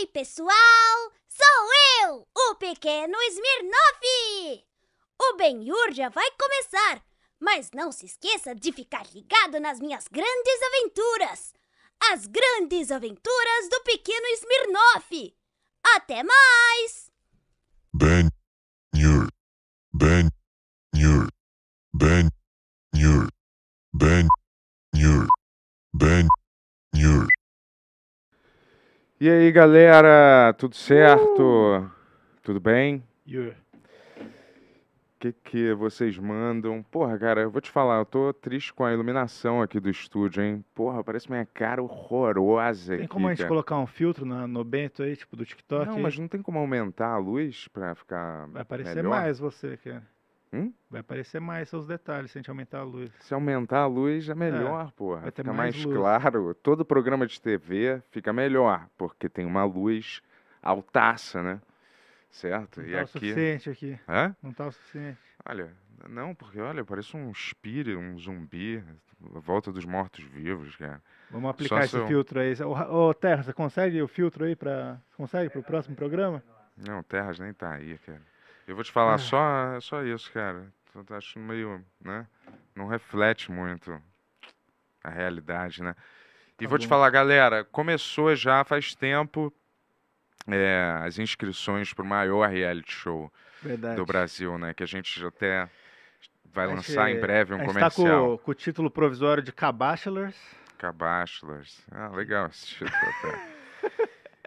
Ei, pessoal! Sou eu, o pequeno Smirnov! O Benhur já vai começar, mas não se esqueça de ficar ligado nas minhas grandes aventuras! As grandes aventuras do pequeno Smirnov! Até mais! Ben Nhur, Ben Nhur, Ben Nhur, Ben Ben e aí, galera, tudo uh! certo? Uh! Tudo bem? Yeah. O que, que vocês mandam? Porra, cara, eu vou te falar, eu tô triste com a iluminação aqui do estúdio, hein? Porra, parece minha cara horrorosa Tem como a gente cara. colocar um filtro no Bento aí, tipo do TikTok? Não, mas não tem como aumentar a luz pra ficar Vai aparecer melhor? mais você, cara. Hum? Vai aparecer mais seus detalhes se a gente aumentar a luz. Se aumentar a luz é melhor, é, porra. Vai ter fica mais, mais luz. claro. Todo programa de TV fica melhor, porque tem uma luz altaça, né? Certo? Não e tá aqui... o suficiente aqui. Hã? Não tá o suficiente. Olha, não, porque olha, parece um espírito, um zumbi, volta dos mortos-vivos, cara. É Vamos aplicar Só esse filtro aí. Ô, ô, Terra, você consegue o filtro aí para Consegue para o próximo programa? Não, Terras nem tá aí, cara. Eu vou te falar ah. só, só isso, cara. Tô, então, tô tá achando meio, né? Não reflete muito a realidade, né? E tá vou bom. te falar, galera, começou já faz tempo é, as inscrições para o maior reality show Verdade. do Brasil, né? Que a gente até vai a lançar gente, em breve um a gente comercial. Tá com, com o título provisório de Cabachelors. Cabachelors. Ah, legal esse título até.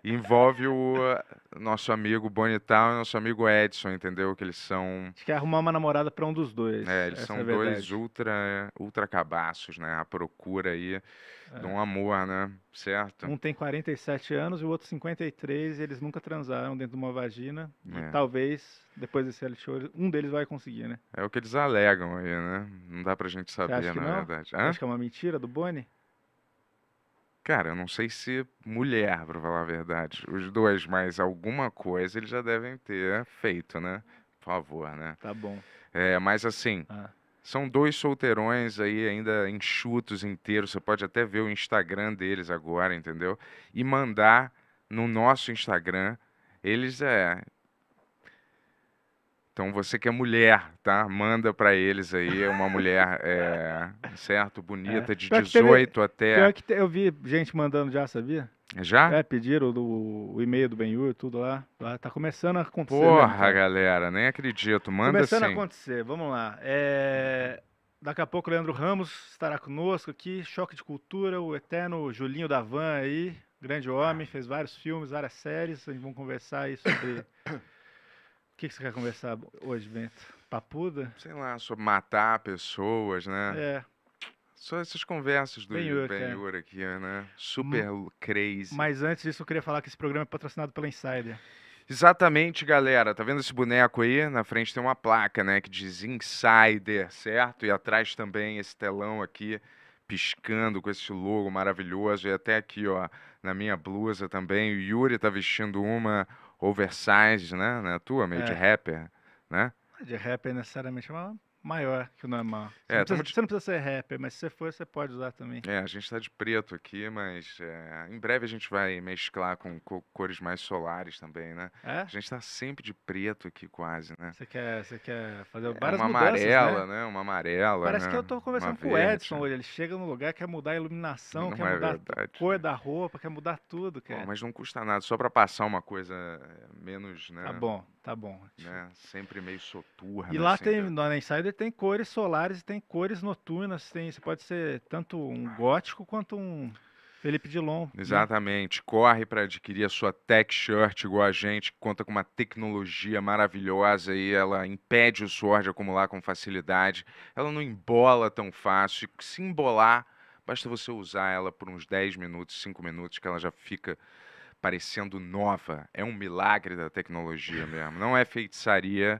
envolve o eh, nosso amigo Bonital e nosso amigo Edson, entendeu? Que eles são. Acho que é arrumar uma namorada para um dos dois. É, eles são é dois ultra, ultra cabaços, né? A procura aí é. de um amor, né? Certo? Um tem 47 anos e o outro 53, e eles nunca transaram dentro de uma vagina. É. E talvez, depois desse reality show, um deles vai conseguir, né? É o que eles alegam aí, né? Não dá pra gente saber, na não? verdade. Acho que é uma mentira do Boni? Cara, eu não sei se mulher, pra falar a verdade. Os dois, mas alguma coisa eles já devem ter feito, né? Por favor, né? Tá bom. É, mas assim, ah. são dois solteirões aí ainda enxutos inteiros. Você pode até ver o Instagram deles agora, entendeu? E mandar no nosso Instagram. Eles é, então você que é mulher, tá? Manda para eles aí é uma mulher, é, certo? É. Bonita, é. de pior 18 teve, até. Pior que te, eu vi gente mandando já, sabia? Já? É, pediram o e-mail do Benhur, tudo lá. lá. Tá começando a acontecer. Porra, galera, nem acredito. Manda começando sim. Começando a acontecer, vamos lá. É, daqui a pouco o Leandro Ramos estará conosco aqui. Choque de Cultura, o eterno Julinho da Van aí. Grande homem, ah. fez vários filmes, várias séries. A gente vai conversar aí sobre que, que você quer conversar hoje, Bento? Papuda? Sei lá, sobre matar pessoas, né? É. Só essas conversas do Ben-Hur ben é. aqui, né? Hum. Super crazy. Mas antes disso, eu queria falar que esse programa é patrocinado pela Insider. Exatamente, galera. Tá vendo esse boneco aí? Na frente tem uma placa, né? Que diz Insider, certo? E atrás também esse telão aqui piscando com esse logo maravilhoso. E até aqui, ó, na minha blusa também. O Yuri tá vestindo uma oversize, né? Na tua, meio é. de rapper, né? De rapper necessariamente, é mas maior que o normal. Você, é, não precisa, de... você, não precisa, ser rapper, mas se você for, você pode usar também. É, a gente está de preto aqui, mas é, em breve a gente vai mesclar com co cores mais solares também, né? É? A gente está sempre de preto aqui, quase, né? Você quer, você quer fazer é, várias uma mudanças, amarela, né? né? Uma amarela, Parece né? que eu estou conversando uma com verde. o Edson hoje. Ele chega no lugar, quer mudar a iluminação, não quer é mudar verdade. a cor da roupa, quer mudar tudo, cara. mas não custa nada, só para passar uma coisa é, menos, né? Tá bom. Tá bom. Né? Sempre meio soturra. E né? lá Sempre... tem, na Insider tem cores solares, e tem cores noturnas, tem, você pode ser tanto um gótico quanto um Felipe Dilon. Né? Exatamente. Né? Corre para adquirir a sua tech shirt igual a gente, que conta com uma tecnologia maravilhosa e ela impede o suor de acumular com facilidade. Ela não embola tão fácil. Se embolar, basta você usar ela por uns 10 minutos, 5 minutos, que ela já fica parecendo nova. É um milagre da tecnologia mesmo. Não é feitiçaria,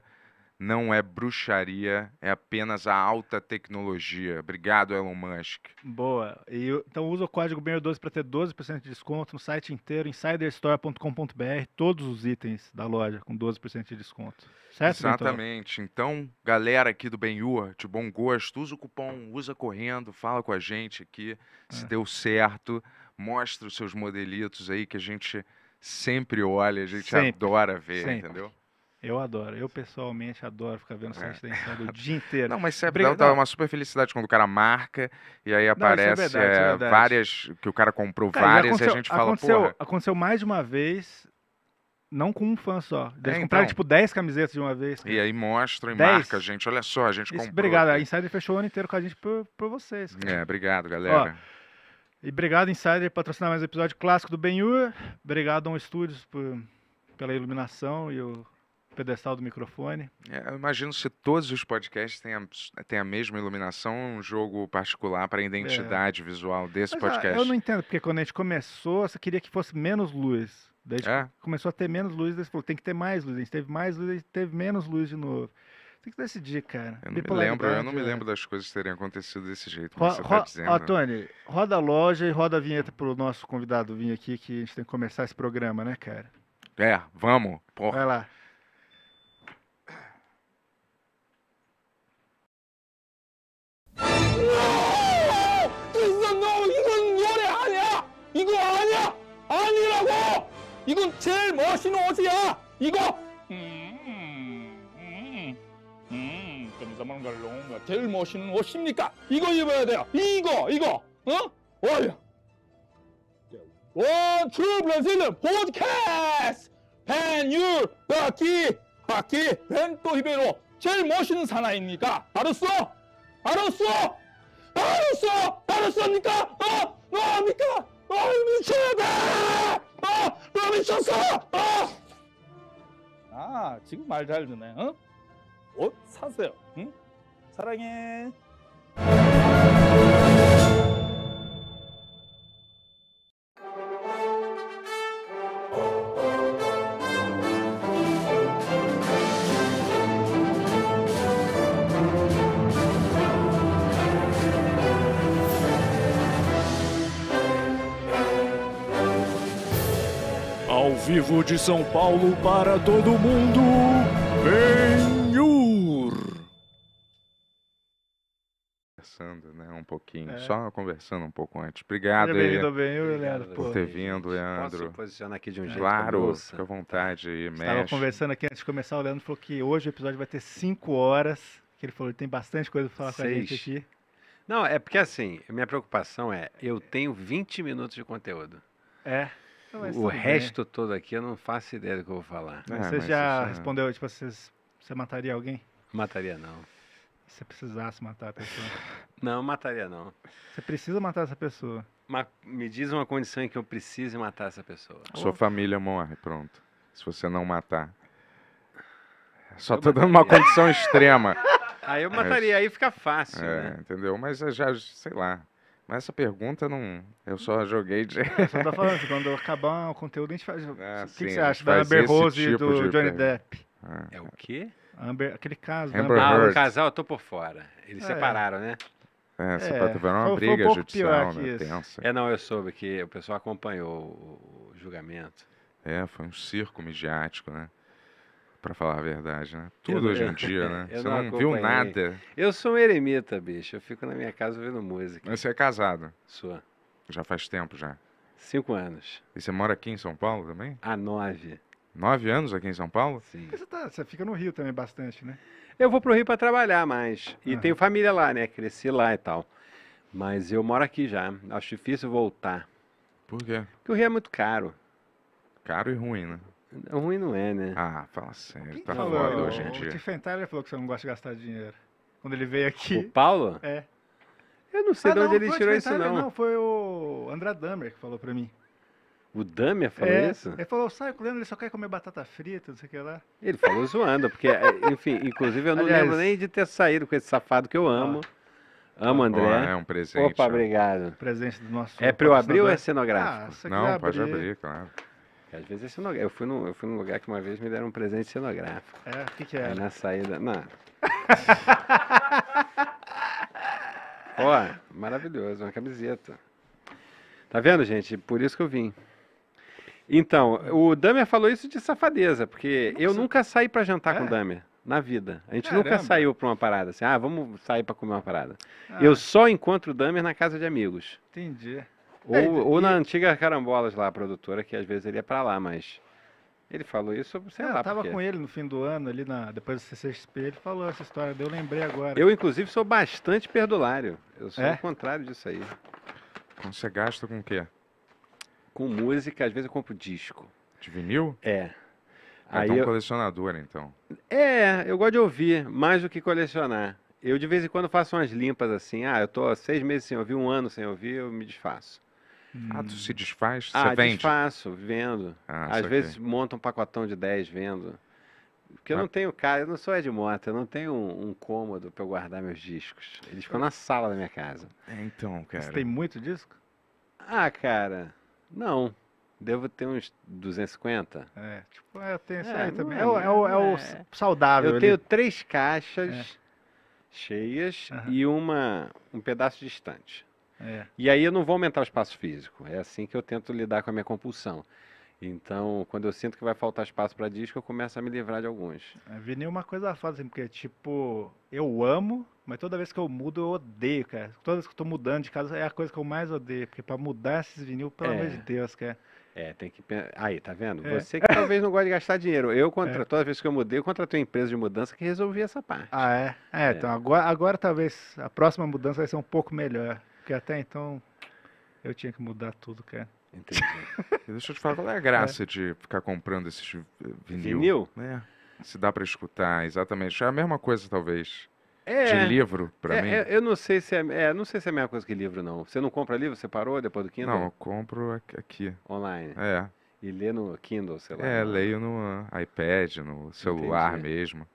não é bruxaria, é apenas a alta tecnologia. Obrigado, Elon Musk. Boa. E, então usa o código BENHER12 para ter 12% de desconto no site inteiro, insiderstore.com.br, todos os itens da loja com 12% de desconto. Certo, Exatamente. Então, galera aqui do Benhur, de bom gosto, usa o cupom, usa correndo, fala com a gente aqui, se é. deu certo mostra os seus modelitos aí que a gente sempre olha, a gente sempre. adora ver, sempre. entendeu? Eu adoro. Eu pessoalmente adoro ficar vendo essa é. o dia inteiro. Não, mas sempre dá uma super felicidade quando o cara marca e aí é aparece Não, é, é verdade, é, várias que o cara comprou cara, várias e a gente fala, aconteceu, porra. Aconteceu mais de uma vez não com um fã só. Eles é, compraram, então. tipo, 10 camisetas de uma vez. Cara. E aí mostra e dez. marca, gente. Olha só, a gente Isso, comprou. Obrigado. A Insider fechou o ano inteiro com a gente por, por vocês. Cara. É, obrigado, galera. Ó, e obrigado, Insider, por patrocinar mais um episódio clássico do Benhur. Obrigado ao Estúdios por, pela iluminação e o pedestal do microfone. É, eu imagino se todos os podcasts têm a, têm a mesma iluminação, um jogo particular para a identidade é. visual desse Mas, ah, podcast. Ah, eu não entendo, porque quando a gente começou, você queria que fosse menos luz. Daí a gente é. começou a ter menos luz, daí você falou, tem que ter mais luz. A gente teve mais luz, a gente teve menos luz de novo. Tem que decidir, cara. Eu não, me lembro, eu não me né? lembro das coisas terem acontecido desse jeito, como ro tá dizendo. Ó, Tony, roda a loja e roda a vinheta pro nosso convidado vir aqui, que a gente tem que começar esse programa, né, cara? É, vamos. Porra. Vai lá. Não! Não! Não! Não! Não! Não! Não! Não! Não! 더망갈롱가 제일 멋있는 옷입니까? 이거 입어야 돼요. 이거 이거 어? 와원트 브라질은 포드캐스트 팬유 바퀴 바퀴 벤토 히베로 제일 멋있는 사나이입니까? 알았어? 알았어? 알았어? 알았습니까? 어? 너 압니까? 어 미쳤다! 어? 너 미쳤어! 어? 아 지금 말 잘 듣네 어? 옷 사세요. 응? 사랑해. Ao vivo de São Paulo para todo mundo. Bem pouquinho, é. só conversando um pouco antes. Obrigado, bem, Leandro, por ter vindo, Leandro. Posso posicionar aqui de um é. jeito Claro, fica à vontade aí, Estava conversando aqui antes de começar, o Leandro falou que hoje o episódio vai ter cinco horas, que ele falou que tem bastante coisa para falar Seis. com a gente aqui. Não, é porque assim, minha preocupação é, eu tenho 20 minutos de conteúdo. É. O resto todo aqui eu não faço ideia do que eu vou falar. é, você já é respondeu, tipo, você, você mataria alguém? Mataria não. Se você precisasse matar a pessoa. Não, mataria não. Você precisa matar essa pessoa. me diz uma condição em que eu precise matar essa pessoa. Sua oh. família morre, pronto. Se você não matar. Só eu tô mataria. dando uma condição extrema. Aí eu mataria, Mas, aí fica fácil, é, né? Entendeu? Mas já, sei lá. Mas essa pergunta não. Eu só joguei de. só tô falando, assim, quando acabar o conteúdo, a gente faz. Ah, o que, que você acha da Amber Rose tipo do Johnny Depp? Ah, é o quê? Amber, aquele caso. Amber né? ah, o casal, eu tô por fora. Eles é. separaram, né? É, separaram, é, tiveram tá é uma foi, briga foi um judicial, né? É, não, eu soube que o pessoal acompanhou o julgamento. É, foi um circo midiático, né? Pra falar a verdade, né? Tudo eu, hoje em dia, né? Você não, não viu nada. Eu sou um eremita, bicho. Eu fico na minha casa ouvindo música. Mas você é casado? Sou. Já faz tempo já? Cinco anos. E você mora aqui em São Paulo também? Há nove. Nove anos aqui em São Paulo? Sim. Você, tá, você fica no Rio também bastante, né? Eu vou para o Rio para trabalhar mais. E ah. tenho família lá, né? Cresci lá e tal. Mas eu moro aqui já. Acho difícil voltar. Por quê? Porque o Rio é muito caro. Caro e ruim, né? Ruim não é, né? Ah, fala sério. Quem tá falou, foda, gente. O Tiffen falou que você não gosta de gastar dinheiro. Quando ele veio aqui. O Paulo? É. Eu não sei ah, de onde não, ele tirou isso, não. Não, foi o André Damer que falou pra mim. O Dami falou é, isso? Ele falou, com o Leandro ele só quer comer batata frita, não sei o que lá. Ele falou zoando, porque, é, enfim, inclusive eu não Aliás, lembro nem de ter saído com esse safado que eu amo. Ó, amo, André. Ó, é um presente. Opa, obrigado. obrigado. Presente do nosso. É para eu abrir ou é cenográfico? Ah, não, abrir. pode abrir, claro. Às vezes é cenográfico. Eu fui, num, eu fui num lugar que uma vez me deram um presente cenográfico. É, o que, que é? na saída. Não. Ó, maravilhoso, uma camiseta. Tá vendo, gente? Por isso que eu vim. Então, o Damer falou isso de safadeza, porque eu assim? nunca saí para jantar é. com o é? Damer. Na vida. A gente Caramba. nunca saiu para uma parada assim, ah, vamos sair para comer uma parada. Ah. Eu só encontro o Damer na casa de amigos. Entendi. Ou, é, ou e... na antiga Carambolas lá, a produtora, que às vezes ele ia para lá, mas. Ele falou isso, sei é, lá. Eu tava com ele no fim do ano, ali na, depois do CCXP, ele falou essa história, eu lembrei agora. Eu, inclusive, sou bastante perdulário. Eu sou é? o contrário disso aí. Então você gasta com o quê? com música, às vezes eu compro disco. De vinil? É. Ah, Aí então eu... colecionador, então. É, eu gosto de ouvir, mais do que colecionar. Eu de vez em quando faço umas limpas assim. Ah, eu tô seis meses sem ouvir, um ano sem ouvir, eu me desfaço. Hum. Ah, tu se desfaz? Ah, Você ah, vende? desfaço, vendo. Ah, Às vezes aqui. monto um pacotão de 10 vendo. Porque eu ah. não tenho cara, eu não sou Ed eu não tenho um, um cômodo para guardar meus discos. Eles ficam na sala da minha casa. É, então, cara. Você tem muito disco? Ah, cara. Não. Devo ter uns 250. É, tipo, é, tem isso é, aí também. É, é, o, é, o é é. saudável. Eu ali. tenho três caixas é. cheias uhum. e uma um pedaço de estante. E aí eu não vou aumentar o espaço físico. É assim que eu tento lidar com a minha compulsão. Então, quando eu sinto que vai faltar espaço para disco, eu começo a me livrar de alguns. É, vinil é uma coisa fácil, assim, porque, tipo, eu amo, mas toda vez que eu mudo, eu odeio, cara. Toda vez que eu tô mudando de casa, é a coisa que eu mais odeio, porque para mudar esses vinil, pelo é. amor de Deus, cara. É, tem que Aí, tá vendo? É. Você que talvez não goste de gastar dinheiro. Eu, é. contra... É. toda vez que eu mudei, eu contratei uma empresa de mudança que resolvi essa parte. Ah, é? é? É, então agora, agora talvez a próxima mudança vai ser um pouco melhor. Porque até então eu tinha que mudar tudo, cara. Entendi. Deixa eu te falar, qual é a graça é. de ficar comprando esses eh, vinil? Vinil? É. Se dá para escutar, exatamente. É a mesma coisa, talvez. É, de livro, para é, mim. É, eu não sei se é, é, não sei se é a mesma coisa que livro, não. Você não compra livro? Você parou depois do Kindle? Não, eu compro aqui. Online. É. E lê no Kindle, sei lá. É, leio no iPad, no celular Entendi. mesmo.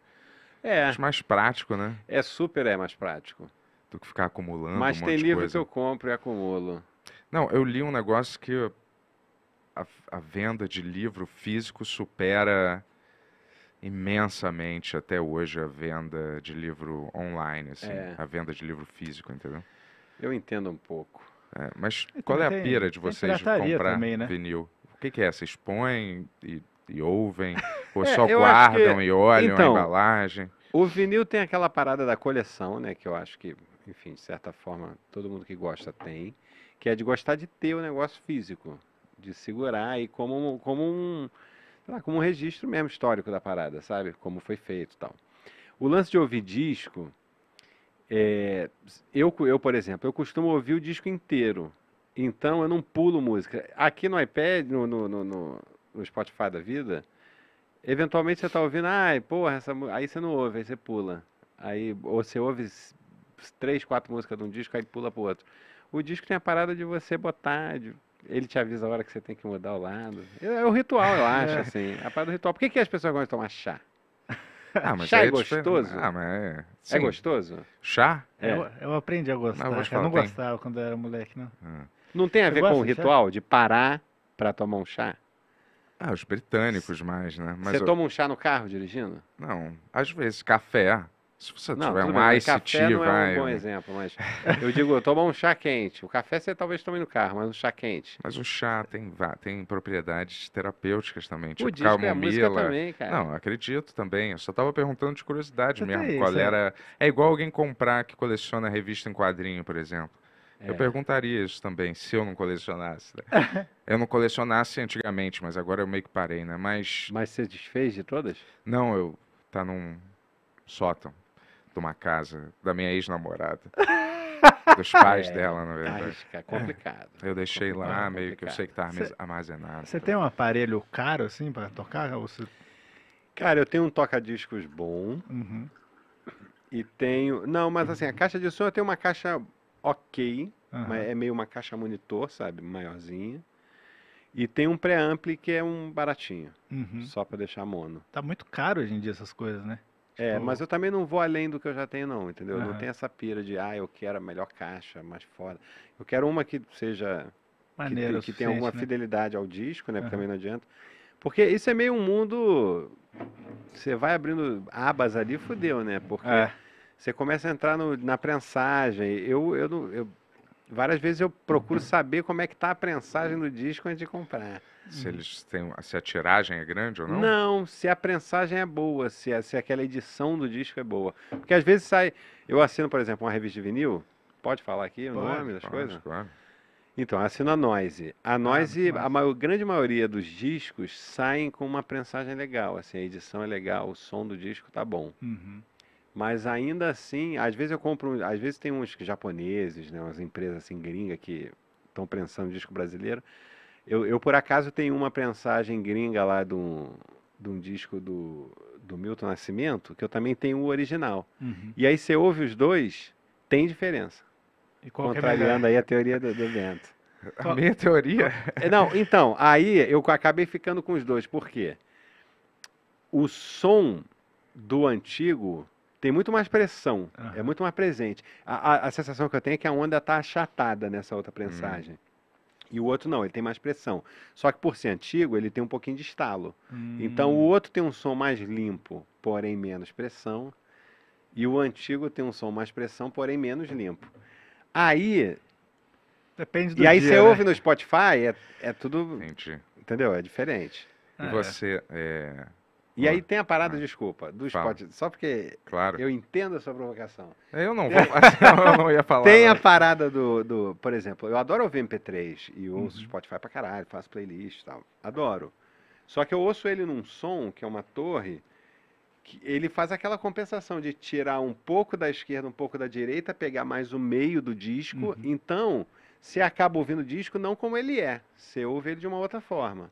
É. Acho mais prático, né? É super, é mais prático. Do que ficar acumulando. Mas um tem livro coisa. que eu compro e acumulo. Não, eu li um negócio que a, a venda de livro físico supera imensamente até hoje a venda de livro online, assim, é. a venda de livro físico, entendeu? Eu entendo um pouco. É, mas eu é, qual é a pira de vocês de comprar também, né? vinil? O que, que é? Vocês põem e, e ouvem? Ou é, só guardam que... e olham então, a embalagem? O vinil tem aquela parada da coleção, né? Que eu acho que, enfim, de certa forma, todo mundo que gosta tem que é de gostar de ter o negócio físico, de segurar e como, como um lá, como um registro mesmo histórico da parada, sabe? Como foi feito e tal. O lance de ouvir disco, é, eu, eu, por exemplo, eu costumo ouvir o disco inteiro. Então eu não pulo música. Aqui no iPad, no, no, no, no Spotify da vida, eventualmente você está ouvindo, ai, porra, essa... aí você não ouve, aí você pula. Aí, ou você ouve três, quatro músicas de um disco, aí pula pro outro. O disco tem a parada de você botar, de, ele te avisa a hora que você tem que mudar o lado. É, é o ritual, eu é. acho, assim. A parada do ritual. Por que, que as pessoas gostam de tomar chá? Ah, mas chá é, é gostoso? Ah, mas é... é... gostoso? Chá? É. Eu, eu, aprendi a gostar. Não, eu não tem. gostava quando eu era moleque, não. Ah. Não tem a ver com o ritual de, de parar para tomar um chá? Ah, os britânicos mais, né? Mas Você eu... toma um chá no carro dirigindo? Não, às vezes. Café. Se você não, tiver um bem, ice café tea, não vai, é um bom exemplo, mas eu digo, toma um chá quente. O café você talvez tome no carro, mas um chá quente. Mas o chá tem, tem propriedades terapêuticas também, tipo o disco camomila. É também, cara. Não, acredito também. Eu só estava perguntando de curiosidade Até mesmo, isso, qual é? era. É. é igual alguém comprar que coleciona revista em quadrinho, por exemplo. É. Eu perguntaria isso também, se eu não colecionasse. Né? eu não colecionasse antigamente, mas agora eu meio que parei, né? Mas. Mas você desfez de todas? Não, eu tá num sótão de uma casa da minha ex-namorada. Dos pais é, dela, na verdade. É complicado. Eu deixei complicado, lá, meio complicado. que eu sei que tá armazenado. Você tem um aparelho caro, assim, para tocar? Ou Cara, eu tenho um toca-discos bom. Uhum. E tenho. Não, mas assim, a caixa de som eu tenho uma caixa ok. Uhum. Mas é meio uma caixa monitor, sabe? Maiorzinha. E tem um pré-ampli que é um baratinho. Uhum. Só para deixar mono. Tá muito caro hoje em dia essas coisas, né? É, tipo mas eu também não vou além do que eu já tenho, não, entendeu? Uhum. Não tem essa pira de, ah, eu quero a melhor caixa, mais foda. Eu quero uma que seja. Maneiro, que, que tenha alguma né? fidelidade ao disco, né? Uhum. Porque também não adianta. Porque isso é meio um mundo. Você vai abrindo abas ali, fudeu, né? Porque é. você começa a entrar no, na prensagem. Eu, eu, eu, várias vezes eu procuro saber como é que tá a prensagem do disco antes de comprar. Se, uhum. eles têm, se a tiragem é grande ou não? Não, se a prensagem é boa, se, se aquela edição do disco é boa. Porque às vezes sai. Eu assino, por exemplo, uma revista de vinil. Pode falar aqui pode, o nome das pode, coisas? Claro. Então, assino a Noise. A ah, Noise, ah, a maior, grande maioria dos discos saem com uma prensagem legal. Assim, a edição é legal, o som do disco tá bom. Uhum. Mas ainda assim, às vezes eu compro. Às vezes tem uns japoneses, né, umas empresas assim gringa que estão prensando disco brasileiro. Eu, eu, por acaso, tenho uma prensagem gringa lá de um, de um disco do, do Milton Nascimento, que eu também tenho o original. Uhum. E aí você ouve os dois, tem diferença. E qual é Contrariando é aí a teoria do, do Bento. A minha teoria? É, não, então, aí eu acabei ficando com os dois. Por quê? O som do antigo tem muito mais pressão, uhum. é muito mais presente. A, a, a, sensação que eu tenho é que a onda está achatada nessa outra prensagem. Uhum. E o outro não, ele tem mais pressão. Só que por ser antigo, ele tem um pouquinho de estalo. Hum. Então o outro tem um som mais limpo, porém menos pressão. E o antigo tem um som mais pressão, porém menos limpo. Aí. Depende do E aí dia, você né? ouve no Spotify, é, é tudo. Entendi. Entendeu? É diferente. E Ah, é. você é, e aí ah, tem a parada, ah. desculpa, do Spotify. Só porque claro. eu entendo a sua provocação. Eu não vou, eu não ia falar. Tem a parada do, do. Por exemplo, eu adoro ouvir MP3 e ouço uhum. Spotify pra caralho, faço playlist e tal. Adoro. Só que eu ouço ele num som, que é uma torre, que ele faz aquela compensação de tirar um pouco da esquerda, um pouco da direita, pegar mais o meio do disco. Uhum. Então, você acaba ouvindo o disco não como ele é. Você ouve ele de uma outra forma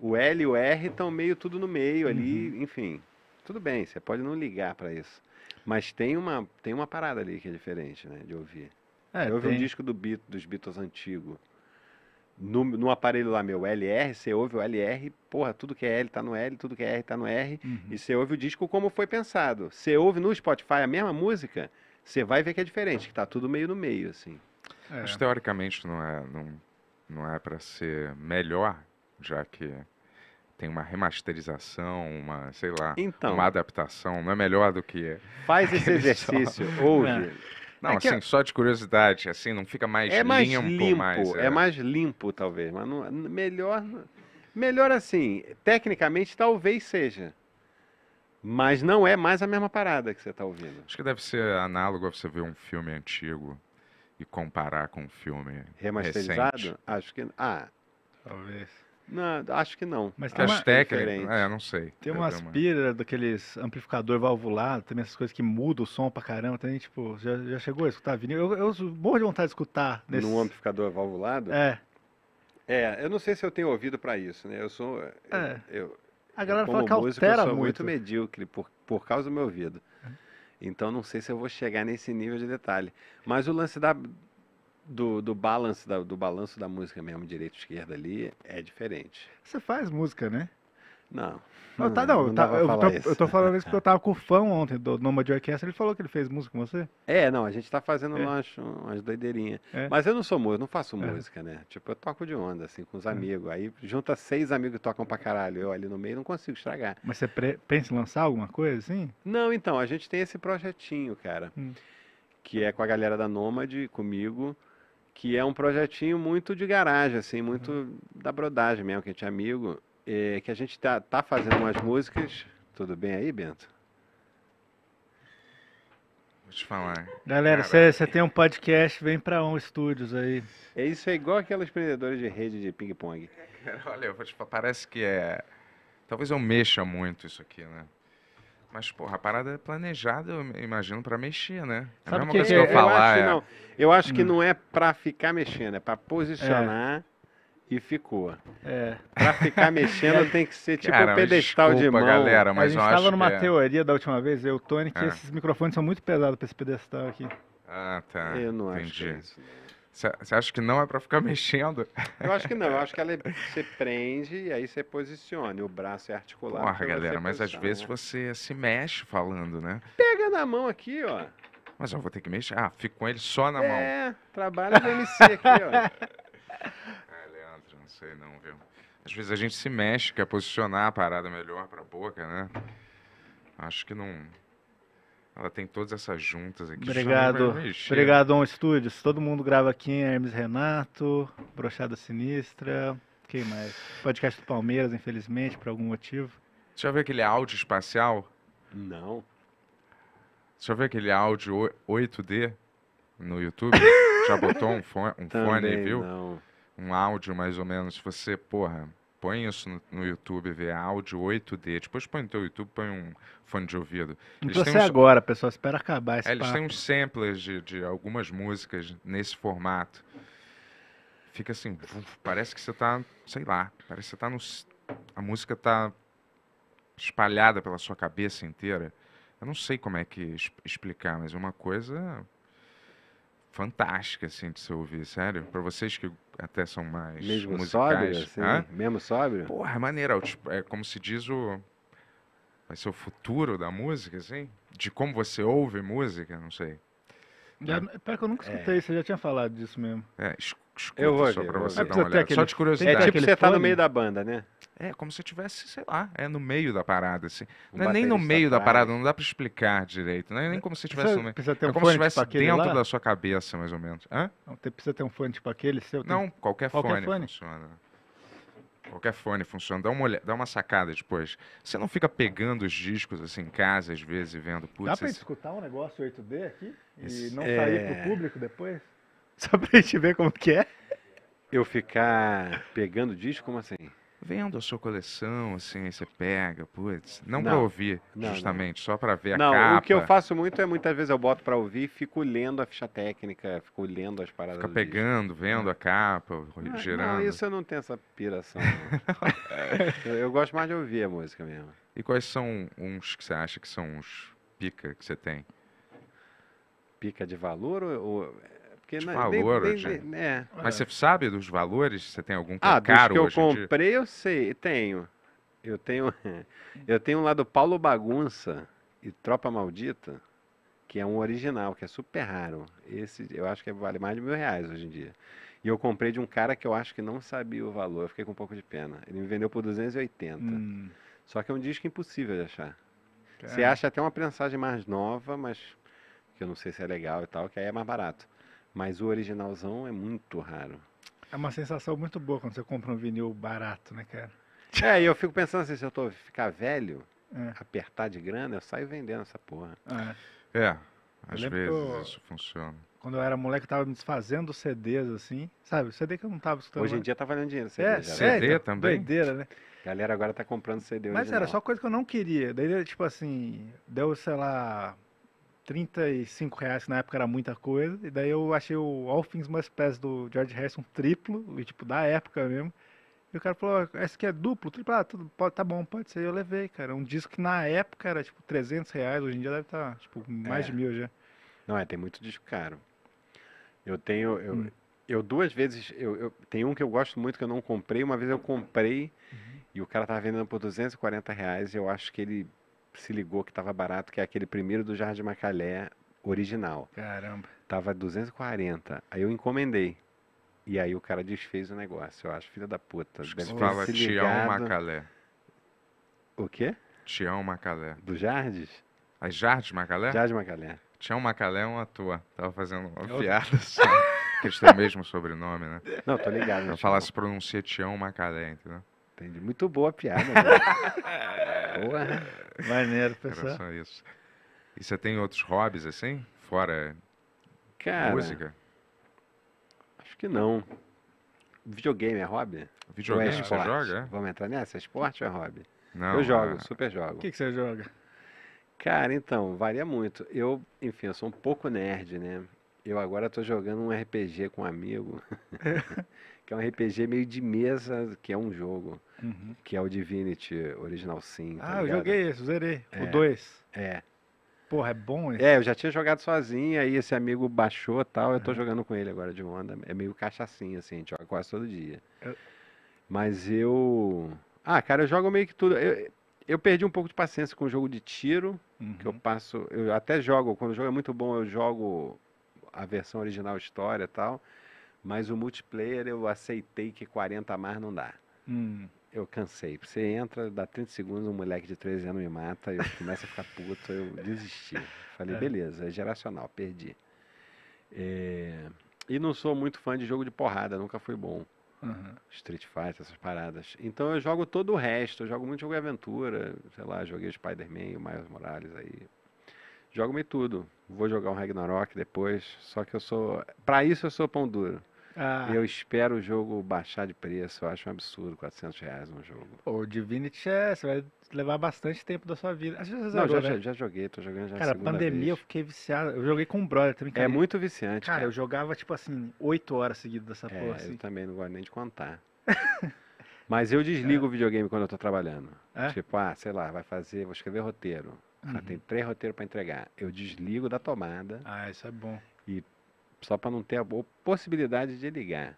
o L e o R estão meio tudo no meio ali, uhum. enfim. Tudo bem, você pode não ligar para isso. Mas tem uma, tem uma parada ali que é diferente, né? De ouvir. É, eu ouvi tem... um disco do Beat, dos Beatles antigo. No, no, aparelho lá meu, LR, você ouve o LR, porra, tudo que é L tá no L, tudo que é R tá no R, uhum. e você ouve o disco como foi pensado. Você ouve no Spotify a mesma música, você vai ver que é diferente, que tá tudo meio no meio, assim. É. Mas teoricamente não é, não, não é para ser melhor já que tem uma remasterização, uma, sei lá, então, uma adaptação, não é melhor do que. Faz esse exercício só... hoje. É. Não, é assim, só de curiosidade, assim, não fica mais, é mais limpo, limpo mais, é... é... mais limpo, talvez, mas não, é, melhor, melhor assim, tecnicamente talvez seja. Mas não é mais a mesma parada que você está ouvindo. Acho que deve ser análogo a você ver um filme antigo e comparar com um filme remasterizado. Recente. Acho que ah, talvez. Não, acho que não. Mas tem acho uma... técnicas, é, é não sei. Tem umas uma... pilhas daqueles amplificador valvulado, também essas coisas que mudam o som pra caramba, também, tipo, já, já chegou a escutar vinil? Eu, eu morro de vontade de escutar nesse... Num amplificador valvulado? É. É, eu não sei se eu tenho ouvido para isso, né? Eu sou... É. Eu, a galera fala que altera eu sou muito. muito medíocre por, por causa do meu ouvido. Uhum. Então não sei se eu vou chegar nesse nível de detalhe. Mas o lance da, do, do, balance, da, do balanço da música mesmo, direita e esquerda ali, é diferente. Você faz música, né? Não. Não, tá, não, não tá, eu, tô, eu, tô, falando isso porque eu tava com o fã ontem do Noma de Orquestra, ele falou que ele fez música com você? É, não, a gente tá fazendo é. umas, umas doideirinhas. É. Mas eu não sou músico, não faço é. música, né? Tipo, eu toco de onda, assim, com os é. amigos. Aí junta seis amigos que tocam pra caralho. Eu ali no meio não consigo estragar. Mas você pensa em lançar alguma coisa, assim? Não, então, a gente tem esse projetinho, cara. Hum. Que é com a galera da Nômade, comigo que é um projetinho muito de garagem, assim, muito uhum. da brodagem mesmo, que a gente é amigo, é, que a gente tá, tá fazendo umas músicas. Tudo bem aí, Bento? Vou te falar. Galera, você tem um podcast, vem para um estúdios aí. É isso, é igual aquelas empreendedoras de rede de ping-pong. Olha, eu vou te falar, parece que é. Talvez eu mexa muito isso aqui, né? Mas, porra, a parada é planejada, eu imagino, para mexer, né? É uma a mesma que, coisa que eu, eu falar. Acho, ah, é... não. Eu acho que hum. não é para ficar mexendo, é para posicionar. É. E ficou. É. Pra ficar mexendo tem que ser tipo Cara, um pedestal desculpa, de mão. galera, mas A gente estava numa é. teoria da última vez, eu, Tony, que é. esses microfones são muito pesados para esse pedestal aqui. Ah, tá. Eu não é Entendi. acho isso. Você acha que não é para ficar mexendo? Eu acho que não. Eu acho que ela é, você prende e aí você posiciona. O braço é articulado. Porra, galera, mas às vezes você se mexe falando, né? Pega na mão aqui, ó. Mas eu vou ter que mexer. Ah, fico com ele só na é, mão. É, trabalha no MC aqui, ó. É, Leandro, não sei não, viu? Às vezes a gente se mexe, quer posicionar a parada melhor pra boca, né? Acho que não. Ela tem todas essas juntas aqui. Obrigado. Obrigado, On Studios. Todo mundo grava aqui Hermes Renato, Brochada Sinistra. Quem mais? Podcast do Palmeiras, infelizmente, por algum motivo. Você já viu aquele áudio espacial? Não. Você já viu aquele áudio 8D no YouTube? já botou um fone, um fone viu? Não. Um áudio mais ou menos. Você, porra põe isso no, YouTube, vê áudio 8D, depois põe no teu YouTube, põe um fone de ouvido. Então você uns... agora, pessoal, espera acabar esse é, Eles têm uns samplers de, de algumas músicas nesse formato. Fica assim, parece que você tá, sei lá, parece que você tá no... A música tá espalhada pela sua cabeça inteira. Eu não sei como é que explicar, mas é uma coisa fantástica, assim, de se ouvir, sério. Para vocês que até são mais Mesmo musicais. Sóbrio, assim, Mesmo sóbrio? Porra, é maneiro. É, tipo, é como se diz o... Vai ser o futuro da música, assim? De como você ouve música, não sei. Já, é. Pera que eu nunca é. escutei, é. você já tinha falado disso mesmo. É, escuta escuta eu vou só para você dar uma olhada. Aquele, só de curiosidade. É, é tipo, tipo você tá no meio da banda, né? É, como se tivesse, sei lá, é no meio da parada, assim. Um não é nem no meio da parada, não dá para explicar direito. Não né? é nem como se tivesse precisa, no meio. Precisa ter é um é como se estivesse tipo dentro lá? da sua cabeça, mais ou menos. Hã? Não, precisa ter um fone tipo aquele seu? Não, tem... qualquer, qualquer fone, fone funciona. Qualquer fone funciona. Dá uma, olhada, dá uma sacada depois. Você não fica pegando os discos assim em casa, às vezes, e vendo. Dá para esse... escutar um negócio 8D aqui? E não sair é... pro público depois? Só pra gente ver como que é. Eu ficar pegando disco, como assim? Vendo a sua coleção, assim, você pega, putz. Não, não pra ouvir, não, justamente, não. só pra ver a não, capa. Não, o que eu faço muito é, muitas vezes eu boto pra ouvir e fico lendo a ficha técnica, fico lendo as paradas. Fica pegando, disco. vendo a capa, ah, girando. Não, isso eu não tenho essa piração. eu gosto mais de ouvir a música mesmo. E quais são uns que você acha que são uns pica que você tem? Pica de valor ou porque de não, né, valor, nem, nem, né? nem, é. Mas você sabe dos valores? Você tem algum que ah, é caro que eu comprei, eu sei, tenho. Eu tenho, eu tenho um lá do Paulo Bagunça e Tropa Maldita, que é um original, que é super raro. Esse eu acho que vale mais de mil reais hoje em dia. E eu comprei de um cara que eu acho que não sabia o valor, eu fiquei com um pouco de pena. Ele me vendeu por 280. Hum. Só que é um disco impossível de achar. Você é. acha até uma prensagem mais nova, mas que eu não sei se é legal e tal, que aí é mais barato. Mas o originalzão é muito raro. É uma sensação muito boa quando você compra um vinil barato, né, cara? É, e eu fico pensando assim, se eu tô ficar velho, é. apertar de grana, eu saio vendendo essa porra. É, é às vezes eu, isso funciona. Quando eu era moleque, eu tava me desfazendo CDs assim, sabe? CD que eu não tava escutando. Hoje em dia tá valendo dinheiro, CD. É, CD também. Doideira, né? Galera agora tá comprando CD Mas original. era só coisa que eu não queria. Daí, tipo assim, deu, sei lá, 35 reais, que na época era muita coisa. E daí eu achei o All Things Must Pass do George Harrison triplo, e tipo, da época mesmo. E o cara falou, esse aqui é duplo, triplo, ah, tudo, pode, tá bom, pode ser. Eu levei, cara. Um disco que na época era tipo 300 reais, hoje em dia deve estar, tá, tipo, mais é. de mil já. Não, é, tem muito disco caro. Eu tenho. Eu, hum. eu duas vezes. Eu, eu, tem um que eu gosto muito que eu não comprei. Uma vez eu comprei uhum. e o cara tava vendendo por 240 reais. Eu acho que ele se ligou que tava barato, que é aquele primeiro do Jardim Macalé original. Caramba. Tava 240. Aí eu encomendei. E aí o cara desfez o negócio, eu acho. Filha da puta. Você se fala Tião Macalé. O quê? Tião Macalé. Do Jardes? As ah, é Jardes Macalé? Jardes Macalé. Tião Macalé é um ator. Tava fazendo uma eu... É piada assim. que eles têm o mesmo sobrenome, né? Não, tô ligado. Eu né, falar se pronuncia Tião Macalé, entendeu? Entendi. Muito boa a piada. Boa. Né? Maneiro, pessoal. Era só isso. E você tem outros hobbies assim? Fora Cara, música? Acho que não. Videogame é hobby? Videogame é você joga? É? Vamos entrar nessa? Esporte ou é hobby? Não, eu jogo, é. super jogo. O que, que você joga? Cara, então, varia muito. Eu, enfim, eu sou um pouco nerd, né? Eu agora estou jogando um RPG com um amigo, que é um RPG meio de mesa, que é um jogo uhum. que é o Divinity Original Sim. Tá ah, ligado? eu joguei esse, zerei. É, o 2. É. Porra, é bom esse? É, eu já tinha jogado sozinho, aí esse amigo baixou e tal, uhum. eu tô uhum. jogando com ele agora de onda. É meio cachaçinho, assim, a gente joga quase todo dia. Eu... Mas eu... Ah, cara, eu jogo meio que tudo. Eu, eu perdi um pouco de paciência com o jogo de tiro, uhum. que eu uhum. passo... Eu até jogo, quando o jogo é muito bom, eu jogo a versão original história e tal, mas o multiplayer eu aceitei que 40 a mais não dá. Hum. Eu cansei. Você entra, dá 30 segundos, um moleque de 13 anos me mata, eu começo a ficar puto, eu desisti. Falei, é. beleza, é geracional, perdi. É... E não sou muito fã de jogo de porrada, nunca fui bom. Uhum. Street Fighter, essas paradas. Então eu jogo todo o resto, eu jogo muito jogo de aventura, sei lá, joguei Spider-Man, o Miles Morales aí. Jogo-me tudo. Vou jogar um Ragnarok depois, só que eu sou. Pra isso eu sou pão duro. Ah. Eu espero o jogo baixar de preço. Eu acho um absurdo 400 reais um jogo. o Divinity é, você vai levar bastante tempo da sua vida. Você já zerou, não, já, né? já, já, joguei, tô jogando já Cara, pandemia vez. eu fiquei viciado. Eu joguei com o brother também. É cara. É muito viciante. Cara, cara, eu jogava tipo assim, 8 horas seguidas dessa é, porra. Assim. Eu também não gosto nem de contar. Mas eu desligo é. o videogame quando eu tô trabalhando. É? Tipo, ah, sei lá, vai fazer, vou escrever roteiro. Uhum. Ah, tem três roteiros para entregar. Eu desligo da tomada. Ah, isso é bom. E só para não ter a possibilidade de ligar.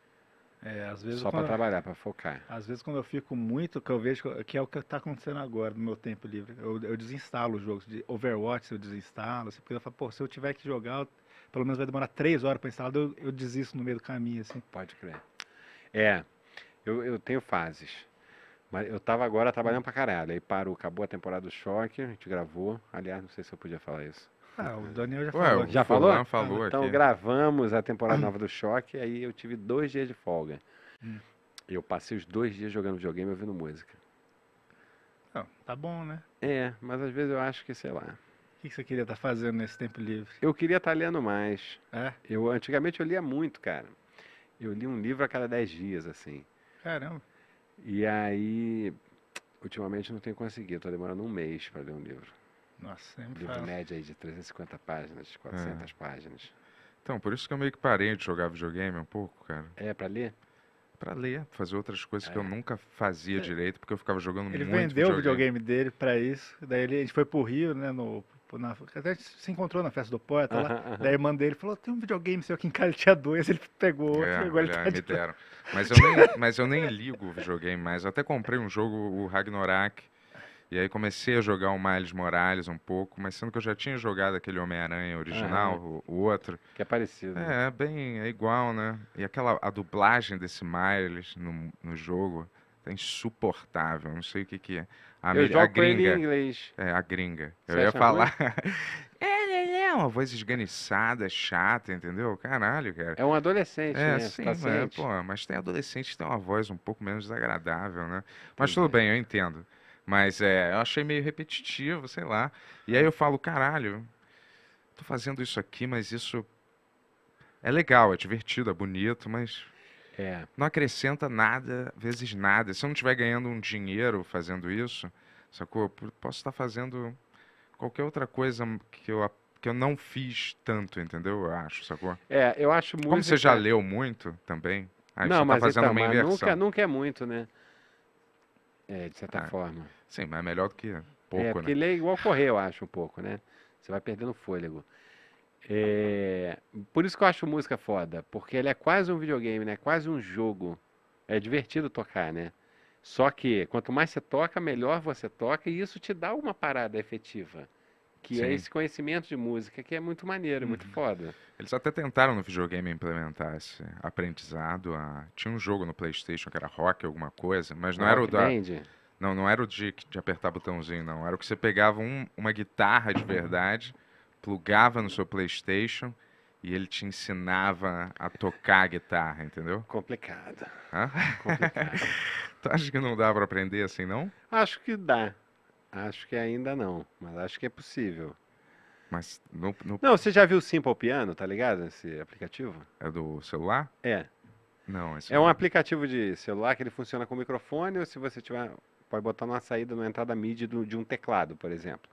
É, às vezes Só para trabalhar, para focar. Às vezes quando eu fico muito, que eu vejo que é o que está acontecendo agora no meu tempo livre. Eu, eu desinstalo os jogos. De Overwatch eu desinstalo. Assim, porque eu falo, pô, se eu tiver que jogar, eu, pelo menos vai demorar três horas para instalar, eu, eu desisto no meio do caminho, assim. Pode crer. É, eu, eu tenho fases. Mas eu estava agora trabalhando para caralho. Aí parou, acabou a temporada do choque, a gente gravou. Aliás, não sei se eu podia falar isso. Ah, o Daniel já Ué, falou. Já falou? Ah, então aqui. gravamos a temporada nova do Choque, aí eu tive dois dias de folga. Hum. Eu passei os dois dias jogando videogame e ouvindo música. Não, tá bom, né? É, mas às vezes eu acho que, sei lá. O que, que você queria estar tá fazendo nesse tempo livre? Eu queria estar tá lendo mais. É? Eu, antigamente eu lia muito, cara. Eu li um livro a cada dez dias, assim. Caramba. E aí, ultimamente não tenho conseguido, tô demorando um mês para ler um livro. Nossa, é um livro fala. médio aí de 350 páginas, 400 é. páginas. Então, por isso que eu meio que parei de jogar videogame um pouco, cara. É, para ler? Para ler, fazer outras coisas é. que eu é. nunca fazia é. direito, porque eu ficava jogando ele muito Ele vendeu videogame. o videogame dele para isso, daí ele, a gente foi pro Rio, né, no, na, até se encontrou na festa do poeta uh -huh, lá. Uh -huh. Daí a irmã dele falou: tem um videogame seu aqui em casa, ele tinha dois, ele pegou, é, pegou olha, ele tá me deram. Mas eu, nem, mas eu nem ligo o videogame mais. Eu até comprei um jogo, o Ragnarok, e aí comecei a jogar o Miles Morales um pouco, mas sendo que eu já tinha jogado aquele Homem-Aranha original, o, o, outro. Que é parecido. É, bem, é igual, né? E aquela a dublagem desse Miles no, no jogo tá insuportável, não sei o que que é. A, eu jogo a gringa, em inglês. É, a gringa. Você eu ia falar. É, é, é, é, uma voz esganiçada, chata, entendeu? Caralho, cara. É um adolescente, é, né? Tá sim, tá mas, pô, mas tem adolescente que tem uma voz um pouco menos desagradável, né? Mas tudo é. bem, eu entendo. Mas é, eu achei meio repetitivo, sei lá. E aí é. eu falo, caralho, tô fazendo isso aqui, mas isso é legal, é divertido, é bonito, mas é. não acrescenta nada, vezes nada. Se eu não estiver ganhando um dinheiro fazendo isso, sacou? Posso estar fazendo qualquer outra coisa que eu que eu não fiz tanto, entendeu? Eu acho, sacou? É, eu acho muito. Como você já leu muito também, aí não, você tá fazendo então, uma inversão. Nunca, nunca é muito, né? É, de certa ah, forma. Sim, mas é melhor do que pouco, é, porque né? ler igual correr, eu acho, um pouco, né? Você vai perdendo fôlego. É, por isso que eu acho música foda, porque ela é quase um videogame, né? Quase um jogo. É divertido tocar, né? Só que quanto mais você toca, melhor você toca e isso te dá uma parada efetiva que é Sim. é esse conhecimento de música, que é muito maneiro, uhum. muito foda. Eles até tentaram no videogame implementar esse aprendizado. A... Tinha um jogo no PlayStation que era rock, alguma coisa, mas não rock era o da. Não, não era o de, de apertar botãozinho, não. Era o que você pegava um, uma guitarra de verdade, plugava no seu PlayStation e ele te ensinava a tocar a guitarra, entendeu? Complicado. Hã? Complicado. tu acha que não dá para aprender assim, não? Acho que dá. Acho que ainda não, mas acho que é possível. Mas no, no... Não, você já viu o Simple Piano, tá ligado? Esse aplicativo? É do celular? É. Não, esse é um aplicativo de celular que ele funciona com microfone ou se você tiver pode botar numa saída, numa entrada MIDI do, de um teclado, por exemplo.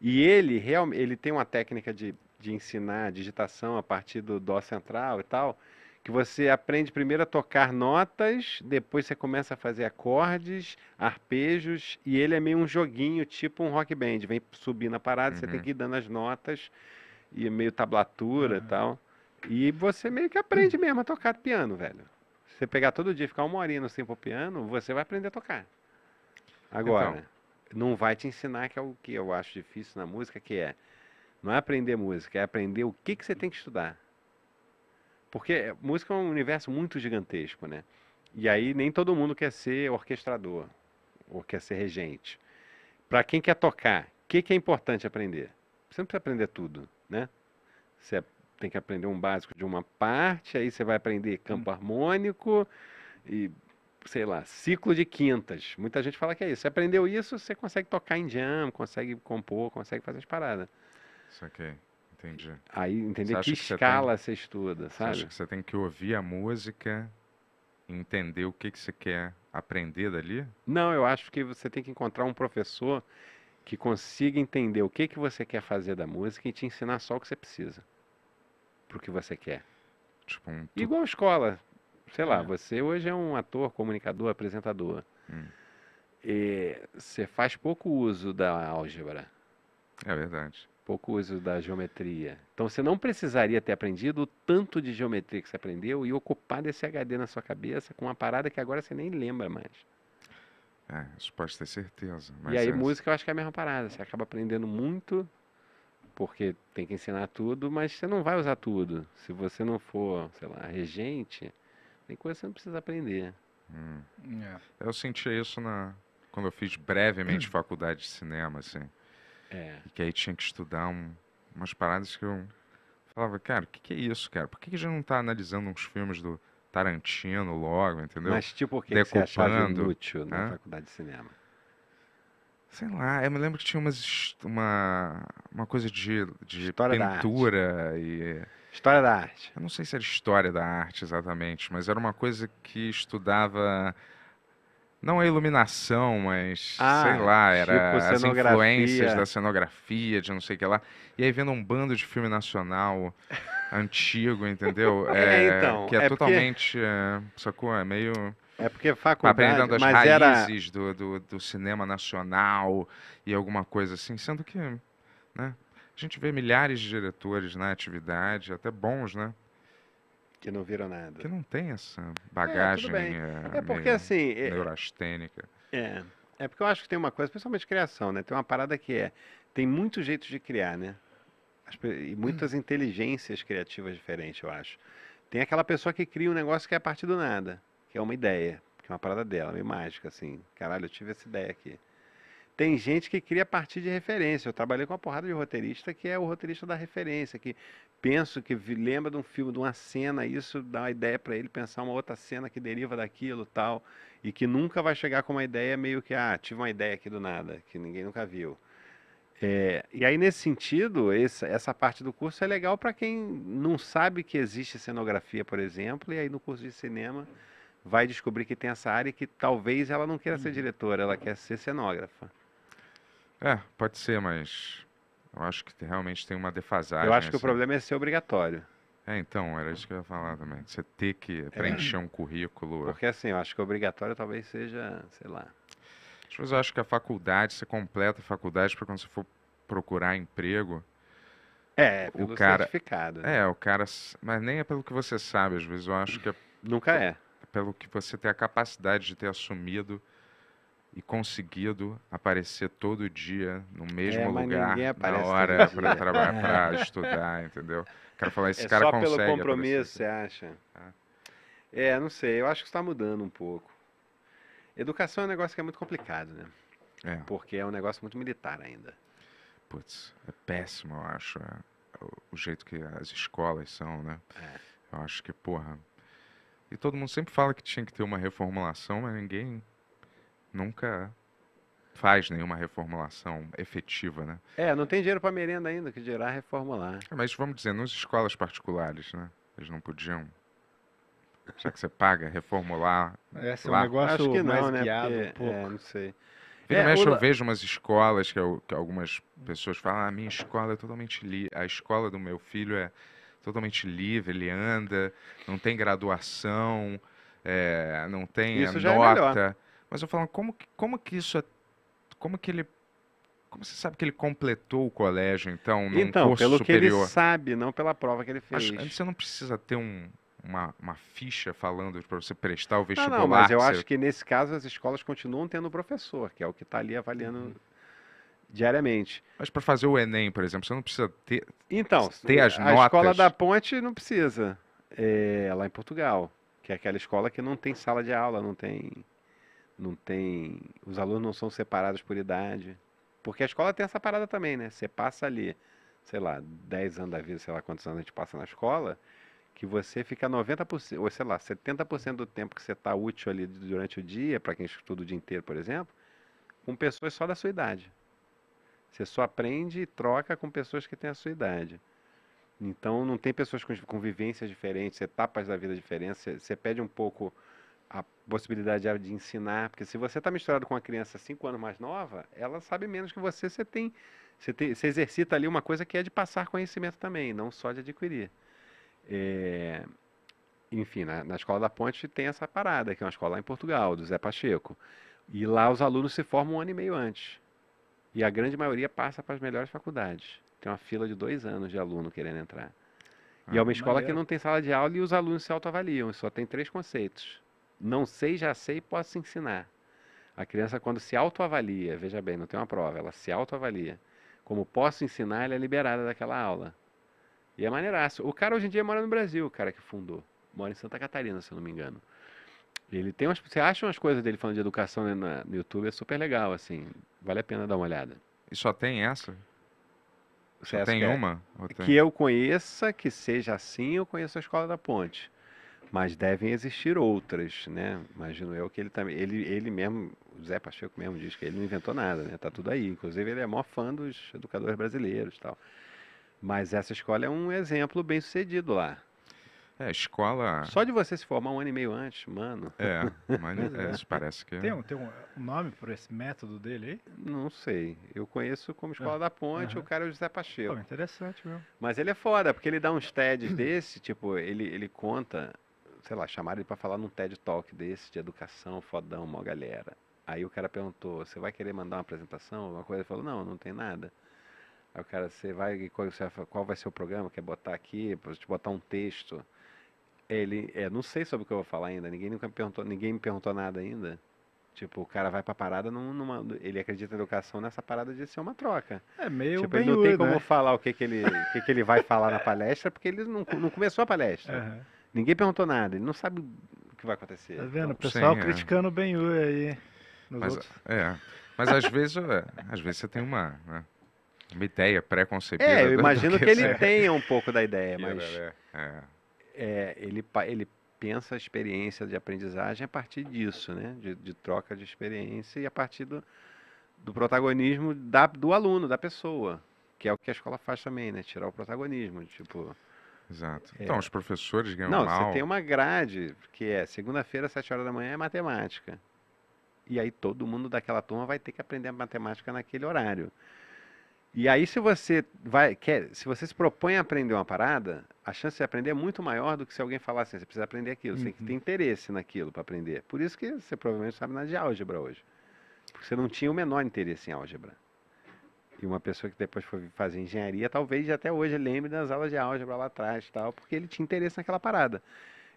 E uhum. ele realmente ele tem uma técnica de, de ensinar digitação a partir do dó central e tal, que você aprende primeiro a tocar notas, depois você começa a fazer acordes, arpejos, e ele é meio um joguinho, tipo um rock band. Vem subindo a parada, uhum. você tem uhum. que ir dando as notas, e meio tablatura e uhum. tal. E você meio que aprende mesmo a tocar piano, velho. Se você pegar todo dia ficar uma horinha no simple piano, você vai aprender a tocar. Agora, então, não vai te ensinar que é o que eu acho difícil na música, que é não é aprender música, é aprender o que, que você tem que estudar. Porque música é um universo muito gigantesco, né? E aí nem todo mundo quer ser orquestrador ou quer ser regente. Para quem quer tocar, o que, que, é importante aprender? Você não precisa aprender tudo, né? Você tem que aprender um básico de uma parte, aí você vai aprender hum. campo harmônico e, sei lá, ciclo de quintas. Muita gente fala que é isso. Você aprendeu isso, você consegue tocar em jam, consegue compor, consegue fazer as paradas. Isso aqui. Entendi. Aí entender que escala você, tem... você, estuda, sabe? Você acha que você tem que ouvir a música entender o que, que você quer aprender dali? Não, eu acho que você tem que encontrar um professor que consiga entender o que, que você quer fazer da música e te ensinar só o que você precisa para o que você quer. Tipo um... Igual escola. Sei lá, é. você hoje é um ator, comunicador, apresentador. Hum. E eh, você faz pouco uso da álgebra. É verdade pouco uso da geometria. Então você não precisaria ter aprendido o tanto de geometria que você aprendeu e ocupado esse HD na sua cabeça com uma parada que agora você nem lembra mais. É, isso pode ter certeza. e aí é... música eu acho que é a mesma parada. Você acaba aprendendo muito, porque tem que ensinar tudo, mas você não vai usar tudo. Se você não for, sei lá, regente, tem coisa que você não precisa aprender. Hum. É. Eu senti isso na... quando eu fiz brevemente faculdade de cinema, assim é. E que aí tinha que estudar um, umas paradas que eu falava, cara, o que, que, é isso, cara? Por que, que a gente não tá analisando uns filmes do Tarantino logo, entendeu? Mas tipo o que, Decupando, que você achava inútil na né? faculdade de cinema? Sei lá, eu me lembro que tinha umas, uma, uma coisa de, de história pintura e... História da arte. Eu não sei se era história da arte exatamente, mas era uma coisa que estudava não a é iluminação, mas ah, sei lá, era tipo as influências da cenografia, de não sei o que lá. E aí vendo um bando de filme nacional antigo, entendeu? É, é, então, que é, é totalmente, porque... é, sacou? É meio... É porque é faculdade... Aprendendo as mas raízes era... do, do, do cinema nacional e alguma coisa assim, sendo que, né? A gente vê milhares de diretores na atividade, até bons, né? Que não viram nada. Que não tem essa é, bagagem é, é porque assim, é- neurastênica. É, é porque eu acho que tem uma coisa, principalmente criação, né? Tem uma parada que é, tem muitos jeitos de criar, né? As, e muitas hum. inteligências criativas diferentes, eu acho. Tem aquela pessoa que cria um negócio que é a partir do nada, que é uma ideia, que é uma parada dela, meio mágica, assim. Caralho, eu tive essa ideia aqui. Tem gente que cria a partir de referência. Eu trabalhei com uma porrada de roteirista que é o roteirista da referência, que penso que lembra de um filme, de uma cena, isso dá uma ideia para ele pensar uma outra cena que deriva daquilo, tal, e que nunca vai chegar com uma ideia meio que ah, tive uma ideia aqui do nada, que ninguém nunca viu. É, e aí, nesse sentido, essa, essa parte do curso é legal para quem não sabe que existe cenografia, por exemplo, e aí no curso de cinema vai descobrir que tem essa área e que talvez ela não queira ser uhum. diretora, ela quer ser cenógrafa. É, pode ser, mas eu acho que realmente tem uma defasagem. Eu acho que assim. o problema é ser obrigatório. É, então, era isso que eu ia falar também. Você ter que é. preencher é. um currículo. Porque assim, eu acho que obrigatório talvez seja, sei lá. vezes eu acho que a faculdade, você completa a faculdade para quando você for procurar emprego. É, é pelo o cara, certificado. Né? É, o cara. Mas nem é pelo que você sabe, às vezes eu acho que é. Nunca é. Pelo que você tem a capacidade de ter assumido e conseguido aparecer todo dia no mesmo é, lugar, na hora, para trabalhar, para estudar, entendeu? Quero falar, esse é cara só consegue. Só pelo compromisso, assim. você acha? É, não sei, eu acho que está mudando um pouco. Educação é um negócio que é muito complicado, né? É. Porque é um negócio muito militar ainda. Putz, é péssimo, eu acho, é, o jeito que as escolas são, né? É. Eu acho que, porra... E todo mundo sempre fala que tinha que ter uma reformulação, mas ninguém nunca faz nenhuma reformulação efetiva, né? É, não tem dinheiro para merenda ainda, que dirá reformular. É, mas vamos dizer, nas escolas particulares, né? Eles não podiam. Já que você paga, reformular. É, esse lá. é um negócio Acho que mais não, né? guiado Porque, um pouco. É, não sei. Vira é, mexe, o... eu vejo umas escolas que, eu, que algumas pessoas falam, a ah, minha escola é totalmente livre, a escola do meu filho é totalmente livre, ele anda, não tem graduação, é, não tem Isso é nota. Mas eu falo, como que, como que isso é. Como que ele. Como você sabe que ele completou o colégio, então, num então, curso pelo que ele sabe, não pela prova que ele fez. Mas, você não precisa ter um, uma, uma, ficha falando para você prestar o vestibular. Não, não mas eu você... acho que nesse caso as escolas continuam tendo o professor, que é o que está ali avaliando uhum. diariamente. Mas para fazer o Enem, por exemplo, você não precisa ter, então, ter as a notas. A escola da Ponte não precisa, é, lá em Portugal, que é aquela escola que não tem sala de aula, não tem não tem. Os alunos não são separados por idade. Porque a escola tem essa parada também, né? Você passa ali, sei lá, 10 anos da vida, sei lá quantos anos a gente passa na escola, que você fica 90%, ou sei lá, 70% do tempo que você está útil ali durante o dia, para quem estuda o dia inteiro, por exemplo, com pessoas só da sua idade. Você só aprende e troca com pessoas que têm a sua idade. Então não tem pessoas com convivências diferentes, etapas da vida diferentes. Você pede um pouco a possibilidade de ensinar, porque se você está misturado com uma criança cinco anos mais nova, ela sabe menos que você, você tem, você tem, você exercita ali uma coisa que é de passar conhecimento também, não só de adquirir. É, enfim, na, na escola da Ponte tem essa parada, que é uma escola lá em Portugal, do Zé Pacheco, e lá os alunos se formam um ano e meio antes, e a grande maioria passa para as melhores faculdades. Tem uma fila de dois anos de aluno querendo entrar. Ah, e é ah, uma escola maneiro. que não tem sala de aula e os alunos se autoavaliam, só tem três conceitos não sei, já sei, posso ensinar. A criança, quando se autoavalia, veja bem, não tem uma prova, ela se autoavalia. Como posso ensinar, ela é liberada daquela aula. E é maneiraço. O cara hoje em dia mora no Brasil, o cara que fundou. Mora em Santa Catarina, se eu não me engano. Ele tem umas. Você acha umas coisas dele falando de educação né, na, no YouTube, é super legal, assim. Vale a pena dar uma olhada. E só tem essa? Só tem é uma? É, tem? Que eu conheça, que seja assim, eu conheço a Escola da Ponte. Mas devem existir outras, né? Imagino eu que ele também. Ele, ele mesmo, o Zé Pacheco mesmo diz que ele não inventou nada, né? Tá tudo aí. Inclusive, ele é maior fã dos educadores brasileiros tal. Mas essa escola é um exemplo bem sucedido lá. É, escola. Só de você se formar um ano e meio antes, mano. É, mas é, parece que. É tem, um, tem um nome por esse método dele aí? Não sei. Eu conheço como Escola é. da Ponte, uhum. o cara é o José Pacheco. interessante mesmo. Mas ele é foda, porque ele dá uns TEDs desse, tipo, ele, ele conta sei lá, chamaram ele para falar num TED Talk desse de educação, fodão, mó galera. Aí o cara perguntou: "Você vai querer mandar uma apresentação, Uma coisa?" Ele falou: "Não, não tem nada". Aí o cara, você vai qual, qual vai ser o programa? Quer botar aqui, para te botar um texto. Ele, é, não sei sobre o que eu vou falar ainda. Ninguém nunca me perguntou, ninguém me perguntou nada ainda. Tipo, o cara vai pra parada num, numa. Ele acredita na educação nessa parada de ser uma troca. É meio tipo, ele não tem como né? falar o que, que, ele, que, que ele vai falar na palestra, porque ele não, não começou a palestra. Uhum. Ninguém perguntou nada, ele não sabe o que vai acontecer. Tá vendo? o então, pessoal sim, é. criticando é. bem o aí. mas, É. Mas às vezes, às vezes você tem uma, né, uma ideia pré-concebida. É, eu imagino que, que, ele é. tenha um pouco da ideia, mas né, é. é, ele, ele pensa a experiência de aprendizagem a partir disso, né? De, de troca de experiência e a partir do, do protagonismo da, do aluno, da pessoa, que é o que a escola faz também, né? Tirar o protagonismo, tipo Exato. É. Então, os professores ganham Não, mal. Não, você tem uma grade, que é segunda-feira, sete horas da manhã, é matemática. E aí todo mundo daquela turma vai ter que aprender matemática naquele horário. E aí, se você vai, quer, se você se propõe a aprender uma parada, a chance de aprender é muito maior do que se alguém falar assim, você precisa aprender aquilo, você tem que uhum. ter interesse naquilo para aprender. Por isso que você provavelmente sabe nada de álgebra hoje. Porque você não tinha o menor interesse em álgebra e uma pessoa que depois foi fazer engenharia, talvez até hoje lembre das aulas de álgebra lá atrás, tal, porque ele tinha interesse naquela parada.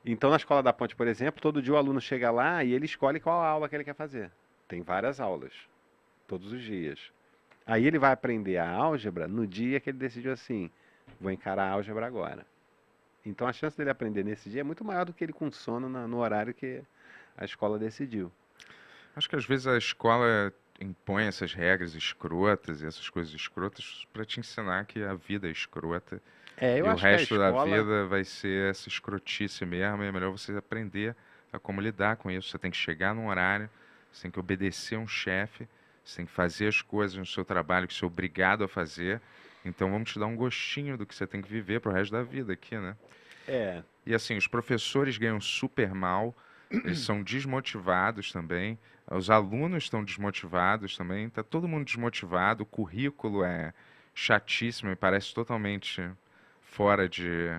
Então, na escola da Ponte, por exemplo, todo dia o aluno chega lá e ele escolhe qual aula que ele quer fazer. Tem várias aulas, todos os dias. Aí ele vai aprender a álgebra no dia que ele decidiu assim: vou encarar a álgebra agora. Então, a chance dele aprender nesse dia é muito maior do que ele com sono no horário que a escola decidiu. Acho que às vezes a escola impõe essas regras escrotas e essas coisas escrotas para te ensinar que a vida é escrota. É, e o resto escola... da vida vai ser essa escrotice mesmo, e é melhor você aprender a como lidar com isso. Você tem que chegar num horário, você tem que obedecer um chefe, você tem que fazer as coisas no seu trabalho que você é obrigado a fazer. Então vamos te dar um gostinho do que você tem que viver para o resto da vida aqui, né? É. E assim, os professores ganham super mal eles são desmotivados também, os alunos estão desmotivados também, está todo mundo desmotivado, o currículo é chatíssimo e parece totalmente fora de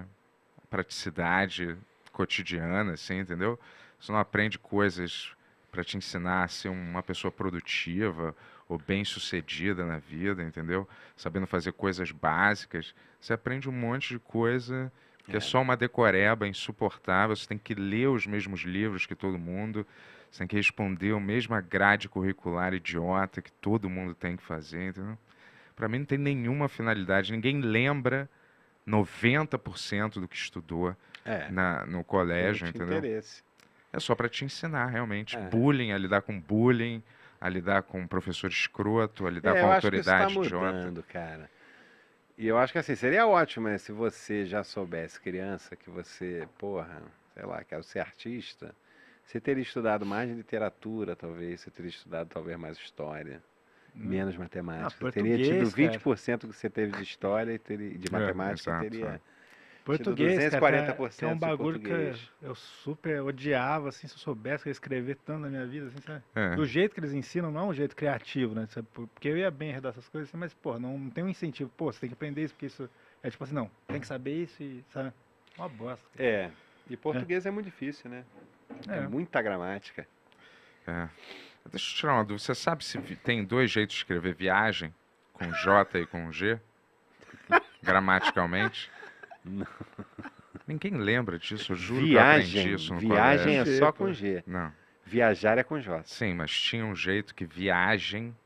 praticidade cotidiana, assim, entendeu? Você não aprende coisas para te ensinar a ser uma pessoa produtiva ou bem-sucedida na vida, entendeu? Sabendo fazer coisas básicas, você aprende um monte de coisa que é. é só uma decoreba insuportável, você tem que ler os mesmos livros que todo mundo, você tem que responder a mesma grade curricular idiota que todo mundo tem que fazer, entendeu? Para mim não tem nenhuma finalidade, ninguém lembra 90% do que estudou é. na, no colégio, entendeu? Interesse. É só para te ensinar realmente é. bullying, a lidar com bullying, a lidar com um professor escroto, a lidar é, com a autoridade acho que isso tá mudando, idiota. cara. E eu acho que assim, seria ótimo né, se você já soubesse, criança, que você, porra, sei lá, quero ser artista. Você teria estudado mais literatura, talvez, você teria estudado talvez mais história, hum. menos matemática. Ah, teria tido 20% cara. que você teve de história e teria, de é, matemática é, exato, teria. É português, cara, tá, é um tá bagulho que eu super odiava, assim, se eu soubesse que eu ia escrever tanto na minha vida, assim, sabe? É. Do jeito que eles ensinam, não é um jeito criativo, né? Porque eu ia bem redar essas coisas, assim, mas, pô, não, não tem um incentivo. Pô, você tem que aprender isso, porque isso... É tipo assim, não, tem que saber isso e, sabe? Uma bosta. Cara. É, e português é. é, muito difícil, né? É. é muita gramática. É. Deixa eu tirar uma dúvida. Você sabe se tem dois jeitos de escrever viagem? Com J e com G? gramaticalmente? Ninguém lembra disso, eu juro viagem, que isso no Viagem é colégio. é só com G. Não. Viajar é com J. Sim, mas tinha um jeito que viagem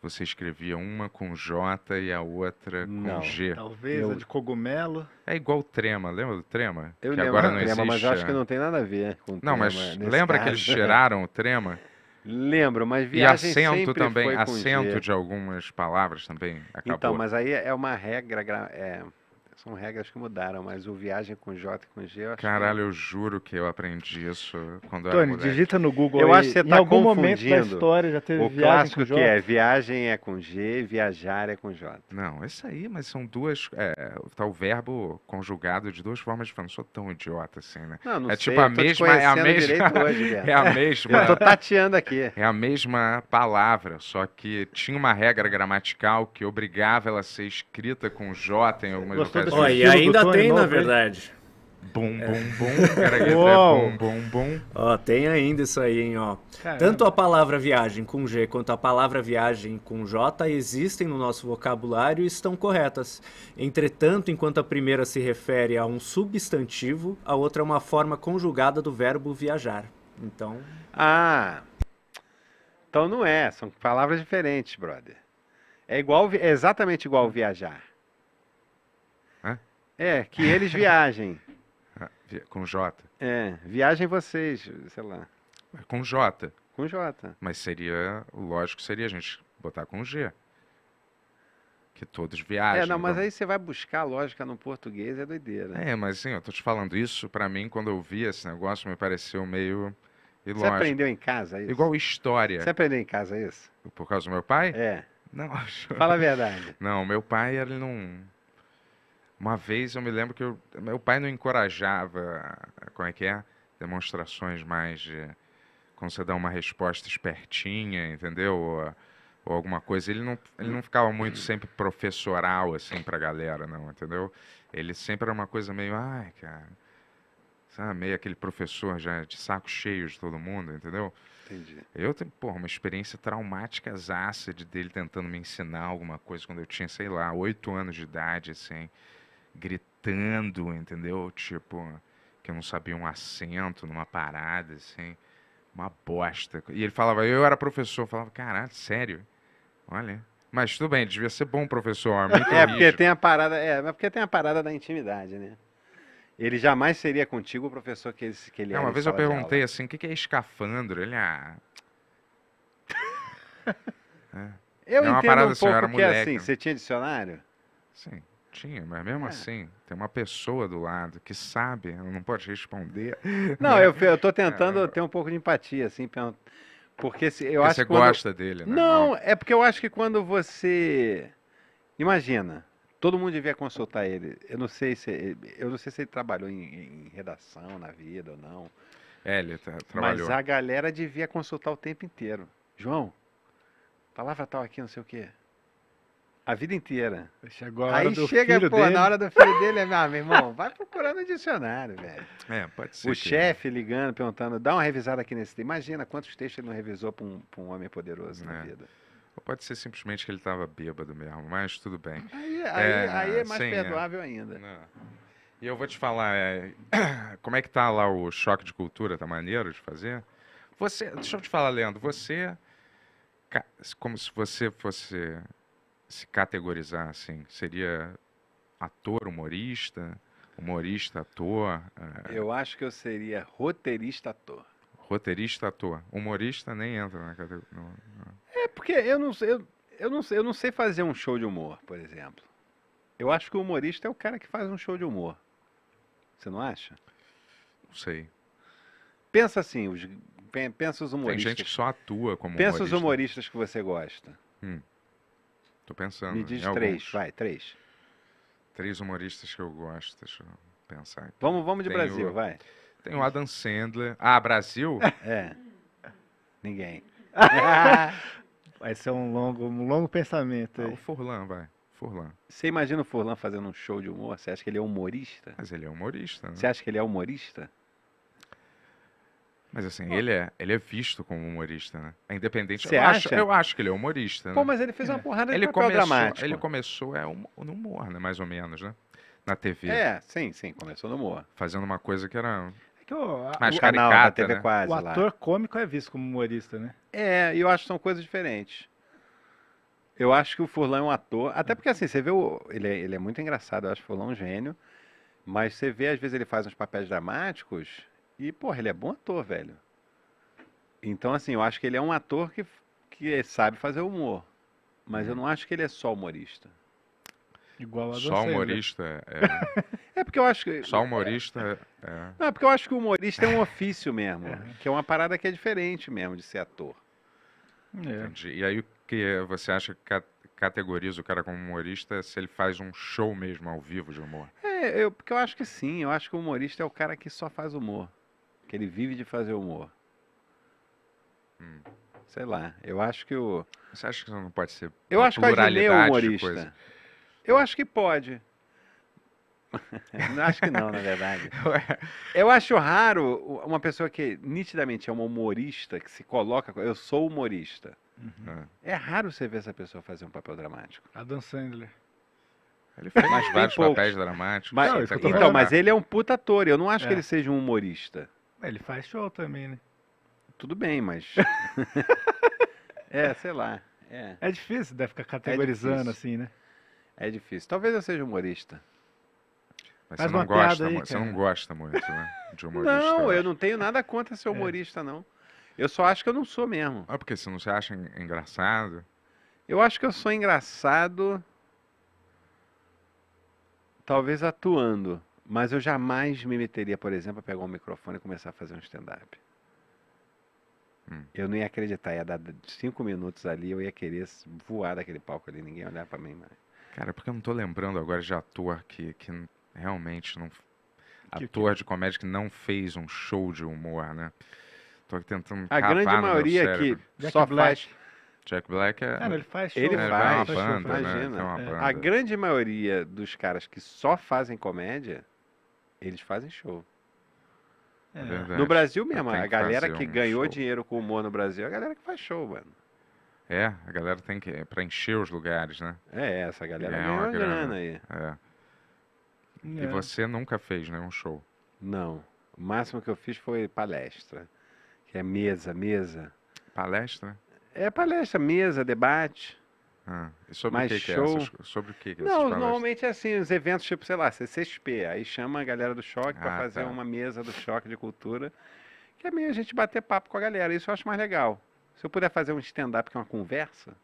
você escrevia uma com J e a outra com não. G. Talvez eu... a de cogumelo. É igual trema, lembra do trema? Eu que lembro agora não trema, existe. mas acho que é. não tem nada a ver com Não, mas lembra caso. que eles geraram o trema? Lembro, mas viagem E acento também, acento G. de algumas palavras também acabou. Então, mas aí é uma regra, é são regras que mudaram, mas o Viagem com J e com G. Eu Caralho, que... eu juro que eu aprendi isso quando Tony, era. Tony, digita no Google. Eu aí. acho que você está confundindo. momento da história já teve o viagem clássico com J. que é viagem é com G, viajar é com J. Não, isso aí, mas são duas. É, tá o verbo conjugado de duas formas diferentes. Não sou tão idiota assim, né? Não, não é tipo sei, tipo a mesma. É a mesma. Hoje, é a mesma. eu tô tateando aqui. É a mesma palavra, só que tinha uma regra gramatical que obrigava ela a ser escrita com J em algumas Gostou Ó, e ainda tem, na verdade. Bom, bom, bom, é. cara, bom, bom, Ó, tem ainda isso aí, hein, ó. Caramba. Tanto a palavra viagem com G quanto a palavra viagem com J existem no nosso vocabulário e estão corretas. Entretanto, enquanto a primeira se refere a um substantivo, a outra é uma forma conjugada do verbo viajar. Então. Ah! Então não é, são palavras diferentes, brother. É igual, é exatamente igual viajar. É, que eles viajem. Ah, com J. É, viajem vocês, sei lá. Com J. Com J. Mas seria, lógico, seria a gente botar com G. Que todos viajam. É, não, mas aí você vai buscar a lógica no português, é doideira. É, mas sim, eu tô te falando isso, para mim, quando eu vi esse negócio, me pareceu meio ilógico. Você aprendeu em casa isso? Igual história. Você aprendeu em casa isso? Por causa do meu pai? É. Não, acho... Fala a verdade. Não, meu pai, ele não uma vez eu me lembro que eu, meu pai não encorajava, como é que é? Demonstrações mais de quando você dá uma resposta espertinha, entendeu? Ou, ou, alguma coisa. Ele não, ele não ficava muito sempre professoral, assim, pra galera, não, entendeu? Ele sempre era uma coisa meio, ai, cara, sabe? Meio aquele professor já de saco cheio de todo mundo, entendeu? Entendi. Eu tenho, porra, uma experiência traumática zaça de dele tentando me ensinar alguma coisa quando eu tinha, sei lá, oito anos de idade, assim gritando, entendeu? Tipo, que não sabia um acento numa parada, assim. Uma bosta. E ele falava, eu era professor. Eu falava, caralho, sério? Olha. Mas tudo bem, devia ser bom professor. é, é porque tem a parada, é, porque tem a parada da intimidade, né? Ele jamais seria contigo o professor que ele, que ele é. Uma vez eu perguntei assim, o que, é escafandro? Ele, ah... é. Eu é entendo um assim, pouco que moleque. é assim, você tinha dicionário? Sim tinha, mas mesmo é. assim, tem uma pessoa do lado que sabe, não pode responder. Não, né? eu, estou tentando é, ter um pouco de empatia, assim, porque se, eu porque acho você que. Você gosta quando... dele, né? Não, é porque eu acho que quando você. Imagina, todo mundo devia consultar ele. Eu não sei se. Eu não sei se ele trabalhou em, em redação na vida ou não. É, ele tra trabalhou. Mas a galera devia consultar o tempo inteiro. João, palavra tal aqui, não sei o quê. A vida inteira. Aí do chega, filho pô, dele. na hora do filho dele, é, ah, meu irmão, vai procurar no dicionário, velho. É, pode ser. O chefe ligando, perguntando, dá uma revisada aqui nesse texto. Imagina quantos textos ele não revisou para um, um homem poderoso é. na vida. Ou pode ser simplesmente que ele estava bêbado mesmo, mas tudo bem. Aí é, aí, aí é mais sim, é. perdoável ainda. Não. É. E eu vou te falar, é, como é que tá lá o choque de cultura? Tá maneiro de fazer? Você, deixa eu te falar, Leandro, você, como se você fosse se categorizar assim? Seria ator, humorista, humorista, ator? É... Eu acho que eu seria roteirista, ator. Roteirista, ator. Humorista nem entra na categoria. É porque eu não sei, eu, eu, não sei, eu não sei fazer um show de humor, por exemplo. Eu acho que o humorista é o cara que faz um show de humor. Você não acha? Não sei. Pensa assim, os, pensa os humoristas. Tem gente que só atua como pensa humorista. Pensa os humoristas que você gosta. Hum. Tô pensando. Me diz três, alguns. vai, três. Três humoristas que eu gosto, deixa eu pensar. Aqui. Vamos, vamos de tem Brasil, o, vai. Tem o Adam Sandler. Ah, Brasil? é. Ninguém. vai ser um longo, um longo pensamento. Ah, o Furlan, vai. Furlan. Você imagina o Furlan fazendo um show de humor? Você acha que ele é humorista? Mas ele é humorista. Né? Você acha que ele é humorista? Mas assim, ele é, ele é visto como humorista, né? É independente. Você acha? Acho, eu acho que ele é humorista. Pô, né? mas ele fez uma é. porrada de ele papel começou, dramático. Ele começou é, no humor, né? Mais ou menos, né? Na TV. É, sim, sim. Começou no humor. Fazendo uma coisa que era é que o, a, mais o canal da TV né? quase. O ator cômico é visto como humorista, né? É, e eu acho que são coisas diferentes. Eu acho que o Furlan é um ator. Até porque, assim, você vê. O, ele, é, ele é muito engraçado, eu acho o Furlan um gênio. Mas você vê, às vezes, ele faz uns papéis dramáticos. E, porra, ele é bom ator, velho. Então, assim, eu acho que ele é um ator que, que é, sabe fazer humor. Mas eu uhum. não acho que ele é só humorista. Igual a Só né? humorista é. É. é porque eu acho que. Só humorista é. é. Não, é porque eu acho que o humorista é um ofício mesmo. É. Que é uma parada que é diferente mesmo de ser ator. É. Entendi. E aí o que você acha que categoriza o cara como humorista se ele faz um show mesmo ao vivo de humor? É, eu, porque eu acho que sim. Eu acho que o humorista é o cara que só faz humor. Que ele vive de fazer humor. Hum. Sei lá, eu acho que o. Você acha que não pode ser. Eu acho que pode ser humorista. Coisa. Eu acho que pode. não acho que não, na verdade. Eu acho raro uma pessoa que nitidamente é uma humorista, que se coloca. Eu sou humorista. Uhum. É. é raro você ver essa pessoa fazer um papel dramático. Adam Sandler. Ele faz vários papéis dramáticos. Mas, não, então, mas ele é um puta ator. Eu não acho é. que ele seja um humorista. É, ele faz show também, né? Tudo bem, mas. é, sei lá. É. é difícil, deve ficar é categorizando assim, né? É difícil. Talvez eu seja humorista. Mas você não, gosta, aí, você não gosta muito, né? De humorista. Não, eu, eu não tenho nada contra ser é. humorista, é. não. Eu só acho que eu não sou mesmo. Ah, porque você não se acha engraçado? Eu acho que eu sou engraçado. Talvez atuando. Mas eu jamais me meteria, por exemplo, a pegar um microfone e começar a fazer um stand-up. Hum. Eu não ia acreditar, ia dar cinco minutos ali, eu ia querer voar daquele palco ali, ninguém olhar para mim mais. Cara, porque eu não tô lembrando agora de ator que, que realmente não. Que, ator que... de comédia que não fez um show de humor, né? Tô tentando. A grande maioria que Jack só Black. faz. Jack Black é. Cara, ele faz show. É, ele, né? faz, ele faz, uma banda, show, né? imagina. Uma é. A grande maioria dos caras que só fazem comédia eles fazem show. É. é no Brasil mesmo, a galera que, um ganhou show. dinheiro com humor no Brasil é a galera que faz show, mano. É, a galera tem que. É pra encher os lugares, né? É, essa galera é ganhou uma grana, grana aí. É. É. E você nunca fez nenhum show? Não. O máximo que eu fiz foi palestra. Que é mesa, mesa. Palestra? É palestra, mesa, debate. Ah, e sobre Mas o que, show... que é essas, Sobre o que, que é Não, normalmente é assim, os eventos tipo, sei lá, CCXP, aí chama a galera do choque ah, para fazer tá. uma mesa do choque de cultura, que é meio a gente bater papo com a galera, isso eu acho mais legal. Se eu puder fazer um stand-up, que é uma conversa,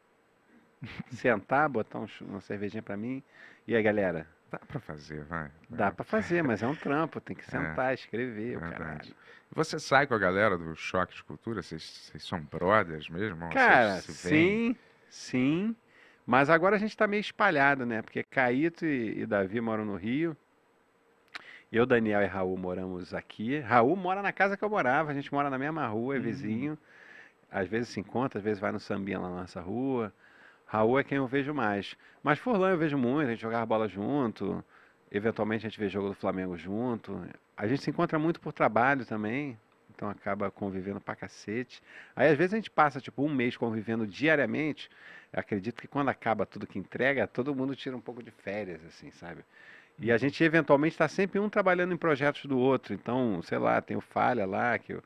sentar, botar um, uma cervejinha para mim, e aí galera... Dá para fazer, vai. Dá é. para fazer, mas é um trampo, tem que é. sentar, é, escrever, caralho. Você sai com a galera do choque de cultura? Vocês, vocês são brothers mesmo? Cara, sim, sim. Mas agora a gente está meio espalhado, né? Porque Caíto e, e Davi moram no Rio. Eu, Daniel e Raul moramos aqui. Raul mora na casa que eu morava, a gente mora na mesma rua, é uhum. vizinho. Às vezes se encontra, às vezes vai no sambinha lá na nossa rua. Raul é quem eu vejo mais. Mas Furlan eu vejo muito, a gente jogava bola junto. Eventualmente a gente vê jogo do Flamengo junto. A gente se encontra muito por trabalho também, então acaba convivendo pra cacete. Aí às vezes a gente passa tipo um mês convivendo diariamente acredito que quando acaba tudo que entrega, todo mundo tira um pouco de férias, assim, sabe? E a uhum. gente eventualmente está sempre um trabalhando em projetos do outro. Então, sei lá, tem o Falha lá, que o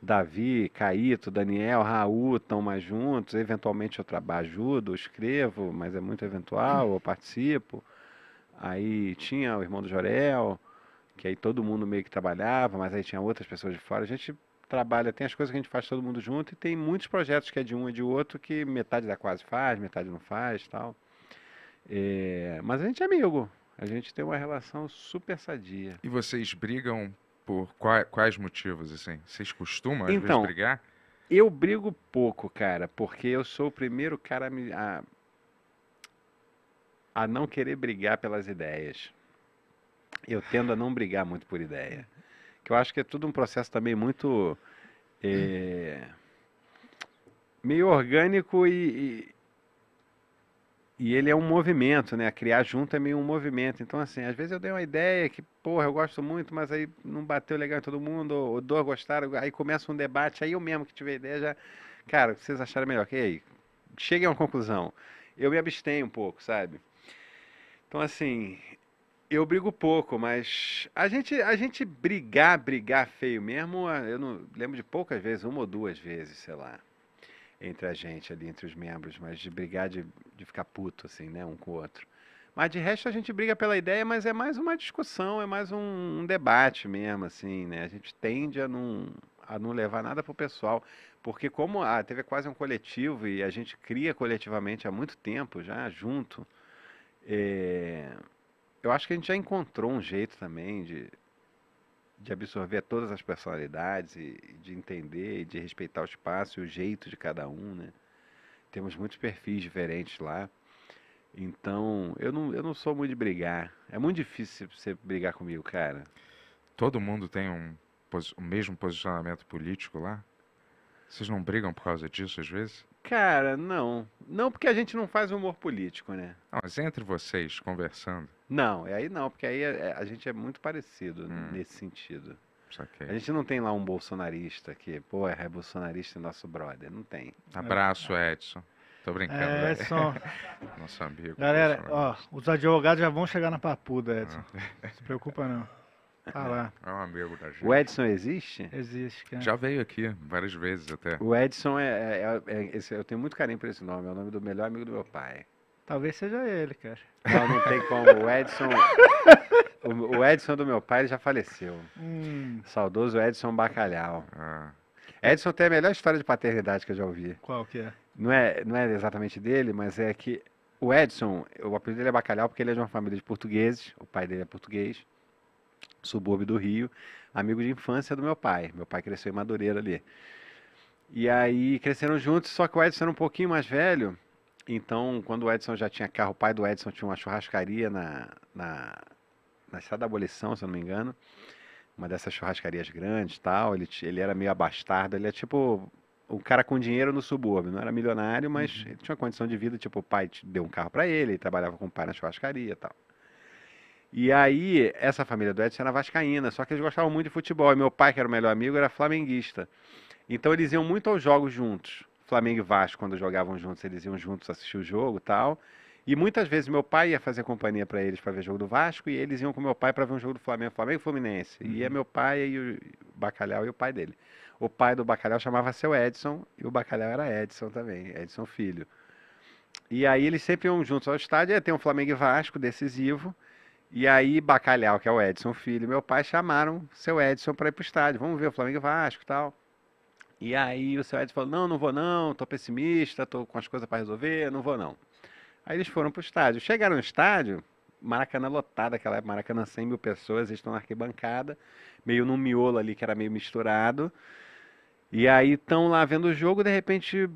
Davi, Caíto, Daniel, Raul estão mais juntos. Eventualmente eu trabalho, ajudo, escrevo, mas é muito eventual, eu participo. Aí tinha o irmão do Jorel, que aí todo mundo meio que trabalhava, mas aí tinha outras pessoas de fora. A gente trabalha, tem as coisas que a gente faz todo mundo junto e tem muitos projetos que é de um e de outro que metade da quase faz, metade não faz tal. É, mas a gente é amigo, a gente tem uma relação super sadia. E vocês brigam por quais, quais motivos, assim? Vocês costumam, às então, vezes, brigar? Eu brigo pouco, cara, porque eu sou o primeiro cara a, me, a, a não querer brigar pelas ideias. Eu tendo a não brigar muito por ideia que eu acho que é tudo um processo também muito. É, meio orgânico e, e e ele é um movimento, né? Criar junto é meio um movimento. Então, assim, às vezes eu dei uma ideia que, porra, eu gosto muito, mas aí não bateu legal em todo mundo, ou dois gostaram, aí começa um debate, aí eu mesmo que tive ideia já. Cara, vocês acharam melhor? Que aí? Cheguei a uma conclusão. Eu me abstenho um pouco, sabe? Então, assim, eu brigo pouco, mas a gente, a gente brigar, brigar feio mesmo, eu não lembro de poucas vezes, uma ou duas vezes, sei lá, entre a gente ali, entre os membros, mas de brigar, de, de ficar puto, assim, né, um com o outro. Mas de resto a gente briga pela ideia, mas é mais uma discussão, é mais um, um debate mesmo, assim, né? A gente tende a não, a não levar nada pro pessoal. Porque como a ah, TV é quase um coletivo e a gente cria coletivamente há muito tempo já junto, é, eu acho que a gente já encontrou um jeito também de, de absorver todas as personalidades e, de entender e de respeitar o espaço e o jeito de cada um, né? Temos muitos perfis diferentes lá. Então, eu não, eu não sou muito de brigar. É muito difícil você brigar comigo, cara. Todo mundo tem um, o mesmo posicionamento político lá? Vocês não brigam por causa disso às vezes? Cara, não. Não porque a gente não faz humor político, né? Não, mas entre vocês, conversando. Não, aí não, porque aí a, é, é, a gente é muito parecido hum. nesse sentido. A gente não tem lá um bolsonarista que, pô, é bolsonarista e nosso brother. Não tem. É, Abraço, Edson. Tô brincando. É, Edson. Nosso amigo. Galera, ó, os advogados já vão chegar na papuda, ah. Edson. Não se preocupa, não. Tá lá. É um amigo da gente. O Edson existe? Existe, cara. Já veio aqui várias vezes até. O Edson é. é, é, é eu tenho muito carinho por esse nome. É o nome do melhor amigo do meu pai. Talvez seja ele, cara. Não, não tem como. O Edson. o, Edson do meu pai já faleceu. Hum. Saudoso Edson Bacalhau. Ah. Edson tem a melhor história de paternidade que eu já ouvi. Qual que é? Não é, não é exatamente dele, mas é que o Edson, o apelido dele é Bacalhau porque ele é de uma família de portugueses, o pai dele é português, subúrbio do Rio, amigo de infância do meu pai. Meu pai cresceu em Madureira ali. E aí cresceram juntos, só que o Edson era um pouquinho mais velho então, quando o Edson já tinha carro, o pai do Edson tinha uma churrascaria na, na, na Estrada da Abolição, se eu não me engano. Uma dessas churrascarias grandes tal. Ele, ele era meio abastardo, ele é tipo o cara com dinheiro no subúrbio. Não era milionário, mas uhum. ele tinha uma condição de vida, tipo, o pai deu um carro para ele, ele trabalhava com o pai na churrascaria tal. E aí, essa família do Edson era vascaína, só que eles gostavam muito de futebol. E meu pai, que era o melhor amigo, era flamenguista. Então eles iam muito aos jogos juntos. Flamengo e Vasco, quando jogavam juntos, eles iam juntos assistir o jogo tal. E muitas vezes meu pai ia fazer companhia para eles para ver jogo do Vasco e eles iam com meu pai para ver um jogo do Flamengo, Flamengo e Fluminense. Uhum. E é uhum. meu pai e o Bacalhau e o pai dele. O pai do Bacalhau chamava seu Edson e o Bacalhau era Edson também, Edson filho. E aí eles sempre iam juntos ao estádio, ia ter um Flamengo e Vasco decisivo. E aí Bacalhau, que é o Edson filho, meu pai chamaram seu Edson para ir para o estádio, vamos ver o Flamengo e Vasco, tal. E aí o seu Edson falou: não, não vou não, tô pessimista, tô com as coisas para resolver, não vou não. Aí eles foram pro estádio. Chegaram no estádio, Maracanã lotada, aquela Maracanã 100 mil pessoas, eles estão na arquibancada, meio num miolo ali que era meio misturado. E aí estão lá vendo o jogo, de repente,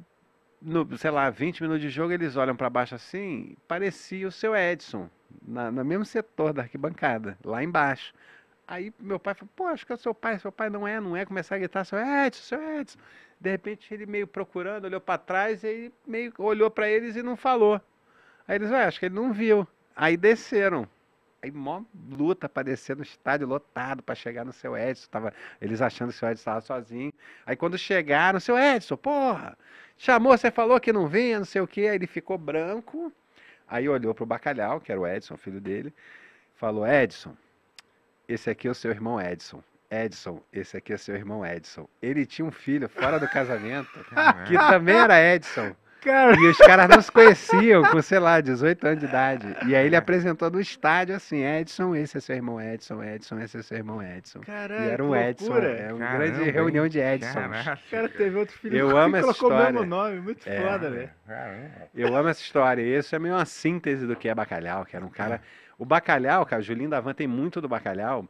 no, sei lá, 20 minutos de jogo, eles olham para baixo assim, parecia o seu Edson, na, no mesmo setor da arquibancada, lá embaixo. Aí meu pai falou, pô, acho que é o seu pai, seu pai não é, não é. Começar a gritar, seu Edson, seu Edson. De repente ele meio procurando, olhou para trás e meio olhou para eles e não falou. Aí eles, ué, acho que ele não viu. Aí desceram. Aí mó luta para descer no estádio lotado para chegar no seu Edson. Tava, eles achando que o seu Edson estava sozinho. Aí quando chegaram, seu Edson, porra, chamou, você falou que não vinha, não sei o quê. Aí ele ficou branco. Aí olhou pro bacalhau, que era o Edson, filho dele. Falou, Edson, esse aqui é o seu irmão Edson. Edson, esse aqui é seu irmão Edson. Ele tinha um filho fora do casamento ah, que também era Edson. Cara. E os caras não se conheciam com, sei lá, 18 anos de idade. E aí ele é. apresentou no estádio assim: Edson, esse é seu irmão Edson, Edson, esse é seu irmão Edson. Caralho, e era um Edson, é uma grande reunião de Edson. O cara teve outro filho Eu amo essa colocou o mesmo nome, muito é, foda, velho. Né? Eu amo essa história. E isso é meio uma síntese do que é Bacalhau, que era um cara. É o bacalhau, cara, o Julinho da Van tem muito do bacalhau.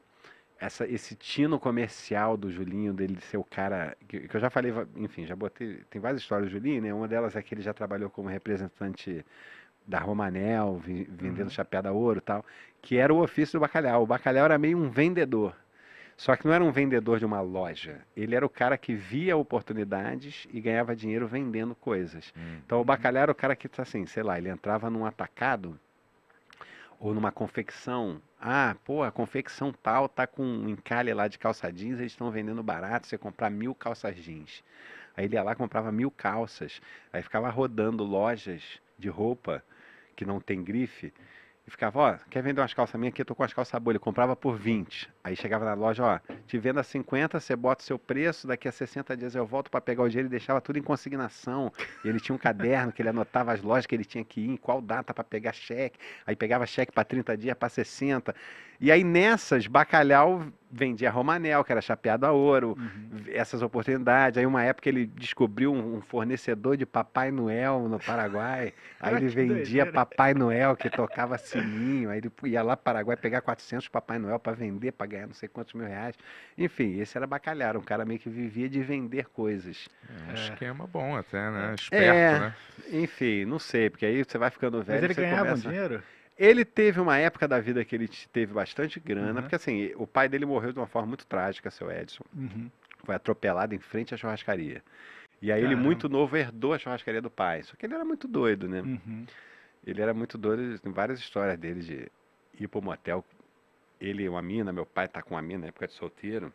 Essa, esse tino comercial do Julinho, dele ser o cara. Que, que eu já falei, enfim, já botei. Tem várias histórias do Julinho, né? Uma delas é que ele já trabalhou como representante da Romanel, vi, vendendo uhum. chapéu da ouro e tal, que era o ofício do bacalhau. O bacalhau era meio um vendedor. Só que não era um vendedor de uma loja. Ele era o cara que via oportunidades e ganhava dinheiro vendendo coisas. Uhum. Então o bacalhau era o cara que, assim, sei lá, ele entrava num atacado ou numa confecção. Ah, pô, a confecção tal tá com um encalhe lá de calça jeans, eles estão vendendo barato, você comprar mil calças jeans. Aí ele ia lá comprava mil calças, aí ficava rodando lojas de roupa que não tem grife e ficava, ó, quer vender umas calças minhas aqui? Eu tô com as calças bolha comprava por 20. Aí chegava na loja, ó, te vendo a 50, você bota o seu preço, daqui a 60 dias eu volto para pegar o dinheiro. e deixava tudo em consignação. E ele tinha um caderno que ele anotava as lojas que ele tinha que ir, em qual data para pegar cheque. Aí pegava cheque para 30 dias, para 60. E aí nessas, bacalhau vendia Romanel, que era chapeado a ouro, uhum. essas oportunidades. Aí, uma época, ele descobriu um, um fornecedor de Papai Noel no Paraguai. Aí, ele vendia Papai Noel, que tocava sininho. Aí, ele ia lá para Paraguai pegar 400 Papai Noel para vender, para ganhar não sei quantos mil reais. Enfim, esse era bacalhau. Um cara meio que vivia de vender coisas. É um é. esquema bom até, né? É. Esperto, é, né? Enfim, não sei, porque aí você vai ficando velho. Mas ele ganhava começa... dinheiro? Ele teve uma época da vida que ele teve bastante grana, uhum. porque assim, o pai dele morreu de uma forma muito trágica, seu Edson. Uhum. Foi atropelado em frente à churrascaria. E aí Caramba. ele, muito novo, herdou a churrascaria do pai. Só que ele era muito doido, né? Uhum. Ele era muito doido, tem várias histórias dele de ir pro motel. Ele e uma mina, meu pai tá com uma mina na época de solteiro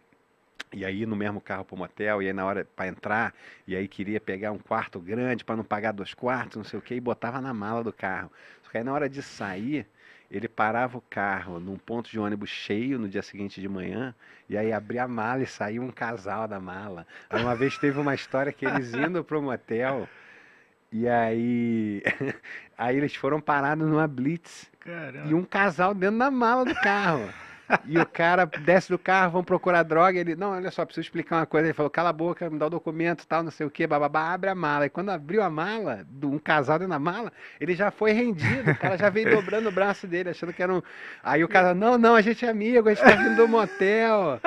e aí no mesmo carro para o motel, e aí na hora para entrar, e aí queria pegar um quarto grande para não pagar dois quartos, não sei o que, e botava na mala do carro. Só que aí na hora de sair, ele parava o carro num ponto de ônibus cheio no dia seguinte de manhã, e aí abria a mala e saía um casal da mala. Aí uma vez teve uma história que eles indo para o motel, e aí, aí eles foram parados numa blitz Caramba. e um casal dentro da mala do carro. E o cara desce do carro, vão procurar droga. Ele, não, olha só, preciso explicar uma coisa. Ele falou, cala a boca, me dá o documento, tal, não sei o quê, bababá, abre a mala. E quando abriu a mala, um casado na mala, ele já foi rendido. O cara já veio dobrando o braço dele, achando que era um. Aí o cara, não, não, a gente é amigo, a gente tá vindo do motel.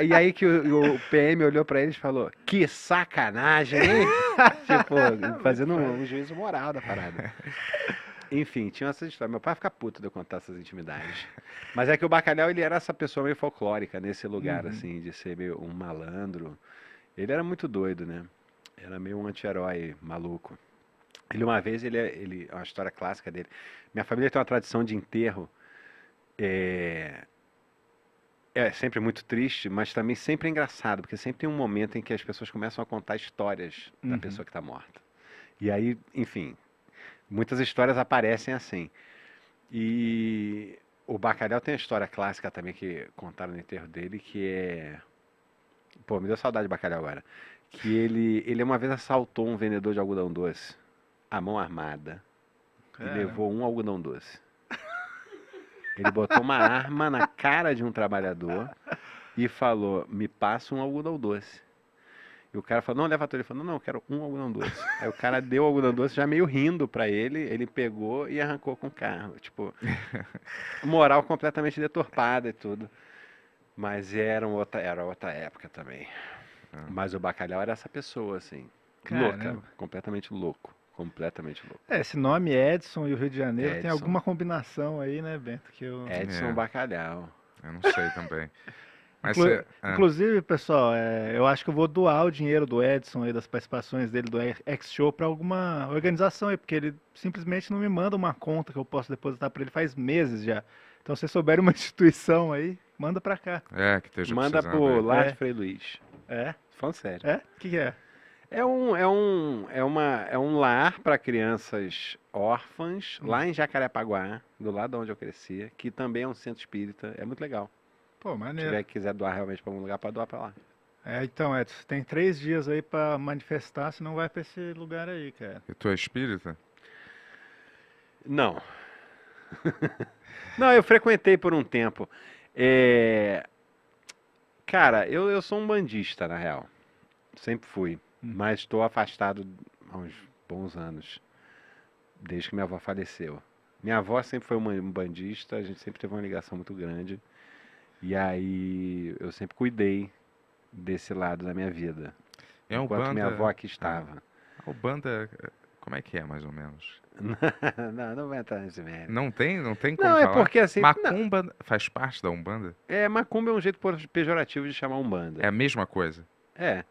E aí que o, o PM olhou pra eles e falou, que sacanagem, hein? tipo, fazendo um, um juízo moral da parada. Enfim, tinha essas histórias. Meu pai fica puto de eu contar essas intimidades. Mas é que o Bacalhau, ele era essa pessoa meio folclórica, nesse lugar, uhum. assim, de ser meio um malandro. Ele era muito doido, né? Era meio um anti-herói maluco. Ele, uma vez, ele, é, ele. É uma história clássica dele. Minha família tem uma tradição de enterro. É, é sempre muito triste, mas também sempre é engraçado, porque sempre tem um momento em que as pessoas começam a contar histórias uhum. da pessoa que está morta. E aí, enfim, Muitas histórias aparecem assim. E o Bacalhau tem a história clássica também que contaram no enterro dele, que é. Pô, me deu saudade de Bacalhau agora. Que ele, ele uma vez assaltou um vendedor de algodão doce, à mão armada, é. e levou um algodão doce. Ele botou uma arma na cara de um trabalhador e falou: Me passa um algodão doce. E o cara falou, não, leva tudo. Ele falou, não, não, eu quero um algodão doce. Aí o cara deu o algodão doce, já meio rindo pra ele, ele pegou e arrancou com o carro. Tipo, moral completamente deturpada e tudo. Mas era outra, era outra época também. Ah. Mas o bacalhau era essa pessoa, assim. Caramba. Louca, completamente louco. Completamente louco. É, esse nome Edson e o Rio de Janeiro Edson. tem alguma combinação aí, né, Bento? Que eu... Edson é. Bacalhau. Eu não sei também. Mas Inclu é. Inclusive, pessoal, é, eu acho que eu vou doar o dinheiro do Edson e das participações dele do X-Show para alguma organização aí, porque ele simplesmente não me manda uma conta que eu posso depositar para ele faz meses já. Então, se souber uma instituição aí, manda para cá. É, que esteja Manda pro lar de é. Frei Luiz. É? Falando sério. É? O que, que é? É um, é um, é uma, é um lar para crianças órfãs, hum. lá em Jacarepaguá, do lado de onde eu crescia, que também é um centro espírita. É muito legal. Pô, maneiro. Se tiver, quiser doar realmente para algum lugar, pode doar para lá. É, então, Edson, é, tem três dias aí para manifestar, senão vai para esse lugar aí, cara. E tu é espírita? Não. Não, eu frequentei por um tempo. É... Cara, eu, eu sou um bandista, na real. Sempre fui. Hum. Mas estou afastado há uns bons anos. Desde que minha avó faleceu. Minha avó sempre foi uma bandista, a gente sempre teve uma ligação muito grande. E aí eu sempre cuidei desse lado da minha vida. É um enquanto banda, minha avó aqui estava. É, o banda, como é que é mais ou menos? não, não vai entrar nesse mérito. Não tem, não tem como Não, é falar. é porque assim... Macumba não. faz parte da Umbanda? É, Macumba é um jeito pejorativo de chamar Umbanda. É a mesma coisa? É.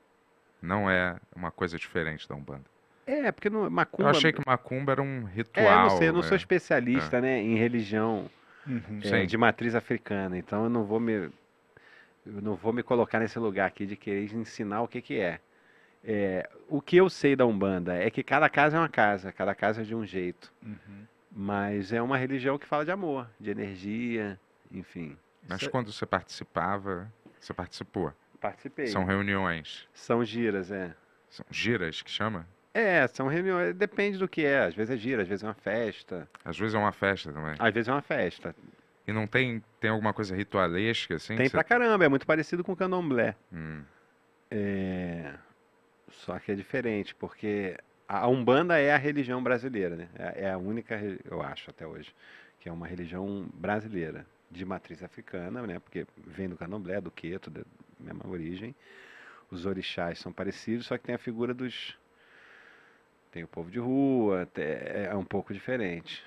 Não é uma coisa diferente da Umbanda. É, porque não, Macumba... Eu achei que Macumba era um é, ritual. É, não sei, eu não sou né? especialista, é. né, em religião uhum, é, de matriz africana. Então eu não vou me eu não vou me colocar nesse lugar aqui de querer ensinar o que que é. é o que eu sei da umbanda é que cada casa é uma casa, cada casa é de um jeito. Uhum. Mas é uma religião que fala de amor, de energia, enfim. Mas Isso... quando você participava, você participou? Participei. São reuniões. São giras, é. São giras que chama? É, são reuniões, é, depende do que é. Às vezes é gira, às vezes é uma festa. Às vezes é uma festa também. Às vezes é uma festa. E não tem, tem alguma coisa ritualesca, assim? Tem pra caramba, é muito parecido com o candomblé. Hum. É... Só que é diferente, porque a Umbanda é a religião brasileira, né? É, é a única, eu acho, até hoje, que é uma religião brasileira, de matriz africana, né? Porque vem do candomblé, do queto, da mesma origem. Os orixás são parecidos, só que tem a figura dos tem o povo de rua, é, é um pouco diferente.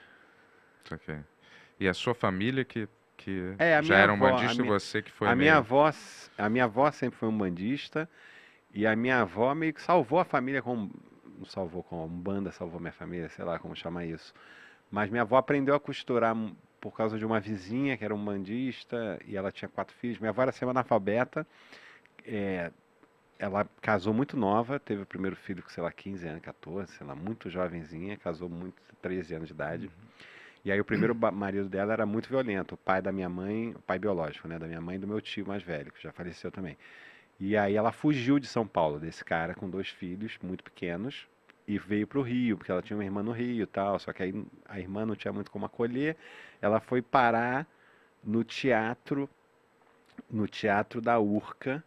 Okay. E a sua família que, que é, já era avó, bandista e você que foi a meio... minha avó A minha avó sempre foi um bandista e a minha avó meio que salvou a família com... Não salvou com a banda salvou minha família, sei lá como chamar isso. Mas minha avó aprendeu a costurar por causa de uma vizinha que era um bandista e ela tinha quatro filhos. Minha avó era semana analfabeta é, ela casou muito nova, teve o primeiro filho com, sei lá, 15 anos, 14, sei lá, muito jovenzinha, casou muito, 13 anos de idade. Uhum. E aí o primeiro marido dela era muito violento, o pai da minha mãe, o pai biológico, né, da minha mãe e do meu tio mais velho, que já faleceu também. E aí ela fugiu de São Paulo, desse cara, com dois filhos muito pequenos, e veio para o Rio, porque ela tinha uma irmã no Rio e tal, só que aí a irmã não tinha muito como acolher, ela foi parar no teatro, no teatro da Urca,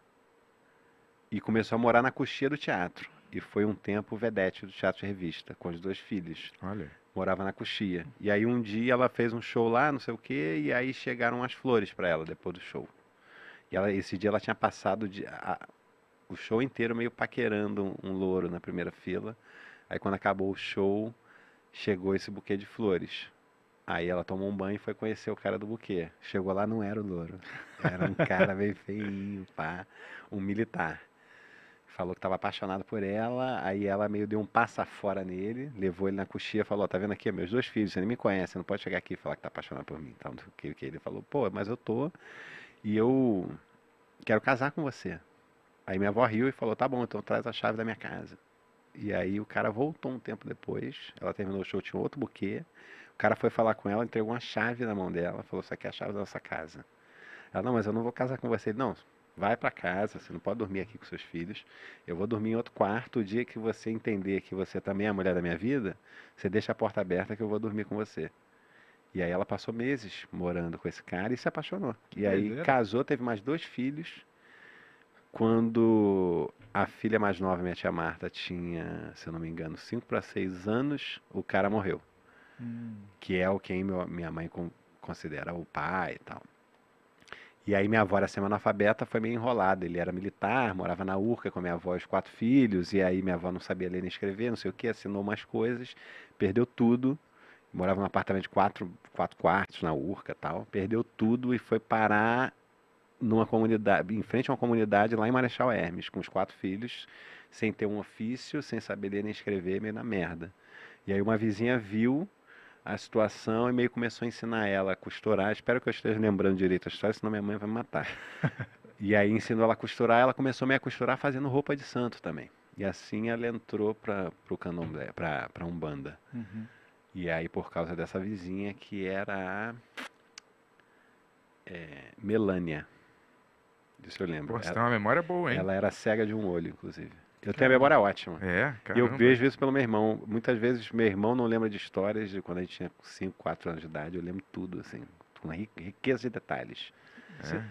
e começou a morar na coxia do teatro. E foi um tempo vedete do Teatro de Revista, com os dois filhos. Olha. Morava na coxia. E aí um dia ela fez um show lá, não sei o quê, e aí chegaram as flores para ela depois do show. E ela, esse dia ela tinha passado de, a, o show inteiro meio paquerando um, um louro na primeira fila. Aí quando acabou o show, chegou esse buquê de flores. Aí ela tomou um banho e foi conhecer o cara do buquê. Chegou lá, não era o louro. Era um cara bem feio, pá. Um militar falou que estava apaixonado por ela, aí ela meio deu um passa fora nele, levou ele na e falou, oh, tá vendo aqui, meus dois filhos, você nem me conhece, você não pode chegar aqui e falar que tá apaixonado por mim. Então, que, que ele falou, pô, mas eu tô, e eu quero casar com você. Aí minha avó riu e falou, tá bom, então traz a chave da minha casa. E aí o cara voltou um tempo depois, ela terminou o show, tinha outro buquê, o cara foi falar com ela, entregou uma chave na mão dela, falou, isso aqui é a chave da nossa casa. Ela, não, mas eu não vou casar com você. Ele, não, vai para casa, você não pode dormir aqui com seus filhos. Eu vou dormir em outro quarto. O dia que você entender que você também é a mulher da minha vida, você deixa a porta aberta que eu vou dormir com você. E aí ela passou meses morando com esse cara e se apaixonou. Que e verdadeira. aí casou, teve mais dois filhos. Quando a filha mais nova, minha tia Marta, tinha, se eu não me engano, cinco para seis anos, o cara morreu. Hum. Que é o quem minha mãe considera o pai e tal. E aí minha avó era semanalfabeta, foi meio enrolada. Ele era militar, morava na Urca com minha avó e os quatro filhos, e aí minha avó não sabia ler nem escrever, não sei o que, assinou umas coisas, perdeu tudo. Morava num apartamento de quatro, quatro quartos na Urca tal. Perdeu tudo e foi parar numa comunidade, em frente a uma comunidade lá em Marechal Hermes, com os quatro filhos, sem ter um ofício, sem saber ler nem escrever, meio na merda. E aí uma vizinha viu a situação e meio começou a ensinar ela a costurar. Espero que eu esteja lembrando direito a história, senão minha mãe vai me matar. e aí ensinou ela a costurar, ela começou a me costurar fazendo roupa de santo também. E assim ela entrou para o candomblé, para Umbanda. Uhum. E aí por causa dessa vizinha que era a é, Melânia. Isso eu lembro. Pô, você ela, tem uma memória boa, hein? Ela era cega de um olho, inclusive. Eu tenho a memória ótima. É, cara. Eu vejo isso pelo meu irmão. Muitas vezes meu irmão não lembra de histórias de quando a gente tinha 5, 4 anos de idade. Eu lembro tudo, assim, com uma riqueza de detalhes. É. Você,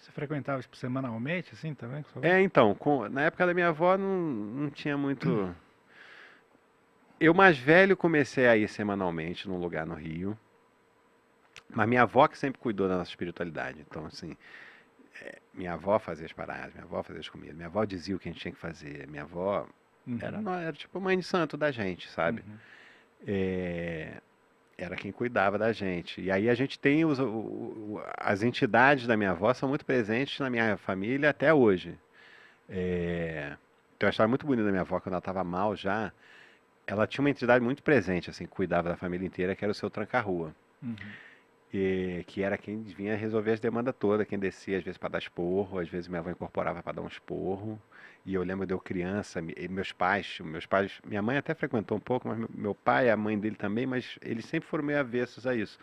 você frequentava isso tipo, semanalmente, assim, também? É, então. Com, na época da minha avó não, não tinha muito. Eu, mais velho, comecei a ir semanalmente num lugar no Rio. Mas minha avó que sempre cuidou da nossa espiritualidade. Então, assim, minha avó fazia as paradas, minha avó fazia as comidas, minha avó dizia o que a gente tinha que fazer, minha avó uhum. era, não, era tipo mãe de santo da gente, sabe? Uhum. É, era quem cuidava da gente. E aí a gente tem os, o, as entidades da minha avó são muito presentes na minha família até hoje. É, tem uma muito bonita da minha avó, quando ela estava mal já, ela tinha uma entidade muito presente, assim, que cuidava da família inteira, que era o seu tranca-rua. Uhum. E, que era quem vinha resolver as demandas todas, quem descia às vezes para dar esporro, às vezes minha avó incorporava para dar um esporro. E eu lembro de eu criança, meus pais, meus pais, minha mãe até frequentou um pouco, mas meu pai, a mãe dele também, mas eles sempre foram meio avessos a isso.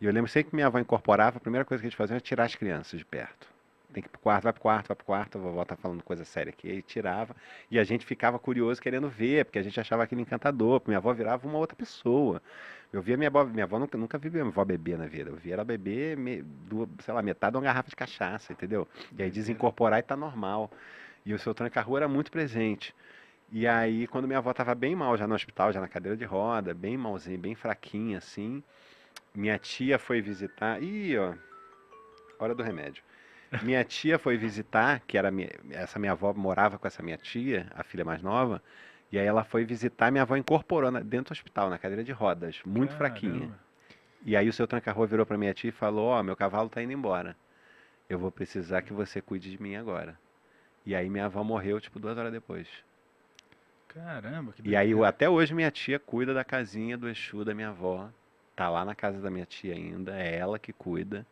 E eu lembro sempre que minha avó incorporava, a primeira coisa que eles faziam era tirar as crianças de perto. Tem que ir pro quarto, vai pro quarto, vai pro quarto, a vovó tá falando coisa séria aqui. E tirava. E a gente ficava curioso querendo ver, porque a gente achava aquele encantador. porque Minha avó virava uma outra pessoa. Eu via minha avó, minha avó nunca, nunca vi minha avó beber na vida. Eu via ela beber, me, duas, sei lá, metade de uma garrafa de cachaça, entendeu? E aí desincorporar e tá normal. E o seu tranca-rua era muito presente. E aí, quando minha avó estava bem mal, já no hospital, já na cadeira de roda, bem malzinha, bem fraquinha, assim, minha tia foi visitar. Ih, ó, hora do remédio. Minha tia foi visitar, que era minha, essa minha avó morava com essa minha tia, a filha mais nova. E aí ela foi visitar, minha avó incorporou na, dentro do hospital, na cadeira de rodas, muito Caramba. fraquinha. E aí o seu tranca-rua virou para minha tia e falou: "Ó, oh, meu cavalo tá indo embora. Eu vou precisar que você cuide de mim agora". E aí minha avó morreu tipo duas horas depois. Caramba, que E aí até hoje minha tia cuida da casinha do Exu da minha avó. Tá lá na casa da minha tia ainda, é ela que cuida.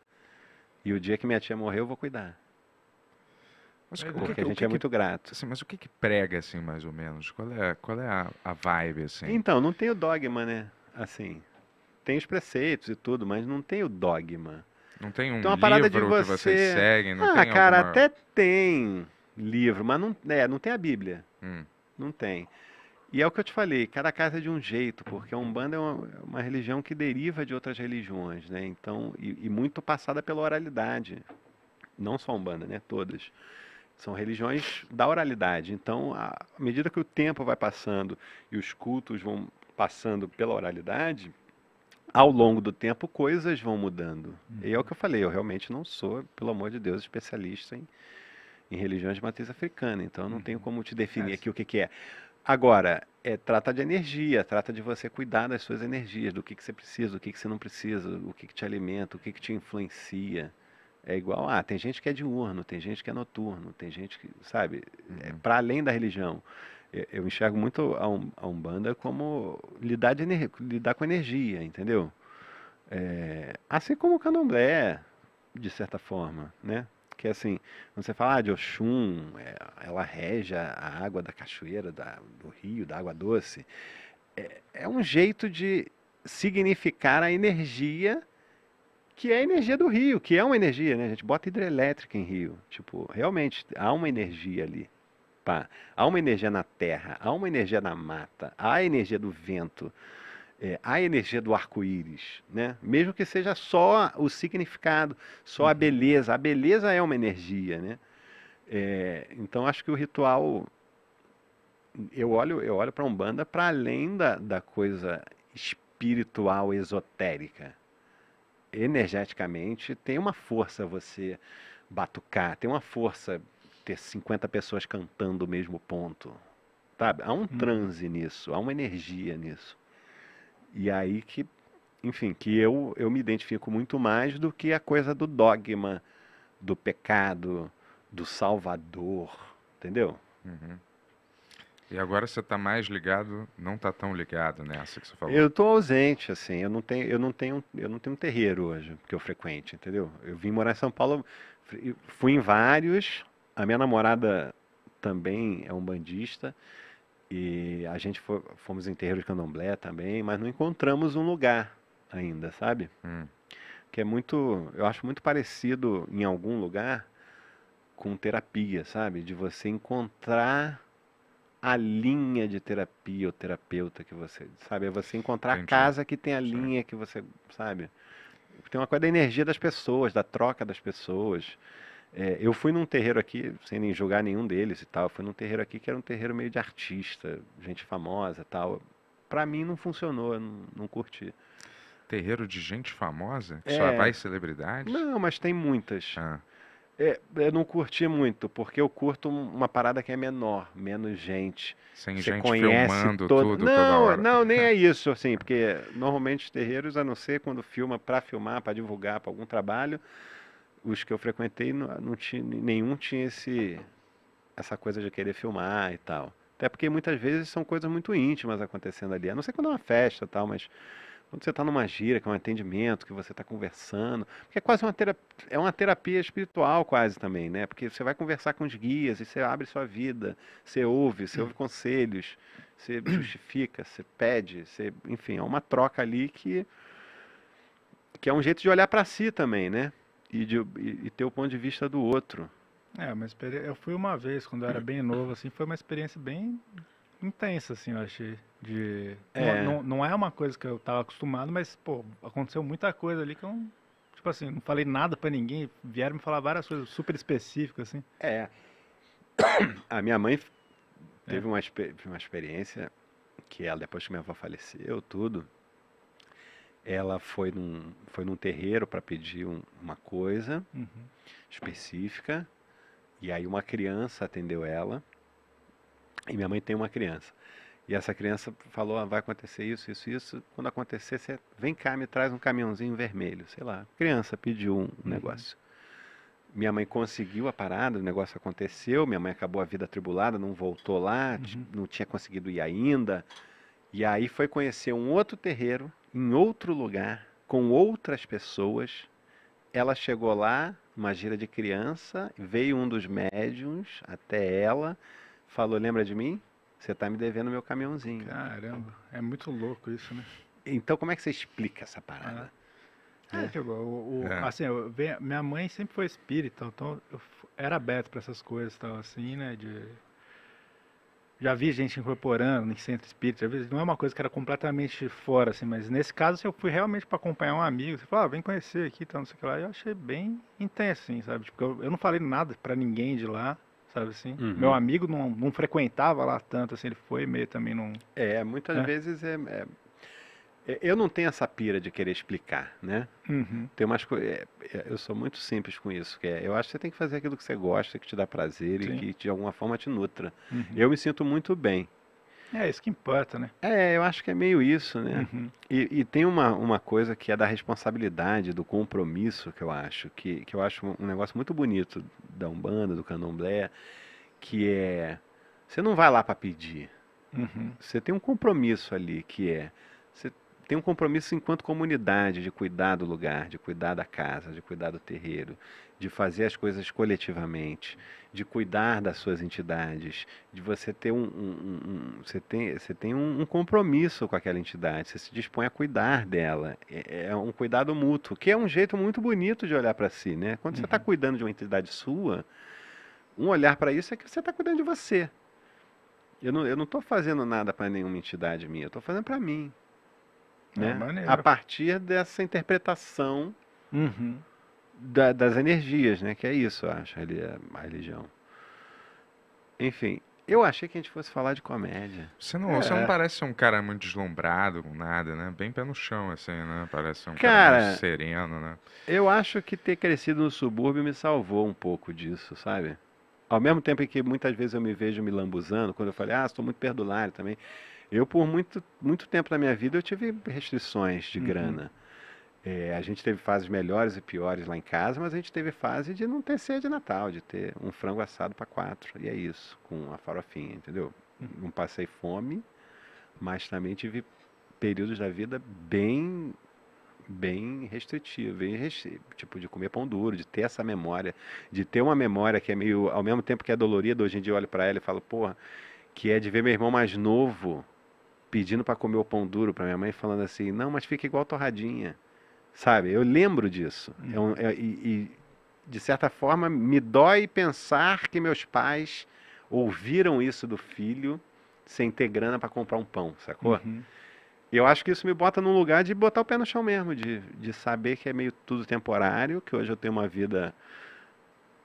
E o dia que minha tia morreu, eu vou cuidar. Mas o que, que a gente que, é muito grato. Assim, mas o que, que prega, assim, mais ou menos? Qual é, qual é a, a vibe, assim? Então, não tem o dogma, né? Assim, tem os preceitos e tudo, mas não tem o dogma. Não tem um então, livro parada de você... que vocês seguem? Não ah, tem cara, alguma... até tem livro, mas não, é, não tem a Bíblia. Hum. Não tem. E é o que eu te falei, cada casa é de um jeito, porque a Umbanda é uma, uma religião que deriva de outras religiões, né? Então, e, e muito passada pela oralidade. Não só a Umbanda, né? Todas. São religiões da oralidade. Então, à medida que o tempo vai passando e os cultos vão passando pela oralidade, ao longo do tempo coisas vão mudando. Uhum. E é o que eu falei, eu realmente não sou, pelo amor de Deus, especialista em, em religiões de matriz africana. Então, não uhum. tenho como te definir é aqui o que, que é. Agora, é, trata de energia, trata de você cuidar das suas energias, do que, que você precisa, do que, que você não precisa, o que, que te alimenta, o que, que te influencia. É igual, ah, tem gente que é diurno, tem gente que é noturno, tem gente que, sabe, é uhum. é para além da religião. Eu, enxergo muito a, Umbanda como lidar, de, lidar com energia, entendeu? É, assim como o candomblé, de certa forma, né? Que assim, quando você fala ah, de Oxum, é, ela rege a água da cachoeira, da, do rio, da água doce, é, é um jeito de significar a energia que é a energia do rio, que é uma energia, né? A gente bota hidrelétrica em rio. Tipo, realmente há uma energia ali. Pá. Há uma energia na terra, há uma energia na mata, há a energia do vento, é, há a energia do arco-íris, né? Mesmo que seja só o significado, só a uhum. beleza. A beleza é uma energia, né? É, então acho que o ritual eu olho eu olho para umbanda para além da, da coisa espiritual esotérica energeticamente tem uma força você batucar, tem uma força ter 50 pessoas cantando o mesmo ponto. Sabe? Há um hum. transe nisso, há uma energia nisso. E aí que, enfim, que eu, eu me identifico muito mais do que a coisa do dogma, do pecado, do salvador, entendeu? Uhum. E agora você está mais ligado, não está tão ligado nessa né, que você falou? Eu estou ausente, assim, eu não tenho, eu não tenho, eu não tenho um terreiro hoje que eu frequente, entendeu? Eu vim morar em São Paulo, fui em vários. A minha namorada também é um bandista e a gente foi, fomos em terreiro de Candomblé também, mas não encontramos um lugar ainda, sabe? Hum. Que é muito, eu acho muito parecido em algum lugar com terapia, sabe? De você encontrar a linha de terapia ou terapeuta que você, sabe? É você encontrar Entendi. a casa que tem a linha que você, sabe? Tem uma coisa da energia das pessoas, da troca das pessoas. É, eu fui num terreiro aqui, sem nem julgar nenhum deles e tal, fui num terreiro aqui que era um terreiro meio de artista, gente famosa tal. Para mim não funcionou, não, não curti. Terreiro de gente famosa? É, Só vai celebridade? Não, mas tem muitas. Ah. É, eu não curti muito, porque eu curto uma parada que é menor, menos gente. Sem Você gente conhece filmando todo... tudo não, Não, nem é isso, assim, porque normalmente os terreiros, a não ser quando filma para filmar, para divulgar, para algum trabalho, os que eu frequentei, não, não tinha, nenhum tinha esse, essa coisa de querer filmar e tal. Até porque muitas vezes são coisas muito íntimas acontecendo ali. A não ser quando é uma festa e tal, mas quando você está numa gira, que é um atendimento, que você está conversando, que é quase uma terapia, é uma terapia espiritual quase também, né? Porque você vai conversar com os guias e você abre sua vida, você ouve, você ouve conselhos, você justifica, você pede, você, enfim, é uma troca ali que que é um jeito de olhar para si também, né? E, de, e, e ter o ponto de vista do outro. É, mas eu fui uma vez quando eu era bem novo, assim, foi uma experiência bem intensa, assim, eu achei. De... É. Não, não, é uma coisa que eu tava acostumado, mas, pô, aconteceu muita coisa ali que eu não. Tipo assim, não falei nada para ninguém, vieram me falar várias coisas super específicas, assim. É. A minha mãe teve é. uma, uma experiência que ela, depois que minha avó faleceu, tudo, ela foi num, foi num terreiro para pedir um, uma coisa uhum. específica, e aí uma criança atendeu ela, e minha mãe tem uma criança. E essa criança falou: ah, vai acontecer isso, isso, isso. Quando acontecer, você vem cá, me traz um caminhãozinho vermelho. Sei lá. Criança pediu um uhum. negócio. Minha mãe conseguiu a parada, o negócio aconteceu. Minha mãe acabou a vida atribulada, não voltou lá, uhum. não tinha conseguido ir ainda. E aí foi conhecer um outro terreiro, em outro lugar, com outras pessoas. Ela chegou lá, uma gira de criança, veio um dos médiums até ela falou: Lembra de mim? Você está me devendo meu caminhãozinho. Caramba, é muito louco isso, né? Então, como é que você explica essa parada? Ah, é. É, tipo, o, o, é. assim, eu, minha mãe sempre foi espírita, então eu era aberto para essas coisas, tal, assim, né? De, já vi gente incorporando em centro espírita, vi, não é uma coisa que era completamente fora, assim, mas nesse caso eu fui realmente para acompanhar um amigo, você falou, ah, vem conhecer aqui, tal, não sei o que lá, eu achei bem intenso, assim, sabe? Tipo, eu, eu não falei nada para ninguém de lá, sabe assim? Uhum. Meu amigo não, não frequentava lá tanto, assim, ele foi meio também não... É, muitas né? vezes é, é, é... Eu não tenho essa pira de querer explicar, né? Uhum. Tem umas coisas. É, é, eu sou muito simples com isso, que é, eu acho que você tem que fazer aquilo que você gosta, que te dá prazer Sim. e que de alguma forma te nutra. Uhum. Eu me sinto muito bem é, isso que importa, né? É, eu acho que é meio isso, né? Uhum. E, e, tem uma, uma coisa que é da responsabilidade, do compromisso, que eu acho, que, que eu acho um negócio muito bonito da Umbanda, do Candomblé, que é. Você não vai lá para pedir. Uhum. Você tem um compromisso ali que é tem um compromisso enquanto comunidade de cuidar do lugar, de cuidar da casa, de cuidar do terreiro, de fazer as coisas coletivamente, de cuidar das suas entidades, de você ter um, um, um você tem, você tem um, um, compromisso com aquela entidade, você se dispõe a cuidar dela, é, é um cuidado mútuo, que é um jeito muito bonito de olhar para si, né? Quando tá uhum. você está cuidando de uma entidade sua, um olhar para isso é que você está cuidando de você. Eu não estou fazendo nada para nenhuma entidade minha, eu estou fazendo para mim. É né? É a partir dessa interpretação uhum. da, das energias, né? Que é isso, eu acho, ali a religião. Enfim, eu achei que a gente fosse falar de comédia. Você não, é. você não é. parece ser um cara muito deslumbrado com nada, né? Bem pé no chão, assim, né? Parece um cara, cara sereno, né? Eu acho que ter crescido no subúrbio me salvou um pouco disso, sabe? Ao mesmo tempo em que muitas vezes eu me vejo me lambuzando, quando eu falei, ah, estou muito perdulário também eu, por muito, muito tempo na minha vida, eu tive restrições de uhum. grana. É, a gente teve fases melhores e piores lá em casa, mas a gente teve fase de não ter ceia de Natal, de ter um frango assado para quatro. E é isso, com a farofinha, entendeu? Uhum. Não passei fome, mas também tive períodos da vida bem bem restritivo, bem tipo de comer pão duro, de ter essa memória, de ter uma memória que é meio, ao mesmo tempo que é dolorida, hoje em dia eu olho para ela e falo, porra, que é de ver meu irmão mais novo pedindo para comer o pão duro para minha mãe, falando assim: não, mas fica igual torradinha. Sabe? Eu lembro disso. Uhum. e, e, de certa forma, me dói pensar que meus pais ouviram isso do filho sem ter grana para comprar um pão, sacou? Uhum. Eu acho que isso me bota num lugar de botar o pé no chão mesmo, de, de saber que é meio tudo temporário, que hoje eu tenho uma vida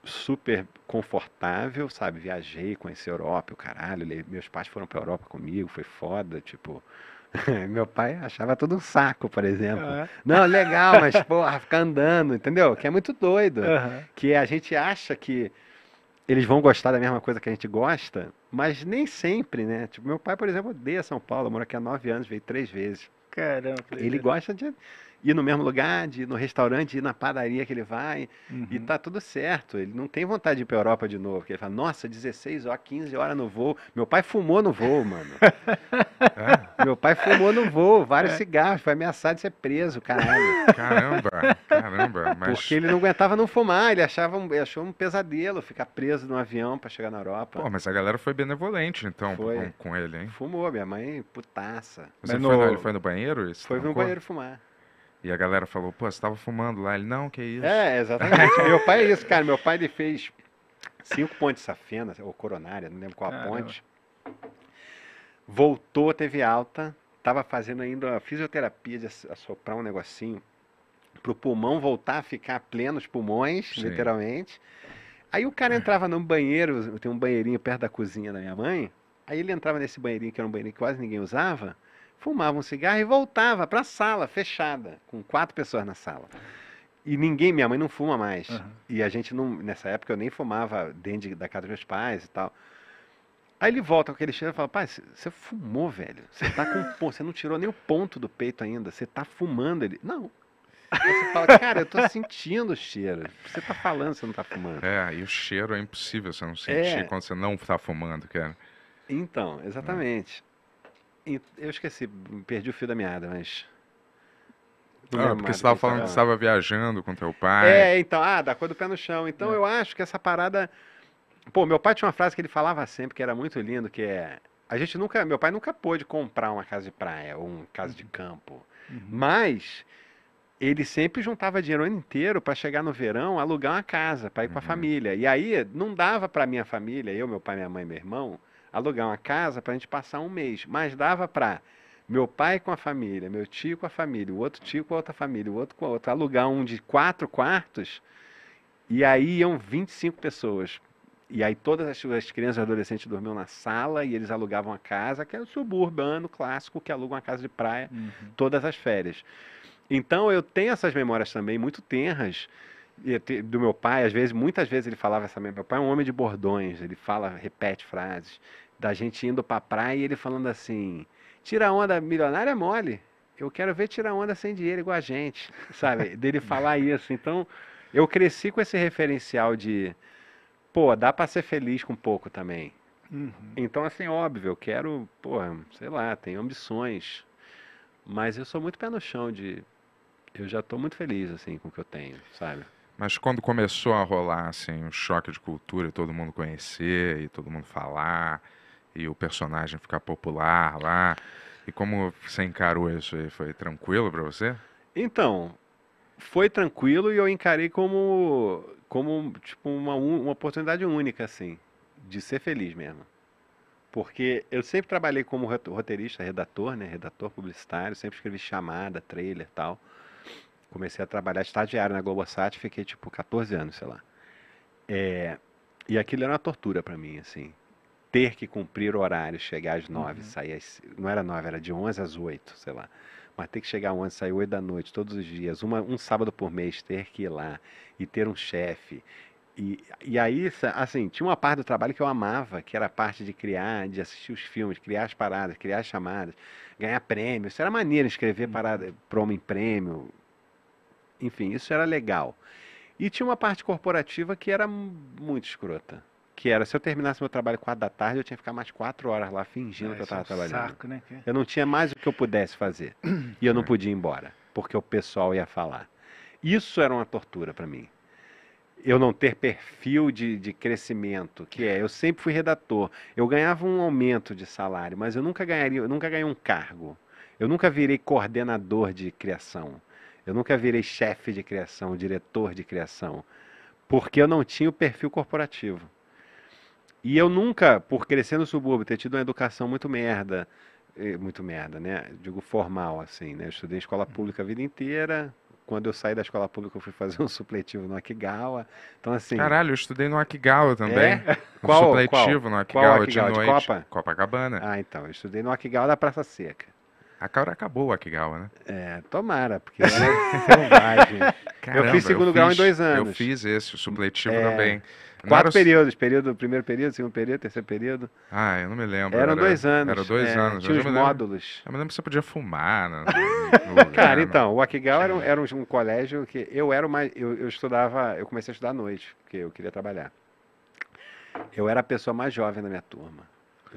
super confortável, sabe? Viajei, conheci a Europa, o caralho. Meus pais foram para Europa comigo, foi foda, tipo. Meu pai achava tudo um saco, por exemplo. Uhum. Não, legal, mas porra, ficar andando, entendeu? Que é muito doido. Uhum. Que a gente acha que eles vão gostar da mesma coisa que a gente gosta, mas nem sempre, né? Tipo, meu pai, por exemplo, odeia São Paulo, mora aqui há nove anos, veio três vezes. Caramba. Ele gosta de ir no mesmo lugar, de ir no restaurante, ir na padaria que ele vai. Uhum. E tá tudo certo. Ele não tem vontade de ir pra Europa de novo. Porque ele fala, nossa, 16 horas, 15 horas no voo. Meu pai fumou no voo, mano. É? Meu pai fumou no voo, vários é. cigarros, foi ameaçado de ser preso, caralho. Caramba, caramba. Mas... Porque ele não aguentava não fumar, ele achava ele achou um pesadelo ficar preso num avião para chegar na Europa. Pô, mas a galera foi benevolente, então, com, com, ele, hein? Fumou, minha mãe, putaça. Mas, mas no... foi no, ele foi no banheiro? Foi no banheiro fumar. E a galera falou, pô, você tava fumando lá. Ele, não, que isso. É, exatamente. meu pai é isso, cara. Meu pai, ele fez cinco pontes safena, ou coronária, não lembro qual a ponte. Voltou, teve alta. Tava fazendo ainda a fisioterapia de assoprar um negocinho pro pulmão voltar a ficar os pulmões, Sim. literalmente. Aí o cara entrava no banheiro, tem um banheirinho perto da cozinha da minha mãe. Aí ele entrava nesse banheirinho, que era um banheirinho que quase ninguém usava fumava um cigarro e voltava para a sala fechada, com quatro pessoas na sala. E ninguém, minha mãe não fuma mais. Uhum. E a gente não, nessa época eu nem fumava dentro da casa dos meus pais e tal. Aí ele volta com aquele cheiro e fala: Pai, você fumou, velho. Você tá com. Você não tirou nem o ponto do peito ainda. Você tá fumando. Ele. Não. Aí você fala, cara, eu tô sentindo o cheiro. Você tá falando, você não tá fumando. É, e o cheiro é impossível você não é. sentir é... quando você não tá fumando, cara. Então, exatamente. É. Eu esqueci, perdi o fio da meada, mas. ah, porque você estava falando que estava viajando com teu pai. É, então, ah, da coisa do pé no chão. Então é. eu acho que essa parada. Pô, meu pai tinha uma frase que ele falava sempre, que era muito lindo, que é. A gente nunca. Meu pai nunca pôde comprar uma casa de praia ou uma casa de uhum. campo. Uhum. Mas ele sempre juntava dinheiro inteiro para chegar no verão alugar uma casa para ir uhum. com a uhum. família. E aí não dava para minha família, eu, meu pai, minha mãe, meu irmão, alugar uma casa para a gente passar um mês. Mas dava para meu pai com a família, meu tio com a família, o outro tio com a outra família, o outro com a outra, alugar um de quatro quartos, e aí iam 25 pessoas. E aí todas as, as crianças e adolescentes dormiam na sala e eles alugavam a casa, que é o suburbano clássico que aluga uma casa de praia uhum. todas as férias. Então eu tenho essas memórias também muito tenras do meu pai, às vezes, muitas vezes ele falava essa mesma. Meu pai é um homem de bordões, ele fala, repete frases. Da gente indo pra praia e ele falando assim: tira onda, milionário é mole. Eu quero ver tirar onda sem dinheiro igual a gente, sabe? Dele falar isso. Então, eu cresci com esse referencial de, pô, dá pra ser feliz com pouco também. Uhum. Então, assim, óbvio, eu quero, pô, sei lá, tenho ambições. Mas eu sou muito pé no chão de. Eu já tô muito feliz, assim, com o que eu tenho, sabe? Mas quando começou a rolar assim, um choque de cultura, e todo mundo conhecer, e todo mundo falar, e o personagem ficar popular lá. E como você encarou isso aí? Foi tranquilo para você? Então, foi tranquilo e eu encarei como, como tipo, uma, uma oportunidade única, assim, de ser feliz mesmo. Porque eu sempre trabalhei como roteirista, redator, né? Redator publicitário, sempre escrevi chamada, trailer tal. Comecei a trabalhar estagiário na Globosat, fiquei tipo 14 anos, sei lá. É, e aquilo era uma tortura para mim, assim. Ter que cumprir horário, chegar às 9, uhum. sair às. Não era 9, era de 11 às 8, sei lá. Mas ter que chegar às 11, sair 8 da noite, todos os dias, uma, um sábado por mês, ter que ir lá e ter um chefe. E, e aí, assim, tinha uma parte do trabalho que eu amava, que era a parte de criar, de assistir os filmes, criar as paradas, criar as chamadas, ganhar prêmios. Isso era maneiro, escrever uhum. parada, promo em prêmio, enfim, isso era legal. E tinha uma parte corporativa que era muito escrota. Que era, se eu terminasse meu trabalho quatro da tarde, eu tinha que ficar mais quatro horas lá fingindo ah, que eu estava é um trabalhando. Saco, né? Eu não tinha mais o que eu pudesse fazer. e eu não é. podia ir embora, porque o pessoal ia falar. Isso era uma tortura para mim. Eu não ter perfil de, de crescimento, que é, eu sempre fui redator. Eu ganhava um aumento de salário, mas eu nunca ganharia, eu nunca ganhei um cargo. Eu nunca virei coordenador de criação. Eu nunca virei chefe de criação, diretor de criação, porque eu não tinha o perfil corporativo. E eu nunca, por crescer no subúrbio, ter tido uma educação muito merda, eh, muito merda, né? Digo formal, assim, né? Eu estudei em escola uhum. pública a vida inteira. Quando eu saí da escola pública, eu fui fazer um supletivo no Akigawa. Então, assim... Caralho, eu estudei no Akigawa também. É? Um qual, supletivo qual? no Akigawa, qual Akigawa de noite. De Copa? Copacabana. Ah, então. Eu estudei no Akigawa da Praça Seca. A cara acabou o Akigawa, né? É, tomara, porque era é selvagem. Caramba, eu fiz segundo eu grau fiz, em dois anos. Eu fiz esse, o supletivo é, também. Quatro era... períodos, período, primeiro período, segundo período, terceiro período. Ah, eu não me lembro. Eram era, dois anos. Eram dois é, anos. Tinha os módulos. eu me lembro que você podia fumar. No, no lugar, né? cara, então, o Akigawa era, um, era um, colégio que eu era mais, Eu, eu estudava, eu comecei a estudar à noite, porque eu queria trabalhar. Eu era a pessoa mais jovem da minha turma.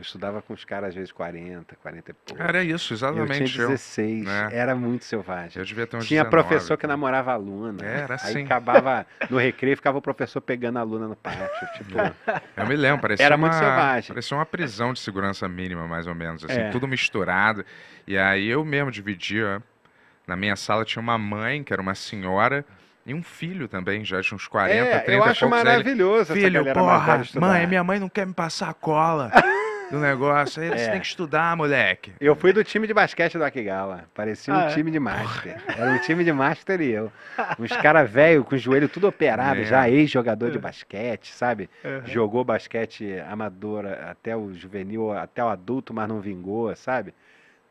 Eu estudava com os caras, às vezes, 40, 40 e pouco. Era isso, exatamente. Eu tinha 16, eu, né? era muito selvagem. Eu devia ter uns Tinha 19, professor que né? namorava aluna. Era assim. Aí acabava no recreio ficava o professor pegando a aluna no pátio. Tipo... Eu me lembro, parecia era uma, muito selvagem. Parecia uma prisão de segurança mínima, mais ou menos. Assim, é. tudo misturado. E aí eu mesmo dividia. Na minha sala tinha uma mãe, que era uma senhora, e um filho também, já tinha uns 40, é, 30 eu acho poucos, maravilhoso ele, Filho, porra, mãe, minha mãe não quer me passar a cola. do negócio. Aí é. você tem que estudar, moleque. Eu fui do time de basquete do Akigawa. Parecia ah, um é? time de master. Era um time de master e eu. Uns caras velho com o joelho tudo operado, é. já ex-jogador de é. basquete, sabe? Jogou basquete amador até o juvenil, até o adulto, mas não vingou, sabe?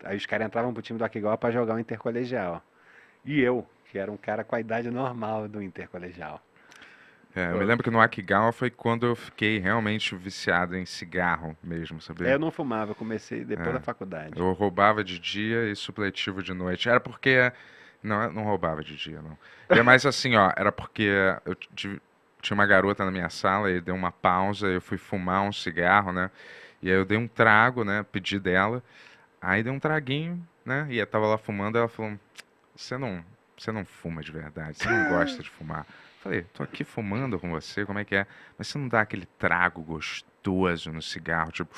Aí os caras entravam pro time do Akigawa para jogar o um intercolegial. E eu, que era um cara com a idade normal do intercolegial. É, eu me lembro que no Akigawa foi quando eu fiquei realmente viciado em cigarro mesmo, sabia? É, eu não fumava, comecei depois é. da faculdade. Eu roubava de dia e supletivo de noite. Era porque. Não, não roubava de dia, não. É mais assim, ó, era porque eu tive, tinha uma garota na minha sala e deu uma pausa, eu fui fumar um cigarro, né? E aí eu dei um trago, né? Pedi dela. Aí dei um traguinho, né? E eu tava lá fumando, ela falou: Você não, você não fuma de verdade, você não gosta de fumar. Falei, tô aqui fumando com você, como é que é? Mas você não dá aquele trago gostoso no cigarro, tipo.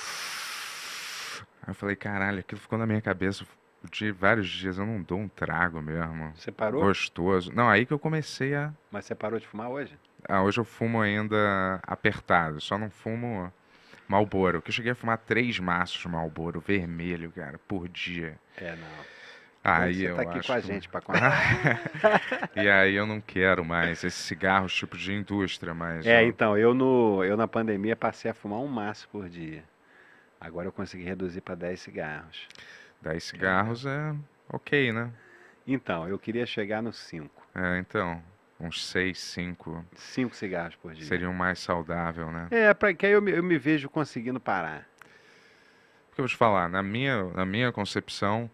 Aí eu falei, caralho, aquilo ficou na minha cabeça de vários dias, eu não dou um trago mesmo. Você parou? Gostoso. Não, aí que eu comecei a. Mas você parou de fumar hoje? Ah, hoje eu fumo ainda apertado, só não fumo Malboro. Que eu cheguei a fumar três maços de Malboro vermelho, cara, por dia. É, não. Aí eu tá aqui acho com a gente para contar. e aí eu não quero mais esse cigarro tipo de indústria, mas É, eu... então, eu no eu na pandemia passei a fumar um maço por dia. Agora eu consegui reduzir para 10 cigarros. 10 é. cigarros é. é OK, né? Então, eu queria chegar nos 5. É, então, uns 6, 5. 5 cigarros por dia. Seria o mais saudável, né? É, para que aí eu me, eu me vejo conseguindo parar. Porque eu vou te falar, na minha, na minha concepção,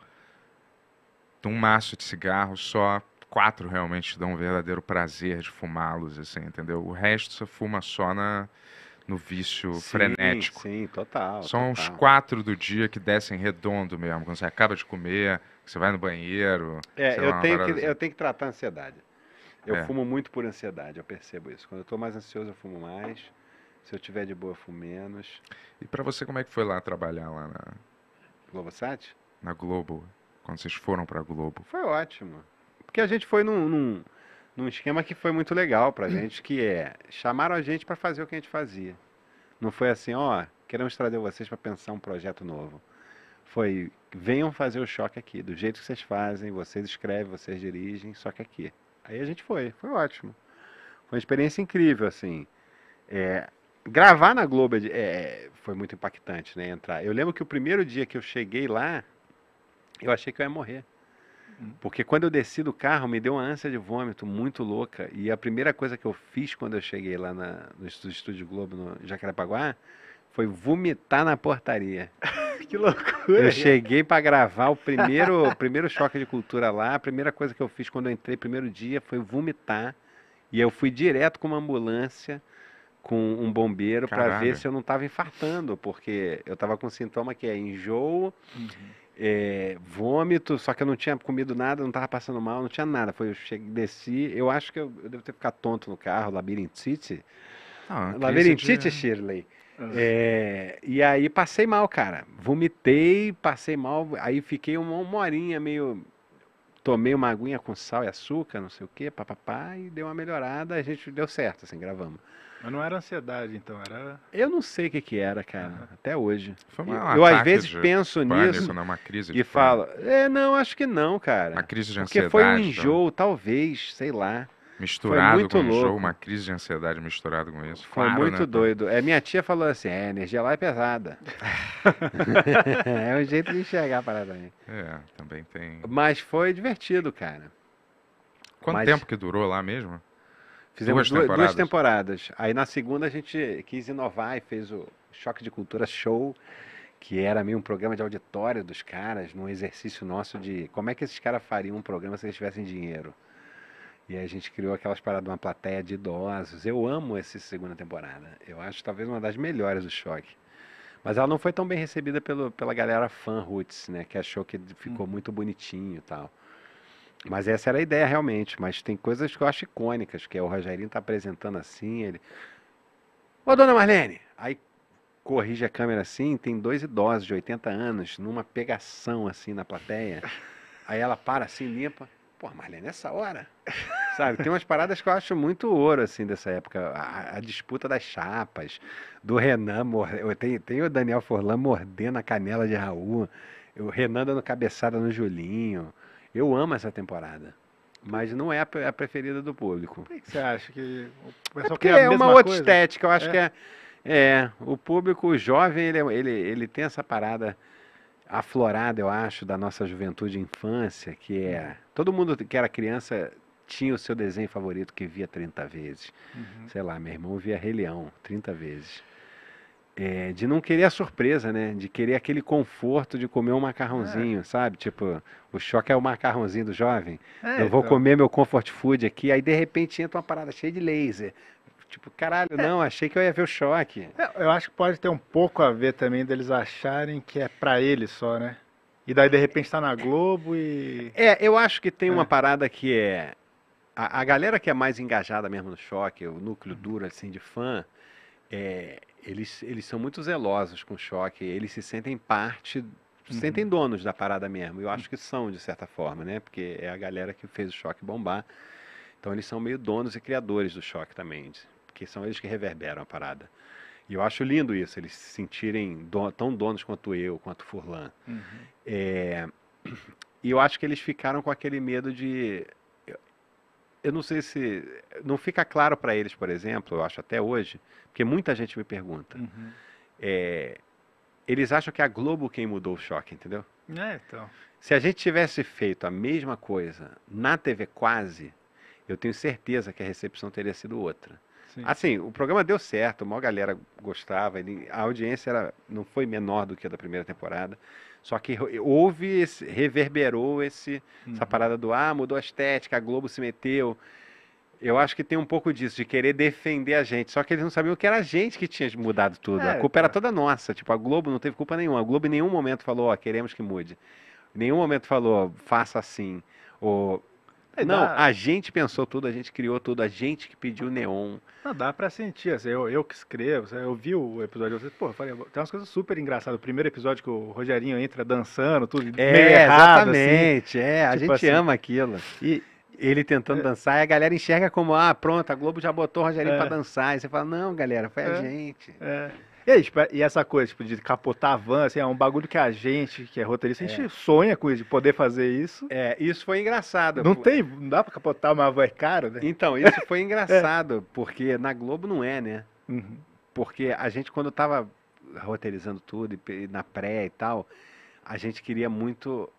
um maço de cigarros, só quatro realmente dão um verdadeiro prazer de fumá-los, assim, entendeu? O resto você fuma só na, no vício sim, frenético. Sim, total. São total. uns quatro do dia que descem redondo mesmo, quando você acaba de comer, você vai no banheiro. É, eu, lá, tenho que, assim. eu tenho que tratar a ansiedade. Eu é. fumo muito por ansiedade, eu percebo isso. Quando eu estou mais ansioso, eu fumo mais. Se eu tiver de boa, eu fumo menos. E para você, como é que foi lá trabalhar lá na Globosat? Na Globo quando vocês foram para a Globo? Foi ótimo. Porque a gente foi num, num, num esquema que foi muito legal para a gente, que é, chamaram a gente para fazer o que a gente fazia. Não foi assim, ó, queremos trazer vocês para pensar um projeto novo. Foi, venham fazer o choque aqui, do jeito que vocês fazem, vocês escrevem, vocês dirigem, só que aqui. Aí a gente foi, foi ótimo. Foi uma experiência incrível, assim. É, gravar na Globo é, é foi muito impactante, né? Entrar. Eu lembro que o primeiro dia que eu cheguei lá, eu achei que eu ia morrer. Hum. Porque quando eu desci do carro, me deu uma ânsia de vômito muito louca. E a primeira coisa que eu fiz quando eu cheguei lá na, no Estúdio Globo, no Jacarepaguá, foi vomitar na portaria. que loucura! Eu cheguei para gravar o primeiro, primeiro choque de cultura lá. A primeira coisa que eu fiz quando eu entrei, primeiro dia, foi vomitar. E eu fui direto com uma ambulância, com um bombeiro, para ver se eu não estava infartando, porque eu estava com sintoma que é enjoo. Uhum é, vômito, só que eu não tinha comido nada, não tava passando mal, não tinha nada. Foi, eu cheguei, desci, eu acho que eu, eu devo ter ficado tonto no carro, labirintite. Ah, labirintite, de... Shirley. É. é, e aí passei mal, cara. Vomitei, passei mal, aí fiquei uma, uma horinha meio. Tomei uma aguinha com sal e açúcar, não sei o que, papapá, e deu uma melhorada, a gente deu certo, assim, gravamos. Mas não era ansiedade, então, era. Eu não sei o que, que era, cara, uhum. até hoje. Foi uma, eu, eu às vezes penso pânico, nisso. Não, né? uma crise e falo, é, não, acho que não, cara. Uma crise de ansiedade. Porque foi um então. enjoo, então. talvez, sei lá. Misturado com um enjoo, uma crise de ansiedade misturado com isso. Foi claro, muito né? Então. doido. É, minha tia falou assim: é, a energia lá é pesada. é um jeito de enxergar a parada aí. É, também tem. Mas foi divertido, cara. Quanto Mas... tempo que durou lá mesmo? Fizemos duas, duas, temporadas. duas temporadas. Aí na segunda a gente quis inovar e fez o Choque de Cultura Show, que era meio um programa de auditório dos caras, num exercício nosso de como é que esses caras fariam um programa se eles tivessem dinheiro. E aí a gente criou aquelas paradas de uma plateia de idosos. Eu amo essa segunda temporada. Eu acho talvez uma das melhores do Choque. Mas ela não foi tão bem recebida pelo, pela galera fã Roots, né? Que achou que ficou hum. muito bonitinho e tal. Mas essa era a ideia realmente. Mas tem coisas que eu acho icônicas, que é o Rogerinho tá apresentando assim, ele. Ô, dona Marlene! Aí corrige a câmera assim, tem dois idosos de 80 anos, numa pegação assim na plateia. Aí ela para assim, limpa. Pô, Marlene, nessa é hora? Sabe, tem umas paradas que eu acho muito ouro, assim, dessa época. A, a disputa das chapas, do Renan, mordendo tem, tem o Daniel Forlan mordendo a canela de Raul, o Renan dando cabeçada no Julinho. Eu amo essa temporada. Mas não é a preferida do público. Por que você acha que o é pessoal é quer a é mesma uma outra estética, eu acho é. que é, é. O público jovem, ele, é, ele, ele tem essa parada aflorada, eu acho, da nossa juventude e infância, que é. Uhum. Todo mundo que era criança tinha o seu desenho favorito que via 30 vezes. Uhum. Sei lá, meu irmão via Rei Leão 30 vezes é, de não querer a surpresa, né? De querer aquele conforto de comer um macarrãozinho, é. sabe? Tipo, o choque é o macarrãozinho do jovem. É, eu vou então... comer meu comfort food aqui, aí de repente entra uma parada cheia de laser. Tipo, caralho, é. não, achei que eu ia ver o choque. É, eu acho que pode ter um pouco a ver também deles acharem que é para eles só, né? E daí de repente tá na Globo e. É, eu acho que tem uma é. parada que é. A, a galera que é mais engajada mesmo no choque, o núcleo duro, assim, de fã, é, eles, eles são muito zelosos com o choque, eles se sentem parte, se uhum. sentem donos da parada mesmo. Eu acho que são, de certa forma, né? Porque é a galera que fez o choque bombar. Então eles são meio donos e criadores do choque também, porque são eles que reverberam a parada. E eu acho lindo isso, eles se sentirem don tão donos quanto eu, quanto Furlan. Uhum. É... E eu acho que eles ficaram com aquele medo de. Eu não sei se. Não fica claro para eles, por exemplo, eu acho até hoje, porque muita gente me pergunta. Uhum. É, eles acham que é a Globo quem mudou o choque, entendeu? É, então. Se a gente tivesse feito a mesma coisa na TV quase, eu tenho certeza que a recepção teria sido outra. Sim. Assim, o programa deu certo, a maior galera gostava, ele, a audiência era, não foi menor do que a da primeira temporada, só que houve, esse, reverberou esse, uhum. essa parada do, ah, mudou a estética, a Globo se meteu, eu acho que tem um pouco disso, de querer defender a gente. Só que eles não sabiam que era a gente que tinha mudado tudo. É, a culpa era tá. toda nossa. Tipo, a Globo não teve culpa nenhuma. A Globo em nenhum momento falou, ó, oh, queremos que mude. Em nenhum momento falou, faça assim. Ou... É, não, dá... a gente pensou tudo, a gente criou tudo, a gente que pediu neon. Não, dá pra sentir. Assim, eu, eu que escrevo, assim, eu vi o episódio de vocês, pô, falei, tem umas coisas super engraçadas. O primeiro episódio que o Rogerinho entra dançando, tudo é, meio errado. Assim. Exatamente, assim. é, a tipo gente assim. ama aquilo. E ele tentando é. dançar, e a galera enxerga como, ah, pronto, a Globo já botou o Rogerinho é. pra dançar. E você fala, não, galera, foi é. a gente. É. E, aí, tipo, e essa coisa, tipo, de capotar a van, assim, é um bagulho que a gente, que é roteirista, a gente é. sonha com isso, de poder fazer isso. É, isso foi engraçado. Não pô. tem, não dá pra capotar uma van, é caro, né? Então, isso foi engraçado, porque na Globo não é, né? Uhum. Porque a gente, quando tava roteirizando tudo, e na pré e tal, a gente queria muito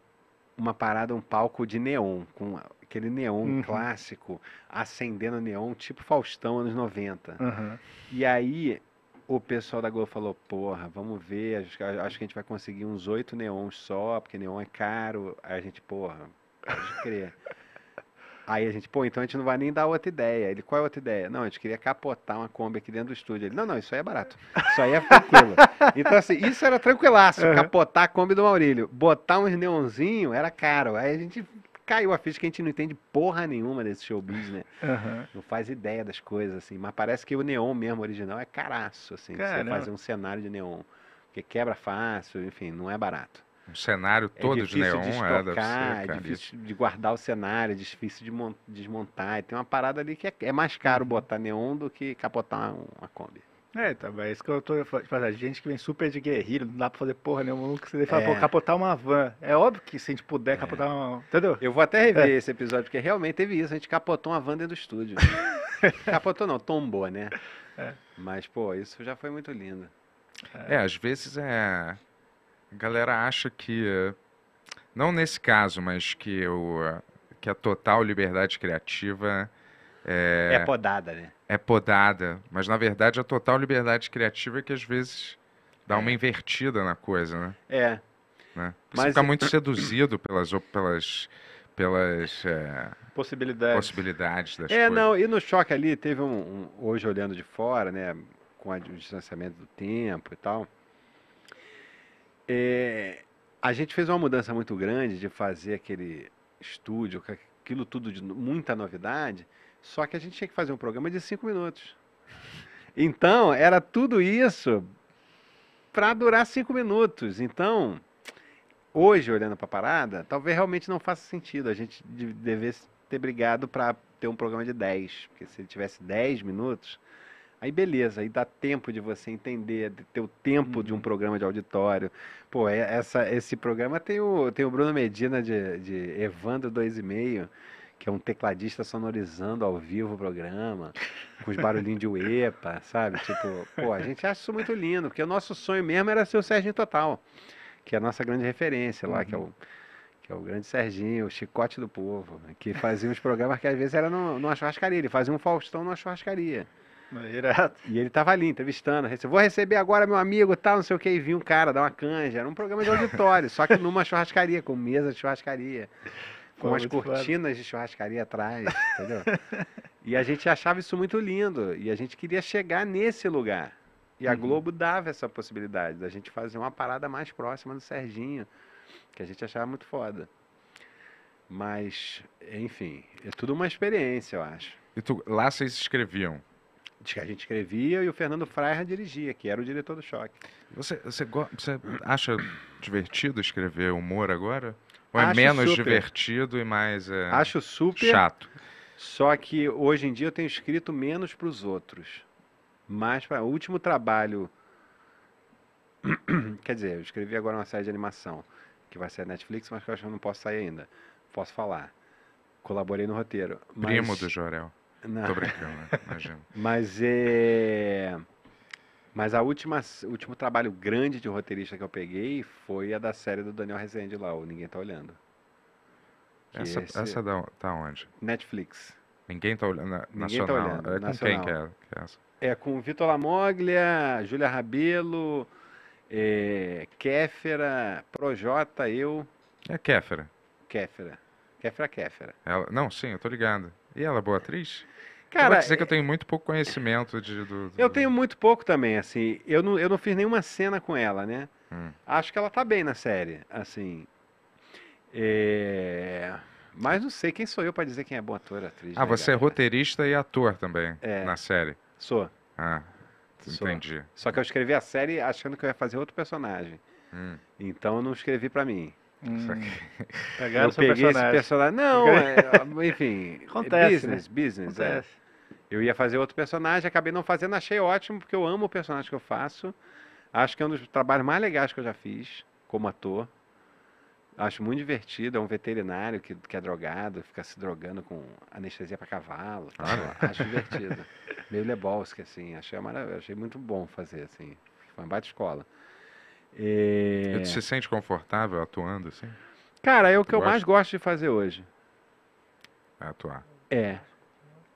uma parada, um palco de neon, com aquele neon uhum. clássico, acendendo neon, tipo Faustão anos 90. Uhum. E aí o pessoal da Globo falou, porra, vamos ver, acho, acho que a gente vai conseguir uns oito neons só, porque neon é caro. Aí a gente, porra, pode crer. Aí a gente, pô, então a gente não vai nem dar outra ideia. Ele, qual é outra ideia? Não, a gente queria capotar uma Kombi aqui dentro do estúdio. Ele, não, não, isso aí é barato. Isso aí é tranquilo. então, assim, isso era tranquilaço, uhum. capotar a Kombi do Maurílio. Botar uns neonzinho era caro. Aí a gente caiu a ficha que a gente não entende porra nenhuma desse showbiz, né? Uhum. Não faz ideia das coisas, assim. Mas parece que o neon mesmo original é caraço, assim. Você fazer um cenário de neon. Porque quebra fácil, enfim, não é barato. Um cenário é todo é de neon, é, de estocar, é, ser, É difícil de guardar o cenário, é difícil de desmontar. E tem uma parada ali que é, é mais caro uhum. botar neon do que capotar uma Kombi. É, tá, mas é isso que eu tô falando. Gente que vem super de guerrilho, não dá pra fazer porra nenhuma. se você fala, é. pô, capotar uma van. É óbvio que se a gente puder é. capotar uma. Entendeu? Eu vou até rever é. esse episódio, porque realmente teve isso. A gente capotou uma van dentro do estúdio. capotou não, tombou, né? É. Mas, pô, isso já foi muito lindo. É. é, às vezes é. A galera acha que. Não nesse caso, mas que, o, que a total liberdade criativa é, é podada, né? É podada. Mas, na verdade, a total liberdade criativa é que às vezes dá é. uma invertida na coisa, né? É. Né? Você Mas... fica muito seduzido pelas, pelas, pelas é... possibilidades. possibilidades das é, coisas. não, e no choque ali teve um, um hoje olhando de fora, né, com o distanciamento do tempo e tal, é, a gente fez uma mudança muito grande de fazer aquele estúdio, aquilo tudo de muita novidade, só que a gente tinha que fazer um programa de cinco minutos. Então, era tudo isso para durar cinco minutos. Então, hoje, olhando para a parada, talvez realmente não faça sentido. A gente devesse ter brigado para ter um programa de 10. Porque se ele tivesse 10 minutos, aí beleza, aí dá tempo de você entender, de ter o tempo de um uhum. programa de auditório. Pô, é, essa, esse programa tem o, tem o Bruno Medina de, de Evandro 2,5 que é um tecladista sonorizando ao vivo o programa, com os barulhinhos de uepa, sabe? Tipo, pô, a gente acha isso muito lindo, porque o nosso sonho mesmo era ser o Serginho Total, que é a nossa grande referência lá, uhum. que é o uhum. que é o grande Serginho, o chicote do povo, que fazia uns programas que às vezes era no, numa churrascaria, ele fazia um Faustão numa churrascaria. Irado. E ele tava ali entrevistando, vou receber agora meu amigo, tal, não sei o que, e vinha um cara, dá uma canja, era um programa de auditório, só que numa churrascaria, com mesa de churrascaria com as cortinas de churrascaria atrás, entendeu? e a gente achava isso muito lindo e a gente queria chegar nesse lugar. E a uhum. Globo dava essa possibilidade da gente fazer uma parada mais próxima do Serginho, que a gente achava muito foda. Mas, enfim, é tudo uma experiência, eu acho. E tu, lá vocês escreviam? a gente escrevia e o Fernando Freire dirigia, que era o diretor do Choque. Você, você, você acha divertido escrever humor agora? Ou é acho menos super. divertido e mais é, acho super chato. Só que hoje em dia eu tenho escrito menos para os outros. Mas para o último trabalho. Quer dizer, eu escrevi agora uma série de animação que vai ser Netflix, mas que eu acho que eu não posso sair ainda. Posso falar. Colaborei no roteiro. Mas... Primo do Jorel. Não. Tô brincando, né? imagino. mas é. Mas a última, último trabalho grande de roteirista que eu peguei foi a da série do Daniel Rezende lá, o Ninguém Tá Olhando. Essa, esse... essa da, tá onde? Netflix. Ninguém Tá Olhando. Ninguém tá nacional. Tá olhando, é com nacional. quem que é, que é essa? É com Vitor Lamoglia, Júlia Rabelo, é, Kéfera, Projota, eu. É Kéfera. Kéfera. Kéfera, Kéfera. Ela, não, sim, eu tô ligado. E ela é boa atriz? Cara, eu dizer que eu é tenho muito pouco conhecimento de. Do, do... Eu tenho muito pouco também, assim. Eu não, eu não fiz nenhuma cena com ela, né? Hum. Acho que ela tá bem na série, assim. É... Mas não sei quem sou eu para dizer quem é bom ator, atriz. Ah, né, você é roteirista e ator também é. na série. Sou. Ah, sou. entendi. Só que eu escrevi a série achando que eu ia fazer outro personagem. Hum. Então eu não escrevi para mim. Hum. eu peguei personagem. esse personagem. Não, é, enfim. Acontece. Business, né? business. É. Acontece. Eu ia fazer outro personagem, acabei não fazendo, achei ótimo, porque eu amo o personagem que eu faço. Acho que é um dos trabalhos mais legais que eu já fiz como ator. Acho muito divertido. É um veterinário que, que é drogado, fica se drogando com anestesia para cavalo. Ah, acho divertido. Meio Lebowski, assim. Achei, maravilhoso. achei muito bom fazer, assim. Foi uma baita escola. É... E... Você se sente confortável atuando, assim? Cara, é o tu que eu gosta? mais gosto de fazer hoje. É atuar. É.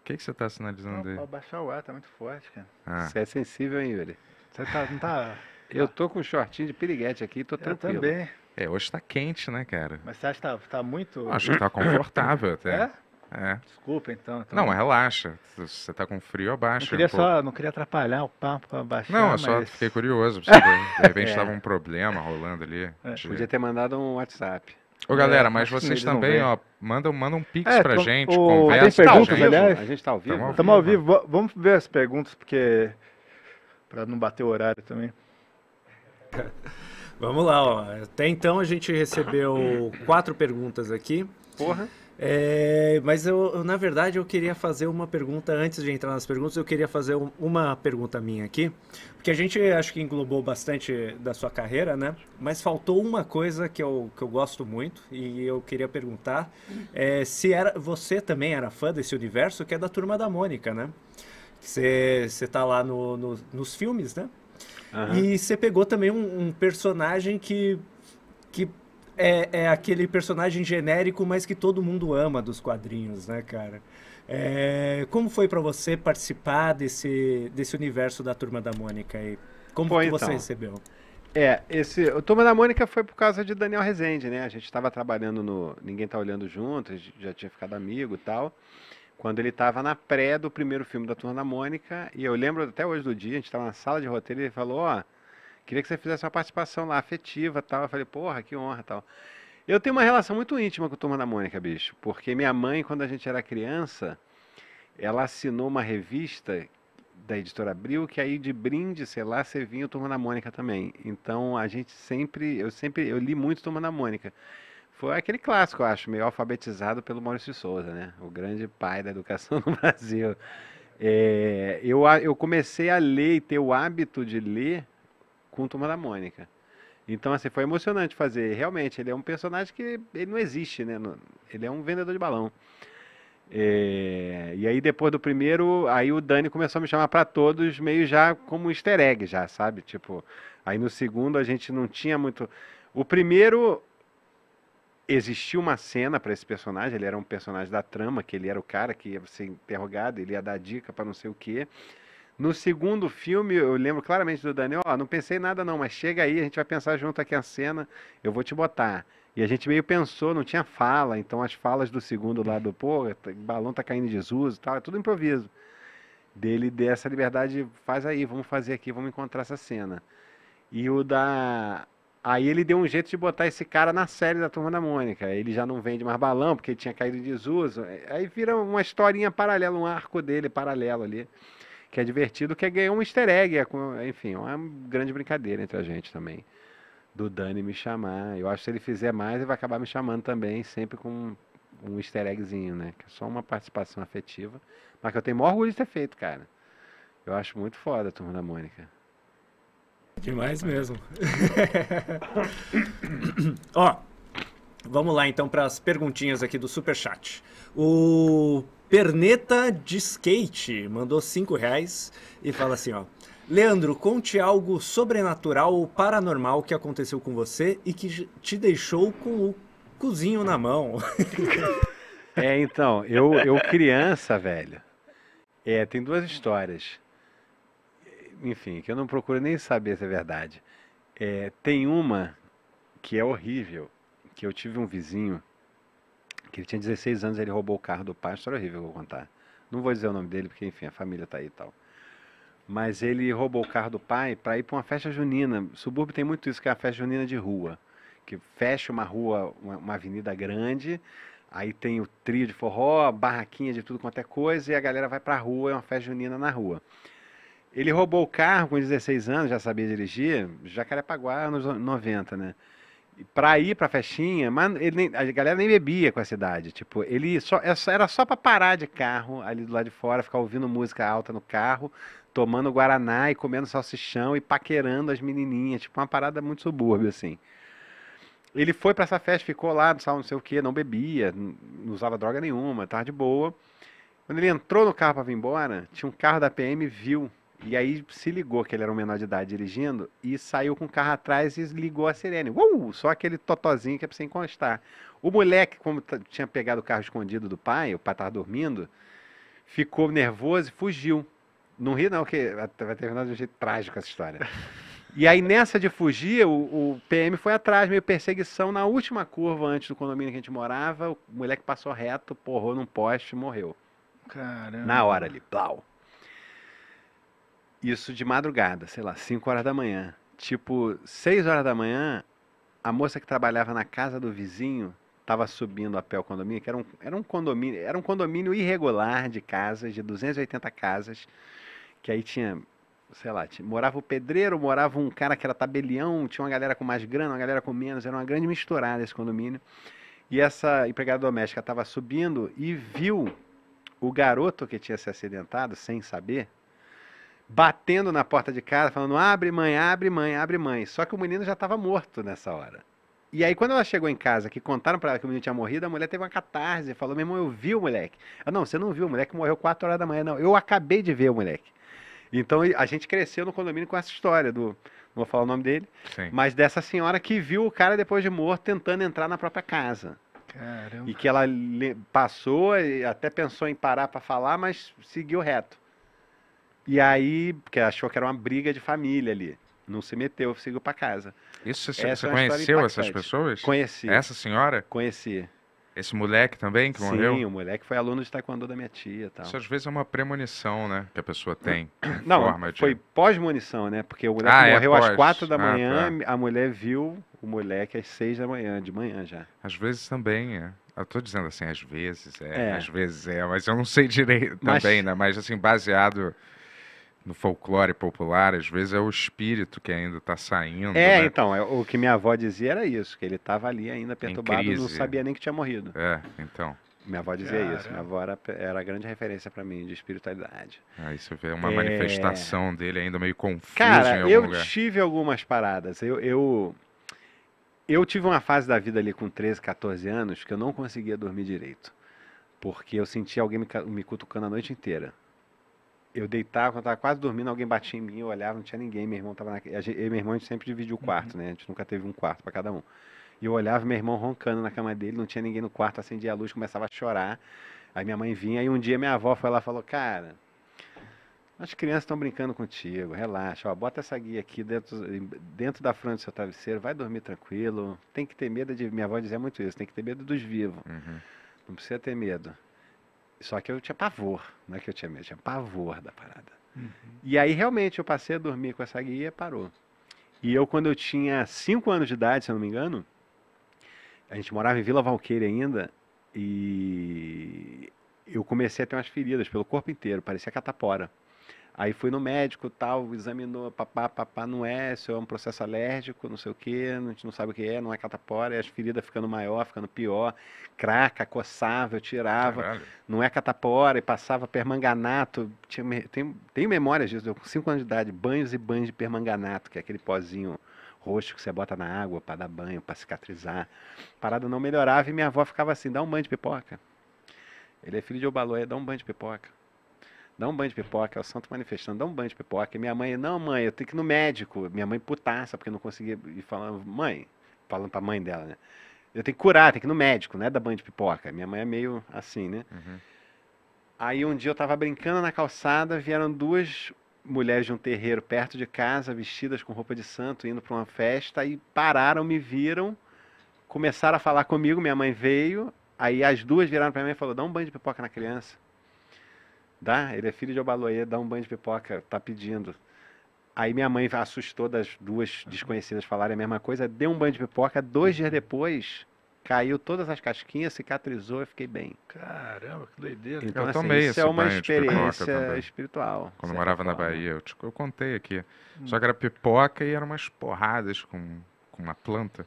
O que, que você está sinalizando não, aí? Pode baixar o ar, tá muito forte, cara. Ah. Você é sensível, hein, Yuri? Você tá, não tá... Eu tô com um shortinho de piriguete aqui, tô tranquilo. Eu também. É, hoje tá quente, né, cara? Mas você acha que tá, tá muito... acho que tá confortável até. É? É. Desculpa, então. então... Não, relaxa. Você tá com frio, abaixa. Não queria, um só, não queria atrapalhar o papo para baixar. Não, eu mas... só fiquei curioso. Pra você ver. De repente é. tava um problema rolando ali. É. De... Podia ter mandado um WhatsApp. Ô, galera, é, mas vocês também, ó, mandam, mandam um pix é, pra gente, o... conversa. Tem perguntas, tá aliás? A gente tá ao vivo? Estamos ao, Tamo ao vivo. Vamos ver as perguntas, porque... Pra não bater o horário também. Vamos lá, ó. Até então a gente recebeu quatro perguntas aqui. Porra. É, mas eu, na verdade, eu queria fazer uma pergunta, antes de entrar nas perguntas, eu queria fazer uma pergunta minha aqui, porque a gente acho que englobou bastante da sua carreira, né? Mas faltou uma coisa que eu, que eu gosto muito e eu queria perguntar é, se era você também era fã desse universo, que é da Turma da Mônica, né? Você está lá no, no, nos filmes, né? Uhum. E você pegou também um, um personagem que, que é, é aquele personagem genérico, mas que todo mundo ama dos quadrinhos, né, cara? É, como foi para você participar desse, desse universo da Turma da Mônica aí? Como foi, você então. recebeu? É, esse, o Turma da Mônica foi por causa de Daniel Rezende, né? A gente estava trabalhando no Ninguém Tá Olhando Junto, já tinha ficado amigo e tal, quando ele estava na pré do primeiro filme da Turma da Mônica, e eu lembro até hoje do dia, a gente estava na sala de roteiro e ele falou, ó... Oh, Queria que você fizesse uma participação lá, afetiva tal. Eu falei, porra, que honra tal. Eu tenho uma relação muito íntima com o Turma da Mônica, bicho. Porque minha mãe, quando a gente era criança, ela assinou uma revista da editora Abril, que aí de brinde, sei lá, você vinha o Turma da Mônica também. Então a gente sempre, eu sempre, eu li muito Turma da Mônica. Foi aquele clássico, eu acho, meio alfabetizado pelo Maurício de Souza, né? O grande pai da educação no Brasil. É, eu, eu comecei a ler e ter o hábito de ler com Turma da Mônica. Então, assim, foi emocionante fazer. Realmente, ele é um personagem que ele não existe, né? Ele é um vendedor de balão. É... e aí, depois do primeiro, aí o Dani começou a me chamar para todos, meio já como um easter egg, já, sabe? Tipo, aí no segundo a gente não tinha muito. O primeiro, existiu uma cena para esse personagem, ele era um personagem da trama, que ele era o cara que ia ser interrogado, ele ia dar dica para não sei o quê. No segundo filme, eu lembro claramente do Daniel, ó, não pensei nada não, mas chega aí, a gente vai pensar junto aqui a cena, eu vou te botar. E a gente meio pensou, não tinha fala, então as falas do segundo lado do, pô, tá, balão tá caindo de desuso e tal, é tudo improviso. Dele dessa liberdade, faz aí, vamos fazer aqui, vamos encontrar essa cena. E o da. Aí ele deu um jeito de botar esse cara na série da Turma da Mônica. Ele já não vende mais balão, porque ele tinha caído em desuso. Aí vira uma historinha paralela, um arco dele paralelo ali que é divertido, que é ganhar um easter egg, é, enfim, é uma grande brincadeira entre a gente também. Do Dani me chamar. Eu acho que se ele fizer mais, ele vai acabar me chamando também, sempre com um easter eggzinho, né? Que é só uma participação afetiva. Mas que eu tenho o maior orgulho de ter feito, cara. Eu acho muito foda a turma da Mônica. Demais mesmo. Ó, vamos lá então para as perguntinhas aqui do Super Chat. O Perneta de Skate mandou 5 reais e fala assim, ó. Leandro, conte algo sobrenatural ou paranormal que aconteceu com você e que te deixou com o cozinho na mão. É, então, eu, eu criança, velho. É, tem duas histórias. Enfim, que eu não procuro nem saber se é verdade. É, tem uma que é horrível, que eu tive um vizinho que ele tinha 16 anos, ele roubou o carro do pai, história horrível que eu vou contar. Não vou dizer o nome dele, porque enfim, a família tá aí e tal. Mas ele roubou o carro do pai para ir para uma festa junina. Subúrbio tem muito isso, que é a festa junina de rua. Que fecha uma rua, uma, uma avenida grande, aí tem o trio de forró, barraquinha de tudo quanto é coisa, e a galera vai para a rua, é uma festa junina na rua. Ele roubou o carro com 16 anos, já sabia dirigir, Jacarepaguá, nos 90, né? para ir a festinha, mas ele nem, a galera nem bebia com a cidade, Tipo, ele só é era só para parar de carro ali do lado de fora, ficar ouvindo música alta no carro, tomando guaraná e comendo salsichão e paquerando as menininhas, tipo uma parada muito subúrbio assim. Ele foi para essa festa, ficou lá, não, não sei o que, não bebia, não usava droga nenhuma, tava de boa. Quando ele entrou no carro para vir embora, tinha um carro da PM viu e aí se ligou que ele era um menor de idade dirigindo e saiu com o carro atrás e ligou a sirene. Uh, só aquele totozinho que é pra você encostar. O moleque, como tinha pegado o carro escondido do pai, o pai tava dormindo, ficou nervoso e fugiu. Não ri não, que vai terminar de um jeito trágico essa história. E aí, nessa de fugir, o, o, PM foi atrás, meio perseguição. Na última curva antes do condomínio que a gente morava, o moleque passou reto, porrou num poste e morreu. Caramba. Na hora ali, plau. Isso de madrugada, sei lá, 5 horas da manhã. Tipo, 6 horas da manhã, a moça que trabalhava na casa do vizinho estava subindo a pé o condomínio, que era um, era um condomínio, era um condomínio irregular de casas, de 280 casas, que aí tinha, sei lá, tinha, morava o pedreiro, morava um cara que era tabelião, tinha uma galera com mais grana, uma galera com menos, era uma grande misturada esse condomínio. E essa empregada doméstica estava subindo e viu o garoto que tinha se acidentado, sem saber, batendo na porta de casa, falando: abre, mãe, abre, mãe, abre, mãe. Só que o menino já estava morto nessa hora. E aí, quando ela chegou em casa, que contaram para ela que o menino tinha morrido, a mulher teve uma catarse, falou: meu irmão, eu vi o moleque. Eu, não, você não viu, o moleque morreu 4 horas da manhã. Não, eu acabei de ver o moleque. Então, a gente cresceu no condomínio com essa história do. Não vou falar o nome dele, Sim. mas dessa senhora que viu o cara depois de morto tentando entrar na própria casa. Caramba. E que ela passou e até pensou em parar para falar, mas seguiu reto. E aí, porque achou que era uma briga de família ali. Não se meteu, seguiu para casa. Isso você, essa você é conheceu essas pessoas? Conheci. Essa senhora? Conheci. Esse moleque também que Sim, morreu? Sim, o moleque foi aluno de taekwondo da minha tia tal. Isso às vezes é uma premonição, né? Que a pessoa tem. Não, de... foi pós-munição, né? Porque o moleque ah, é, morreu é às quatro da ah, manhã, ah, tá. a mulher viu o moleque às seis da manhã, de manhã já. Às vezes também, é. Eu tô dizendo assim, às vezes é, é. às vezes é, mas eu não sei direito mas... também, né? Mas assim, baseado no folclore popular, às vezes é o espírito que ainda está saindo. É, né? então, é, o que minha avó dizia era isso, que ele estava ali ainda perturbado, não sabia nem que tinha morrido. É, então. Minha avó dizia Cara. isso, minha avó era, era a grande referência para mim de espiritualidade. Aí ah, isso vê uma é... manifestação dele ainda meio confusa. Cara, eu lugar. tive algumas paradas. Eu, eu, eu tive uma fase da vida ali com 13, 14 anos que eu não conseguia dormir direito. Porque eu sentia alguém me, me cutucando a noite inteira eu deitava, quando eu tava quase dormindo, alguém batia em mim, eu olhava, não tinha ninguém, meu irmão tava na... Eu e meu irmão, a gente sempre dividiu o uhum. quarto, uhum. né? A gente nunca teve um quarto para cada um. E eu olhava meu irmão roncando na cama dele, não tinha ninguém no quarto, acendia a luz, começava a chorar. Aí minha mãe vinha, E um dia minha avó foi lá e falou, cara, as crianças estão brincando contigo, relaxa, ó, bota essa guia aqui dentro, dentro da frente do seu travesseiro, vai dormir tranquilo, tem que ter medo de, minha avó dizia muito isso, tem que ter medo dos vivos, uhum. não precisa ter medo. Só que eu tinha pavor, não é que eu tinha medo, eu tinha pavor da parada. Uhum. E aí realmente eu passei a dormir com essa guia e parou. E eu, quando eu tinha 5 anos de idade, se eu não me engano, a gente morava em Vila Valqueira ainda, e eu comecei a ter umas feridas pelo corpo inteiro, parecia catapora. Aí fui no médico, tal, examinou, papá, papá, não é, se é um processo alérgico, não sei o que, a gente não sabe o que é, não é catapora, e as feridas ficando maior, ficando pior, craca, coçava, eu tirava, Caralho. não é catapora, e passava permanganato, tinha, tem, tenho memórias disso, eu com 5 anos de idade, banhos e banhos de permanganato, que é aquele pozinho roxo que você bota na água para dar banho, para cicatrizar. A parada não melhorava e minha avó ficava assim, dá um banho de pipoca. Ele é filho de Obaloia, dá um banho de pipoca. Dá um banho de pipoca, é o santo manifestando, dá um banho de pipoca. E minha mãe, não, mãe, eu tenho que ir no médico. Minha mãe putaça, porque não conseguia. E falando, mãe, falando pra mãe dela, né? Eu tenho que curar, tenho que ir no médico, né? Da banho de pipoca. Minha mãe é meio assim, né? Uhum. Aí um dia eu tava brincando na calçada, vieram duas mulheres de um terreiro perto de casa, vestidas com roupa de santo, indo para uma festa, e pararam, me viram, começaram a falar comigo, minha mãe veio, aí as duas viraram para mim e falou: "Dá um banho de pipoca na criança". Dá, ele é filho de Obaloê, dá um banho de pipoca, tá pedindo. Aí minha mãe assustou das duas desconhecidas falarem a mesma coisa, deu um banho de pipoca, dois dias uhum. depois, caiu todas as casquinhas, cicatrizou, eu fiquei bem. Caramba, que doideira. Então, eu assim, tomei isso é uma experiência espiritual. Quando morava na Bahia, eu, te, eu contei aqui. Só hum. que era pipoca e eram umas porradas com, com uma planta.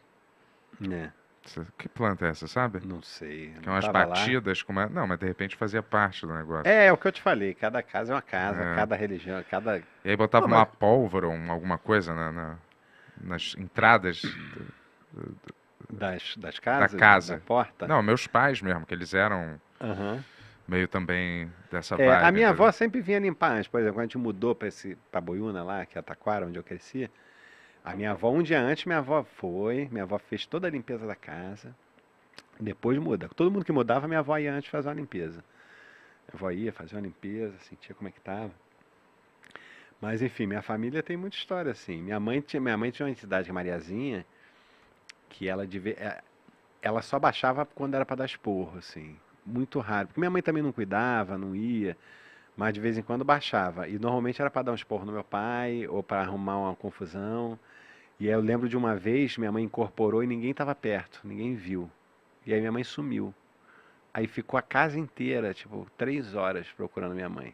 É. Que planta é essa, sabe? Não sei. Que é umas batidas como é... Não, mas de repente fazia parte do negócio. É, é o que eu te falei. Cada casa é uma casa, é. cada religião, cada. E aí botava não, uma mas... pólvora ou alguma coisa na, na, nas entradas. do, do, das, das casas? Da casa. Da porta? Não, meus pais mesmo, que eles eram. Uhum. Meio também dessa é, vibe, A minha avó sempre vinha limpar antes, por exemplo, quando a gente mudou para Boiúna lá, que é a Taquara, onde eu cresci, a minha avó, um dia antes, minha avó foi, minha avó fez toda a limpeza da casa. Depois muda. Todo mundo que mudava, minha avó ia antes fazer uma limpeza. Minha avó ia fazer uma limpeza, sentia como é que estava. Mas enfim, minha família tem muita história assim. Minha mãe tinha, minha mãe tinha uma entidade Mariazinha que ela deve eh, ela só baixava quando era para dar esporro, assim. Muito raro. Porque minha mãe também não cuidava, não ia, mas de vez em quando baixava. E normalmente era para dar um esporro no meu pai ou para arrumar uma confusão. E aí eu lembro de uma vez, minha mãe incorporou e ninguém estava perto, ninguém viu. E aí minha mãe sumiu. Aí ficou a casa inteira, tipo, três horas procurando minha mãe.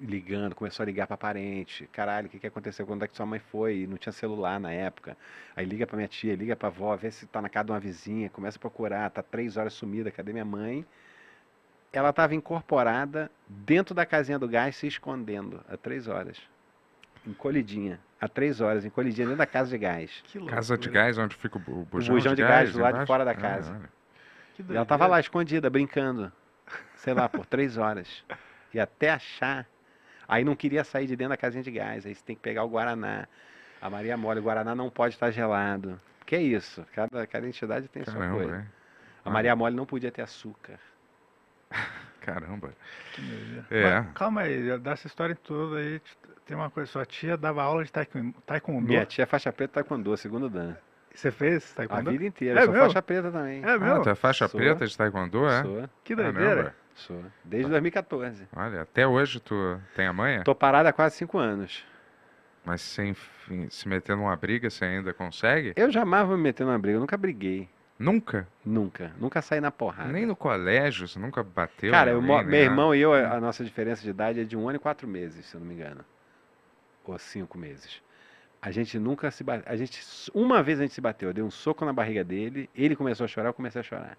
Ligando, começou a ligar para parente. Caralho, o que, que aconteceu? Quando é que sua mãe foi? E não tinha celular na época. Aí liga para minha tia, liga para avó, vê se tá na casa de uma vizinha, começa a procurar. Tá três horas sumida, cadê minha mãe? Ela estava incorporada dentro da casinha do gás, se escondendo, há três horas encolhidinha. Há três horas, encolhidinha dentro da casa de gás. Casa de gás, onde fica o bujão, o bujão de, de gás, gás do lado de fora da ah, casa. e ela tava lá escondida, brincando. Sei lá, por três horas. E até achar. Aí não queria sair de dentro da casinha de gás. Aí você tem que pegar o Guaraná. A Maria mole, o Guaraná não pode estar gelado. Que é isso. Cada, cada entidade tem Caramba, sua coisa. É. A Maria mole não podia ter açúcar. Caramba. É. Mas, calma aí, dessa história toda aí, tem uma coisa. Sua tia dava aula de taekwondo. Minha tia é faixa preta taekwondo, segundo dan. Você fez taekwondo? A vida inteira, é sou meu? faixa preta também. É meu? Ah, tu é faixa sou. preta de taekwondo, é? Sou. Que doideira. Sou. Desde 2014. Olha, até hoje tu tem a manha? Tô parada há quase cinco anos. Mas sem, se meter numa briga, você ainda consegue? Eu jamais vou me meter numa briga, eu nunca briguei. Nunca? Nunca. Nunca saí na porrada. Nem no colégio, você nunca bateu? Cara, ninguém, eu, meu né? irmão e eu, a hum. nossa diferença de idade é de um ano e quatro meses, se eu não me engano. Ou cinco meses. A gente nunca se bateu. A gente, uma vez a gente se bateu. Eu dei um soco na barriga dele, ele começou a chorar, eu comecei a chorar.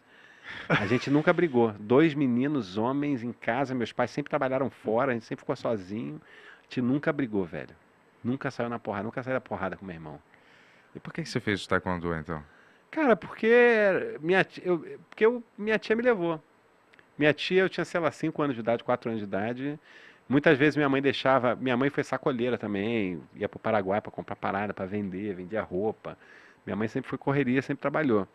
A gente nunca brigou. Dois meninos, homens, em casa. Meus pais sempre trabalharam fora, a gente sempre ficou sozinho. A gente nunca brigou, velho. Nunca saiu na porrada, nunca saiu da porrada com meu irmão. E por que você fez o taekwondo, então? Cara, porque minha tia, eu, porque eu, minha tia me levou. Minha tia, eu tinha, sei lá, 5 anos de idade, 4 anos de idade. Muitas vezes minha mãe deixava. Minha mãe foi sacoleira também, ia para o Paraguai para comprar parada, para vender, vendia roupa. Minha mãe sempre foi correria, sempre trabalhou.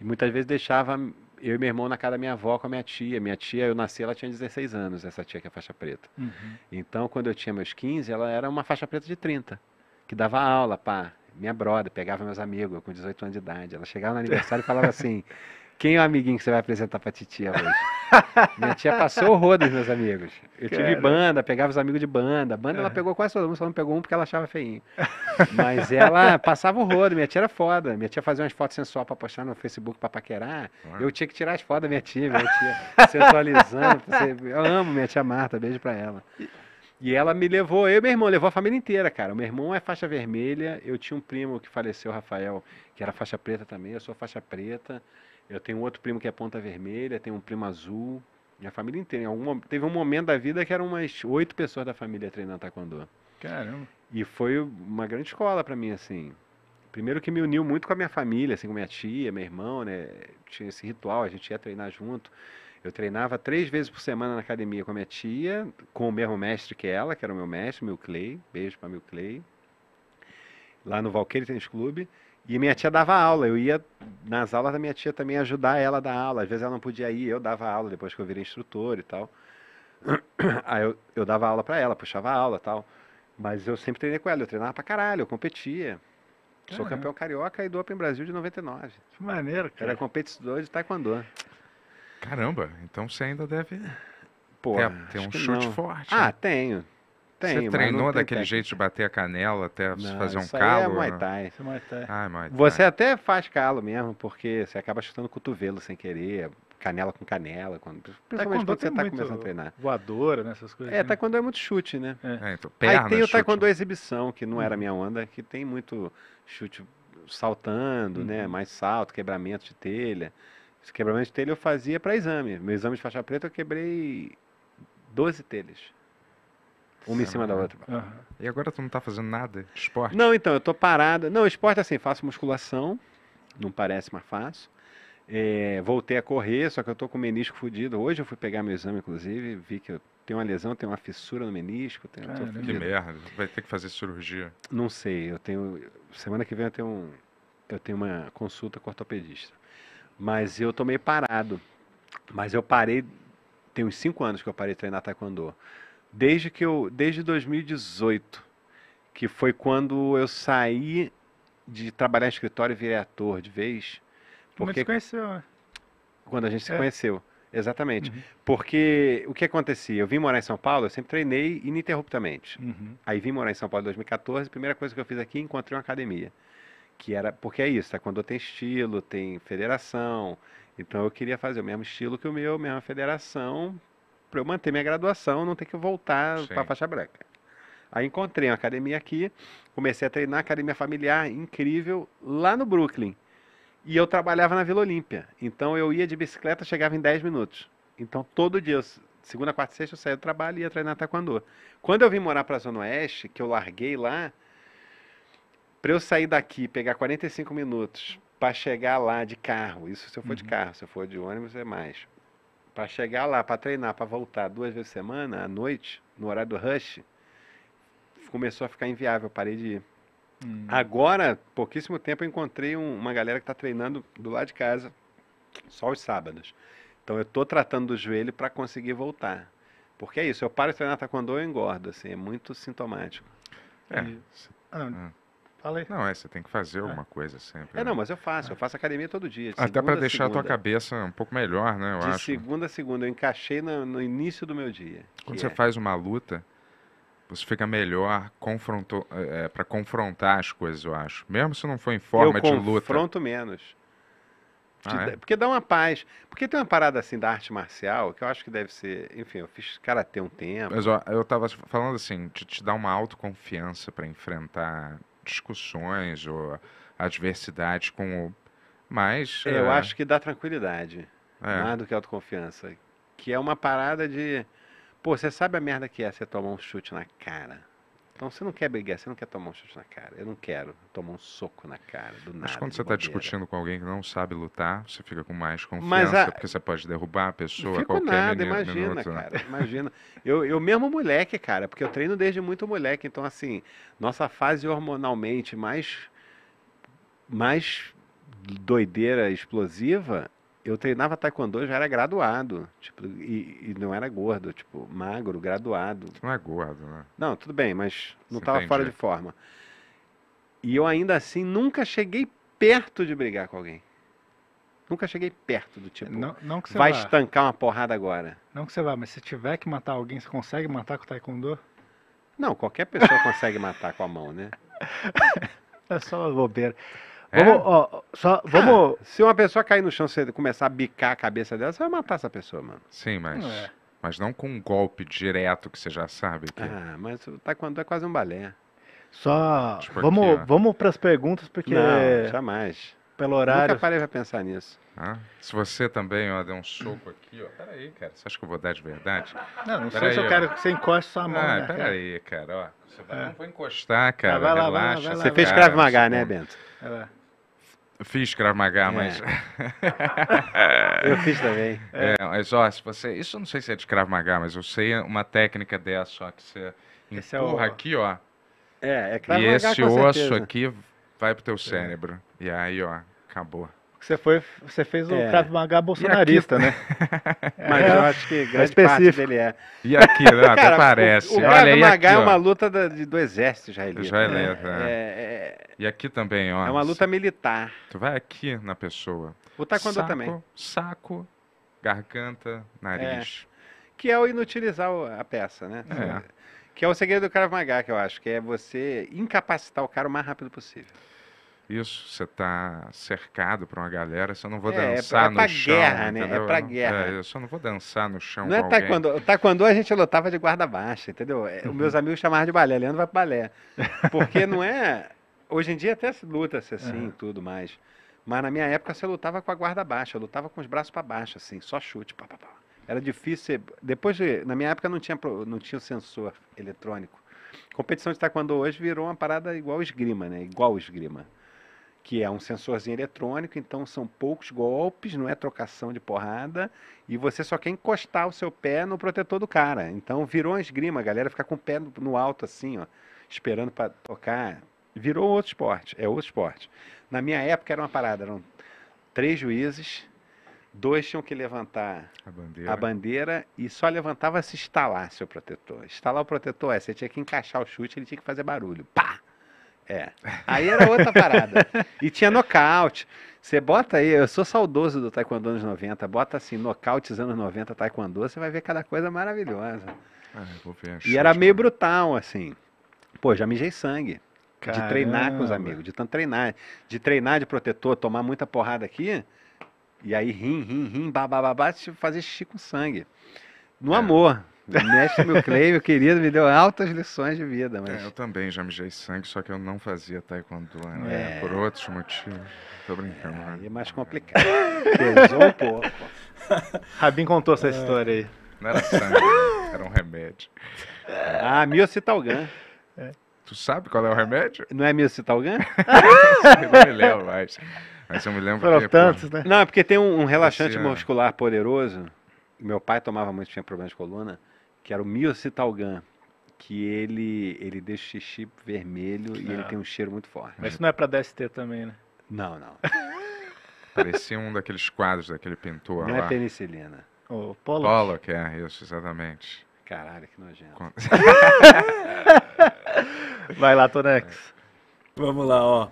E muitas vezes deixava eu e meu irmão na casa da minha avó com a minha tia. Minha tia, eu nasci, ela tinha 16 anos, essa tia que é faixa preta. Uhum. Então, quando eu tinha meus 15, ela era uma faixa preta de 30, que dava aula, pá minha broda, pegava meus amigos, eu com 18 anos de idade. Ela chegava no aniversário e falava assim: quem é o amiguinho que você vai apresentar pra titia hoje? minha tia passou o rodo dos meus amigos. Eu Cara. tive banda, pegava os amigos de banda. Banda é. ela pegou quase todo mundo, só não pegou um porque ela achava feinho. Mas ela passava o rodo, minha tia era foda. Minha tia fazia umas fotos sensual pra postar no Facebook pra paquerar. Uhum. Eu tinha que tirar as fotos da minha tia, minha tia sensualizando. Eu amo minha tia Marta, beijo pra ela. E ela me levou, eu e meu irmão, levou a família inteira, cara. Meu irmão é faixa vermelha, eu tinha um primo que faleceu, Rafael, que era faixa preta também, eu sou faixa preta. Eu tenho outro primo que é ponta vermelha, tenho um primo azul. Minha família inteira. teve um momento da vida que eram umas oito pessoas da família treinando taekwondo. Caramba. E foi uma grande escola para mim, assim. Primeiro que me uniu muito com a minha família, assim, com minha tia, meu irmão, né? Tinha esse ritual, a gente ia treinar junto. Eu treinava três vezes por semana na academia com a minha tia, com o mesmo mestre que ela, que era o meu mestre, meu Clay. Beijo para meu Clay. Lá no Valqueiro Tênis Clube. E minha tia dava aula. Eu ia nas aulas da minha tia também ajudar ela a dar aula. Às vezes ela não podia ir, eu dava aula depois que eu virei instrutor e tal. Aí eu, eu dava aula para ela, puxava aula e tal. Mas eu sempre treinei com ela. Eu treinava pra caralho, eu competia. Caramba. Sou campeão carioca e do Open Brasil de 99. Que maneiro, cara. Era competidor de taekwondo. Caramba, então você ainda deve ter, ter um chute não. forte. Ah, né? tenho. Tenho, você treinou daquele jeito de bater a canela até não, fazer um isso calo? Aí é Muay né? Thai. Isso é Muay Thai. Ah, é Muay Thai. Você até faz calo mesmo, porque você acaba chutando cotovelo sem querer, canela com canela, quando, principalmente quando você está começando a treinar. Voadora, nessas né, coisas. É, né? quando é muito chute, né? É. É, então, perna, Aí tem o taekwondo chute. exibição, que não era uhum. minha onda, que tem muito chute saltando, né? Uhum. Mais salto, quebramento de telha. Esse quebramento de telha eu fazia para exame. Meu exame de faixa preta eu quebrei 12 telhas. Uma em cima da outra. Uhum. E agora tu não tá fazendo nada? Esporte? Não, então, eu tô parado. Não, esporte é assim, faço musculação, não parece, mas faço. É, voltei a correr, só que eu tô com o menisco fudido. Hoje eu fui pegar meu exame, inclusive, vi que eu tenho uma lesão, tenho uma fissura no menisco. Tenho, que merda, vai ter que fazer cirurgia. Não sei, eu tenho. Semana que vem eu tenho, um, eu tenho uma consulta com ortopedista mas eu tô meio parado. Mas eu parei, tem uns 5 anos que eu parei de treinar taekwondo. Desde que eu, desde 2018, que foi quando eu saí de trabalhar em escritório e virei ator de vez. Porque... Como se conheceu, né? Quando a gente se é. conheceu, exatamente. Uhum. Porque o que acontecia? Eu vim morar em São Paulo, eu sempre treinei ininterruptamente. Uhum. Aí vim morar em São Paulo em 2014, a primeira coisa que eu fiz aqui, encontrei uma academia que era porque é isso, tá? Quando tem estilo, tem federação. Então eu queria fazer o mesmo estilo que o meu, mesma federação, para eu manter minha graduação, não ter que voltar para a faixa branca. Aí encontrei uma academia aqui, comecei a treinar academia familiar, incrível, lá no Brooklyn. E eu trabalhava na Vila Olímpia. Então eu ia de bicicleta, chegava em 10 minutos. Então todo dia, segunda, quarta e sexta, eu saía do trabalho e ia treinar taekwondo. Quando eu vim morar para a Zona Oeste, que eu larguei lá, para eu sair daqui, pegar 45 minutos para chegar lá de carro, isso se eu for uhum. de carro, se eu for de ônibus é mais. Para chegar lá, para treinar, para voltar duas vezes por semana, à noite, no horário do rush, começou a ficar inviável, parei de ir. Uhum. Agora, pouquíssimo tempo, eu encontrei um, uma galera que está treinando do lado de casa, só os sábados. Então eu estou tratando do joelho para conseguir voltar. Porque é isso, eu paro de treinar taekwondo eu engordo, assim, é muito sintomático. É. Ah, não. Hum. Falei. Não, é, você tem que fazer é. alguma coisa sempre. É, né? não, mas eu faço, eu faço academia todo dia. Até para deixar segunda. a tua cabeça um pouco melhor, né? Eu de acho. segunda a segunda, eu encaixei no, no início do meu dia. Quando você é. faz uma luta, você fica melhor confronto, é, é para confrontar as coisas, eu acho. Mesmo se não for em forma eu de luta. Eu confronto menos. Ah, de, é? Porque dá uma paz. Porque tem uma parada assim da arte marcial que eu acho que deve ser. Enfim, eu fiz karatê um tempo. Mas ó, eu tava falando assim, de te dar uma autoconfiança para enfrentar discussões ou adversidade com o. Mas. É, é... Eu é, acho que dá tranquilidade. É. Mais do que autoconfiança. Que é uma parada de. Pô, você sabe a merda que é você tomar um chute na cara. Então você não quer brigar, você não quer tomar um chute na cara. Eu não quero tomar um soco na cara, do nada. Mas quando você está discutindo com alguém que não sabe lutar, você fica com mais confiança, a... porque você pode derrubar a pessoa a qualquer nada, imagina, minuto, né? cara, né? imagina. Eu, eu mesmo moleque, cara, porque eu treino desde muito moleque, então assim, nossa fase hormonalmente mais mais doideira explosiva eu treinava taekwondo, já era graduado, tipo, e, e, não era gordo, tipo, magro, graduado. Não é gordo, né? Não, tudo bem, mas não estava fora de forma. E eu ainda assim nunca cheguei perto de brigar com alguém. Nunca cheguei perto do tipo, não, não que você vai vá. estancar uma porrada agora. Não que você vá, mas se tiver que matar alguém, você consegue matar com o taekwondo? Não, qualquer pessoa consegue matar com a mão, né? É só bobeira. É? Vamos, ó, só, vamos... Ah, se uma pessoa cair no chão e começar a bicar a cabeça dela, você vai matar essa pessoa, mano. Sim, mas. É. Mas não com um golpe direto que você já sabe. Que... Ah, mas tá quando é tá quase um balé. Só. Tipo vamos vamos para as perguntas, porque. Não, jamais. Pelo horário. Nunca parei pra pensar nisso. Ah, se você também, ó, deu um soco aqui, ó. Peraí, cara. Você acha que eu vou dar de verdade? Não, não sei se eu quero que você encoste sua mão. Ah, né, peraí, cara. cara, ó. Você vai, é. não vou encostar, cara. Ah, vai lá, Relaxa. Vai lá, vai lá, você fez cara, Krav é né, Bento? É lá. Fiz Krav Maga, é. mas. eu fiz também. É, mas ó, se você. Isso eu não sei se é de Krav Maga, mas eu sei uma técnica dessa, ó, que você esse é empurra é o... aqui, ó. É, é Krav Maga. E esse osso certeza. aqui vai pro teu é. cérebro. E aí, ó, acabou. Você, foi, você fez o é. Krav Maga bolsonarista, aqui... né? Mas eu é. acho que grande parte dele é. E aqui, não, até parece. O, o Krav Maga é aqui, é uma luta da, de, do exército israelita. Israelita, é, né? é, é. E aqui também, ó. É uma luta militar. Tu vai aqui na pessoa. O taekwondo também. Saco, garganta, nariz. Que é o inutilizar a peça, né? É. Que é o segredo do Krav Maga, que eu acho, que é você incapacitar o cara o mais rápido possível. Isso, você está cercado por uma galera, você não vou é, é dançar é pra, é pra no guerra, chão. Né? É entendeu? É para guerra, né? É, eu só não vou dançar no chão. Não é taekwondo, taekwondo a gente lutava de guarda baixa, entendeu? É, uhum. Os meus amigos chamavam de balé, Leandro vai para balé. Porque não é. Hoje em dia até se luta-se assim uhum. tudo mais. Mas na minha época você lutava com a guarda baixa, eu lutava com os braços para baixo, assim, só chute. Pá, pá, pá. Era difícil. Depois de, Na minha época não tinha, não tinha o sensor eletrônico. Competição de taekwondo hoje virou uma parada igual esgrima, né? Igual esgrima que é um sensorzinho eletrônico, então são poucos golpes, não é trocação de porrada, e você só quer encostar o seu pé no protetor do cara. Então virou uma esgrima, a galera fica com o pé no alto assim, ó, esperando para tocar. Virou outro esporte, é outro esporte. Na minha época era uma parada, eram três juízes, dois tinham que levantar a bandeira, a bandeira e só levantava se instalar seu protetor. instalar o protetor é, você tinha que encaixar o chute, ele tinha que fazer barulho. Pá! É. Aí era outra parada. E tinha nocaute. Você bota aí, eu sou saudoso do Taekwondo anos 90, bota assim, nocautes anos 90, Taekwondo, você vai ver cada coisa maravilhosa. Ah, ver, é e era meio brutal, assim. Pô, já mijei sangue. Caramba. De treinar com os amigos, de tanto treinar. De treinar de protetor, tomar muita porrada aqui, e aí rim, rim, rim, babá, babá, fazer xixi com sangue. No é. amor. O mestre meu Cleio, querido, me deu altas lições de vida. Mas... É, eu também já mijei sangue, só que eu não fazia taekwondo, né? É. Por outros motivos. Tô brincando. É, é mais complicado. Pesou um pouco. Rabin contou essa história aí. Não era sangue, né? era um remédio. Ah, miocitalgan. É. Tu sabe qual é o remédio? Não é miocitalgan? não me lembro mais. Mas eu me lembro Foram que... Tantos, né? Não, é porque tem um, um relaxante Esse é muscular é... poderoso. Meu pai tomava muito, tinha problema de coluna que era o Miocetalgan, que ele ele deixa xixi vermelho não. e ele é. tem um cheiro muito forte. Mas isso não é para DST também, né? Não, não. Parecia um daqueles quadros daquele pintor não é lá. Não é penicilina. O Pollock. Pollock, é, isso, exatamente. Caralho, que nojento. Vai lá, Tonex. É. Vamos lá, ó.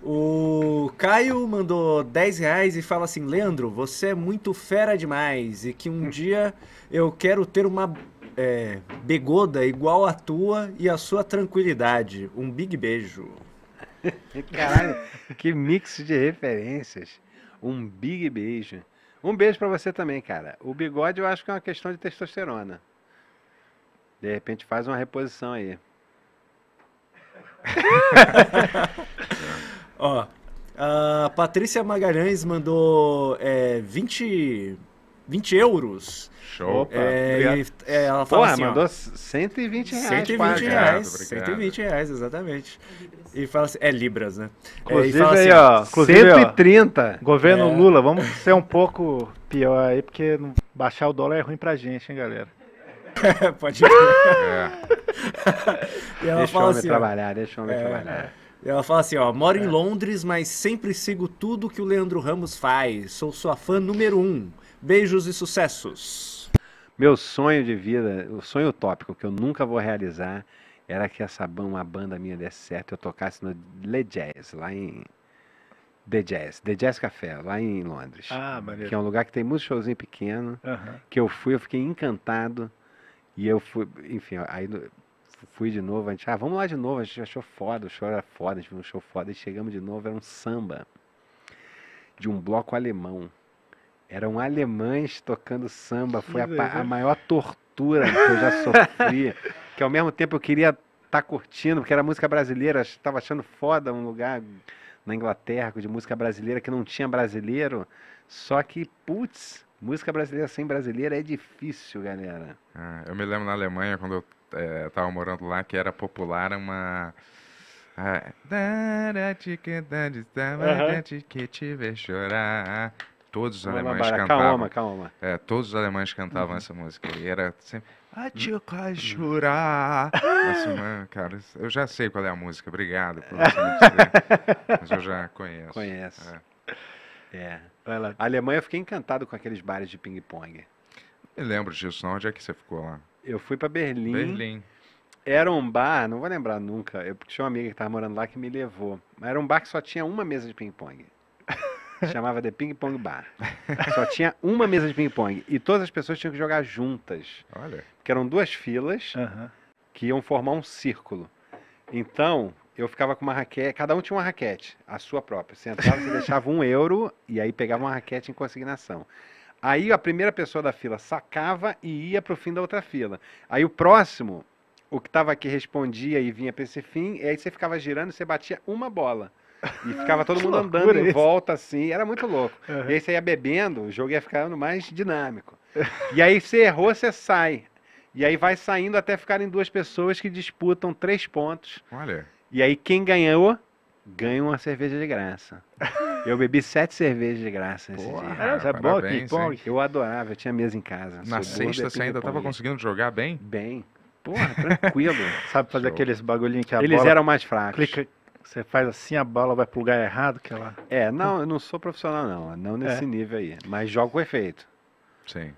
O Caio mandou 10 reais e fala assim: Leandro, você é muito fera demais e que um dia eu quero ter uma é, begoda igual a tua e a sua tranquilidade. Um big beijo. Caralho, que mix de referências. Um big beijo. Um beijo para você também, cara. O bigode eu acho que é uma questão de testosterona. De repente faz uma reposição aí. Ó, a Patrícia Magalhães mandou é, 20 20 euros. Show. É, e, é, ela fala Pô, assim, mandou ó, 120 reais. 120 reais. Obrigado. 120 reais, exatamente. E fala assim, é libras, né? Inclusive é, aí, assim, ó, 130. Ó, governo é. Lula, vamos ser um pouco pior aí, porque baixar o dólar é ruim pra gente, hein, galera. Pode ir. É. e ela deixa fala o homem assim, trabalhar, deixa o homem é, trabalhar. E ela fala assim, ó, moro em Londres, mas sempre sigo tudo que o Leandro Ramos faz. Sou sua fã número um. Beijos e sucessos! Meu sonho de vida, o sonho utópico que eu nunca vou realizar era que essa uma banda minha desse certo, eu tocasse no Le Jazz, lá em The Jazz, The Jazz Café, lá em Londres. Ah, maneiro. Que é um lugar que tem muito showzinho pequeno, que eu fui, eu fiquei encantado, e eu fui, enfim, aí fui de novo, a gente, ah, vamos lá de novo, a gente achou foda, o show era foda, a gente viu um show foda, e chegamos de novo, era um samba de um bloco alemão. Eram alemães tocando samba. Foi a, a maior tortura que eu já sofri. que ao mesmo tempo eu queria estar tá curtindo, porque era música brasileira. Estava achando foda um lugar na Inglaterra de música brasileira que não tinha brasileiro. Só que, putz, música brasileira sem brasileira é difícil, galera. Ah, eu me lembro na Alemanha, quando eu é, tava morando lá, que era popular uma. Ah, uhum. que te ver chorar todos os alemães cantavam. Calma, calma. É, todos os alemães cantavam uhum. essa música. E era sempre. A te jurar. assim, cara, eu já sei qual é a música. Obrigado por você me dizer. Mas eu já conheço. Conhece. É. é. A Alemanha eu fiquei encantado com aqueles bares de ping-pong. Me lembro disso, não. Onde é que você ficou lá? Eu fui para Berlim. Berlim. Era um bar, não vou lembrar nunca, eu tinha uma amiga que estava morando lá que me levou. Mas era um bar que só tinha uma mesa de ping-pong. chamava de Ping Pong Bar. Só tinha uma mesa de ping-pong e todas as pessoas tinham que jogar juntas. Olha. Porque eram duas filas uhum. que iam formar um círculo. Então, eu ficava com uma raquete, cada um tinha uma raquete, a sua própria. Você entrava, você deixava um euro e aí pegava uma raquete em consignação. Aí a primeira pessoa da fila sacava e ia para o fim da outra fila. Aí o próximo, o que estava aqui respondia e vinha para esse fim, e aí você ficava girando e você batia uma bola. E ficava todo mundo andando em volta assim, era muito louco. Uhum. E aí você ia bebendo, o jogo ia ficando mais dinâmico. E aí você errou, você sai. E aí vai saindo até ficarem duas pessoas que disputam três pontos. Olha. E aí quem ganhou, ganha uma cerveja de graça. Eu bebi sete cervejas de graça Porra, dia. Era é bom ping Eu adorava, eu tinha mesa em casa. Na sexta você ainda estava conseguindo jogar bem? Bem. Porra, tranquilo. Sabe fazer Show. aqueles bagulhinhos que a Eles bola... eram mais fracos. Clica, você faz assim, a bola vai pro lugar errado, que ela... É, não, eu não sou profissional não, não nesse é. nível aí, mas jogo com efeito. Sim.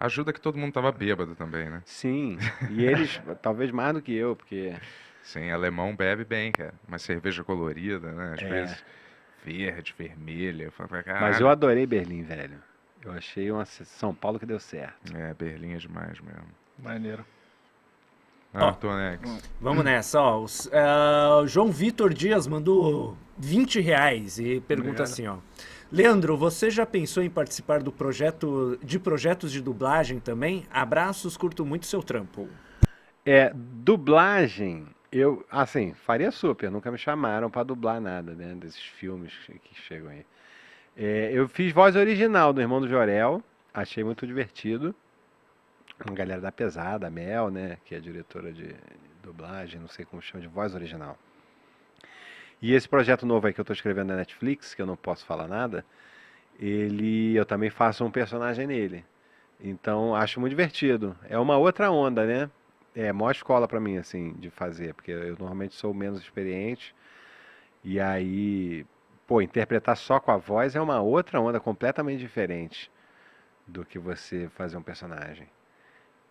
Ajuda que todo mundo tava bêbado também, né? Sim, e eles talvez mais do que eu, porque... Sim, alemão bebe bem, cara, uma cerveja colorida, né, às é. vezes verde, vermelha, Mas eu adorei Berlim, velho. Eu achei uma São Paulo que deu certo. É, Berlim é demais mesmo. Maneiro. Ah, vamos nessa, ó. O, uh, João Vitor Dias mandou 20 reais e pergunta Obrigado. assim, ó. Leandro, você já pensou em participar do projeto de projetos de dublagem também? Abraços, curto muito seu trampo. É, dublagem, eu, assim, faria super, nunca me chamaram para dublar nada, né, desses filmes que chegam aí. É, eu fiz voz original do Irmão do Jorel, achei muito divertido uma galera da pesada, a Mel, né, que é diretora de dublagem, não sei como chama, de voz original. E esse projeto novo aí que eu estou escrevendo na Netflix, que eu não posso falar nada, ele, eu também faço um personagem nele. Então, acho muito divertido. É uma outra onda, né? É maior escola para mim, assim, de fazer, porque eu normalmente sou menos experiente. E aí, pô, interpretar só com a voz é uma outra onda completamente diferente do que você fazer um personagem.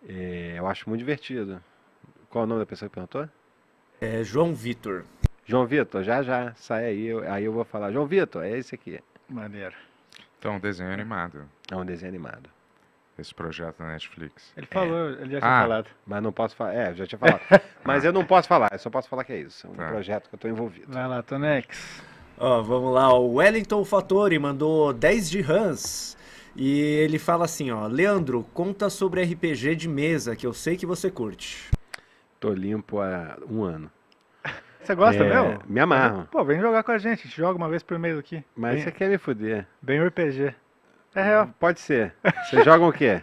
É, eu acho muito divertido. Qual é o nome da pessoa que perguntou? É João Vitor. João Vitor, já já, sai aí, eu, aí eu vou falar. João Vitor, é esse aqui. Maneiro. Então, é um desenho animado. É um desenho animado. Esse projeto da Netflix. Ele falou, é. ele já tinha ah, falado. Mas não posso falar. É, já tinha falado. mas eu não posso falar, eu só posso falar que é isso. É um tá. projeto que eu estou envolvido. Vai lá, Tonex. Ó, oh, vamos lá, o Wellington Fattori mandou 10 de Hans. E ele fala assim, ó, Leandro, conta sobre RPG de mesa, que eu sei que você curte. Tô limpo há um ano. Você gosta é, mesmo? Me amarro. Pô, vem jogar com a gente, a gente joga uma vez por mês aqui. Mas você quer me fuder. Bem RPG. É hum, real. Pode ser. Você joga o quê?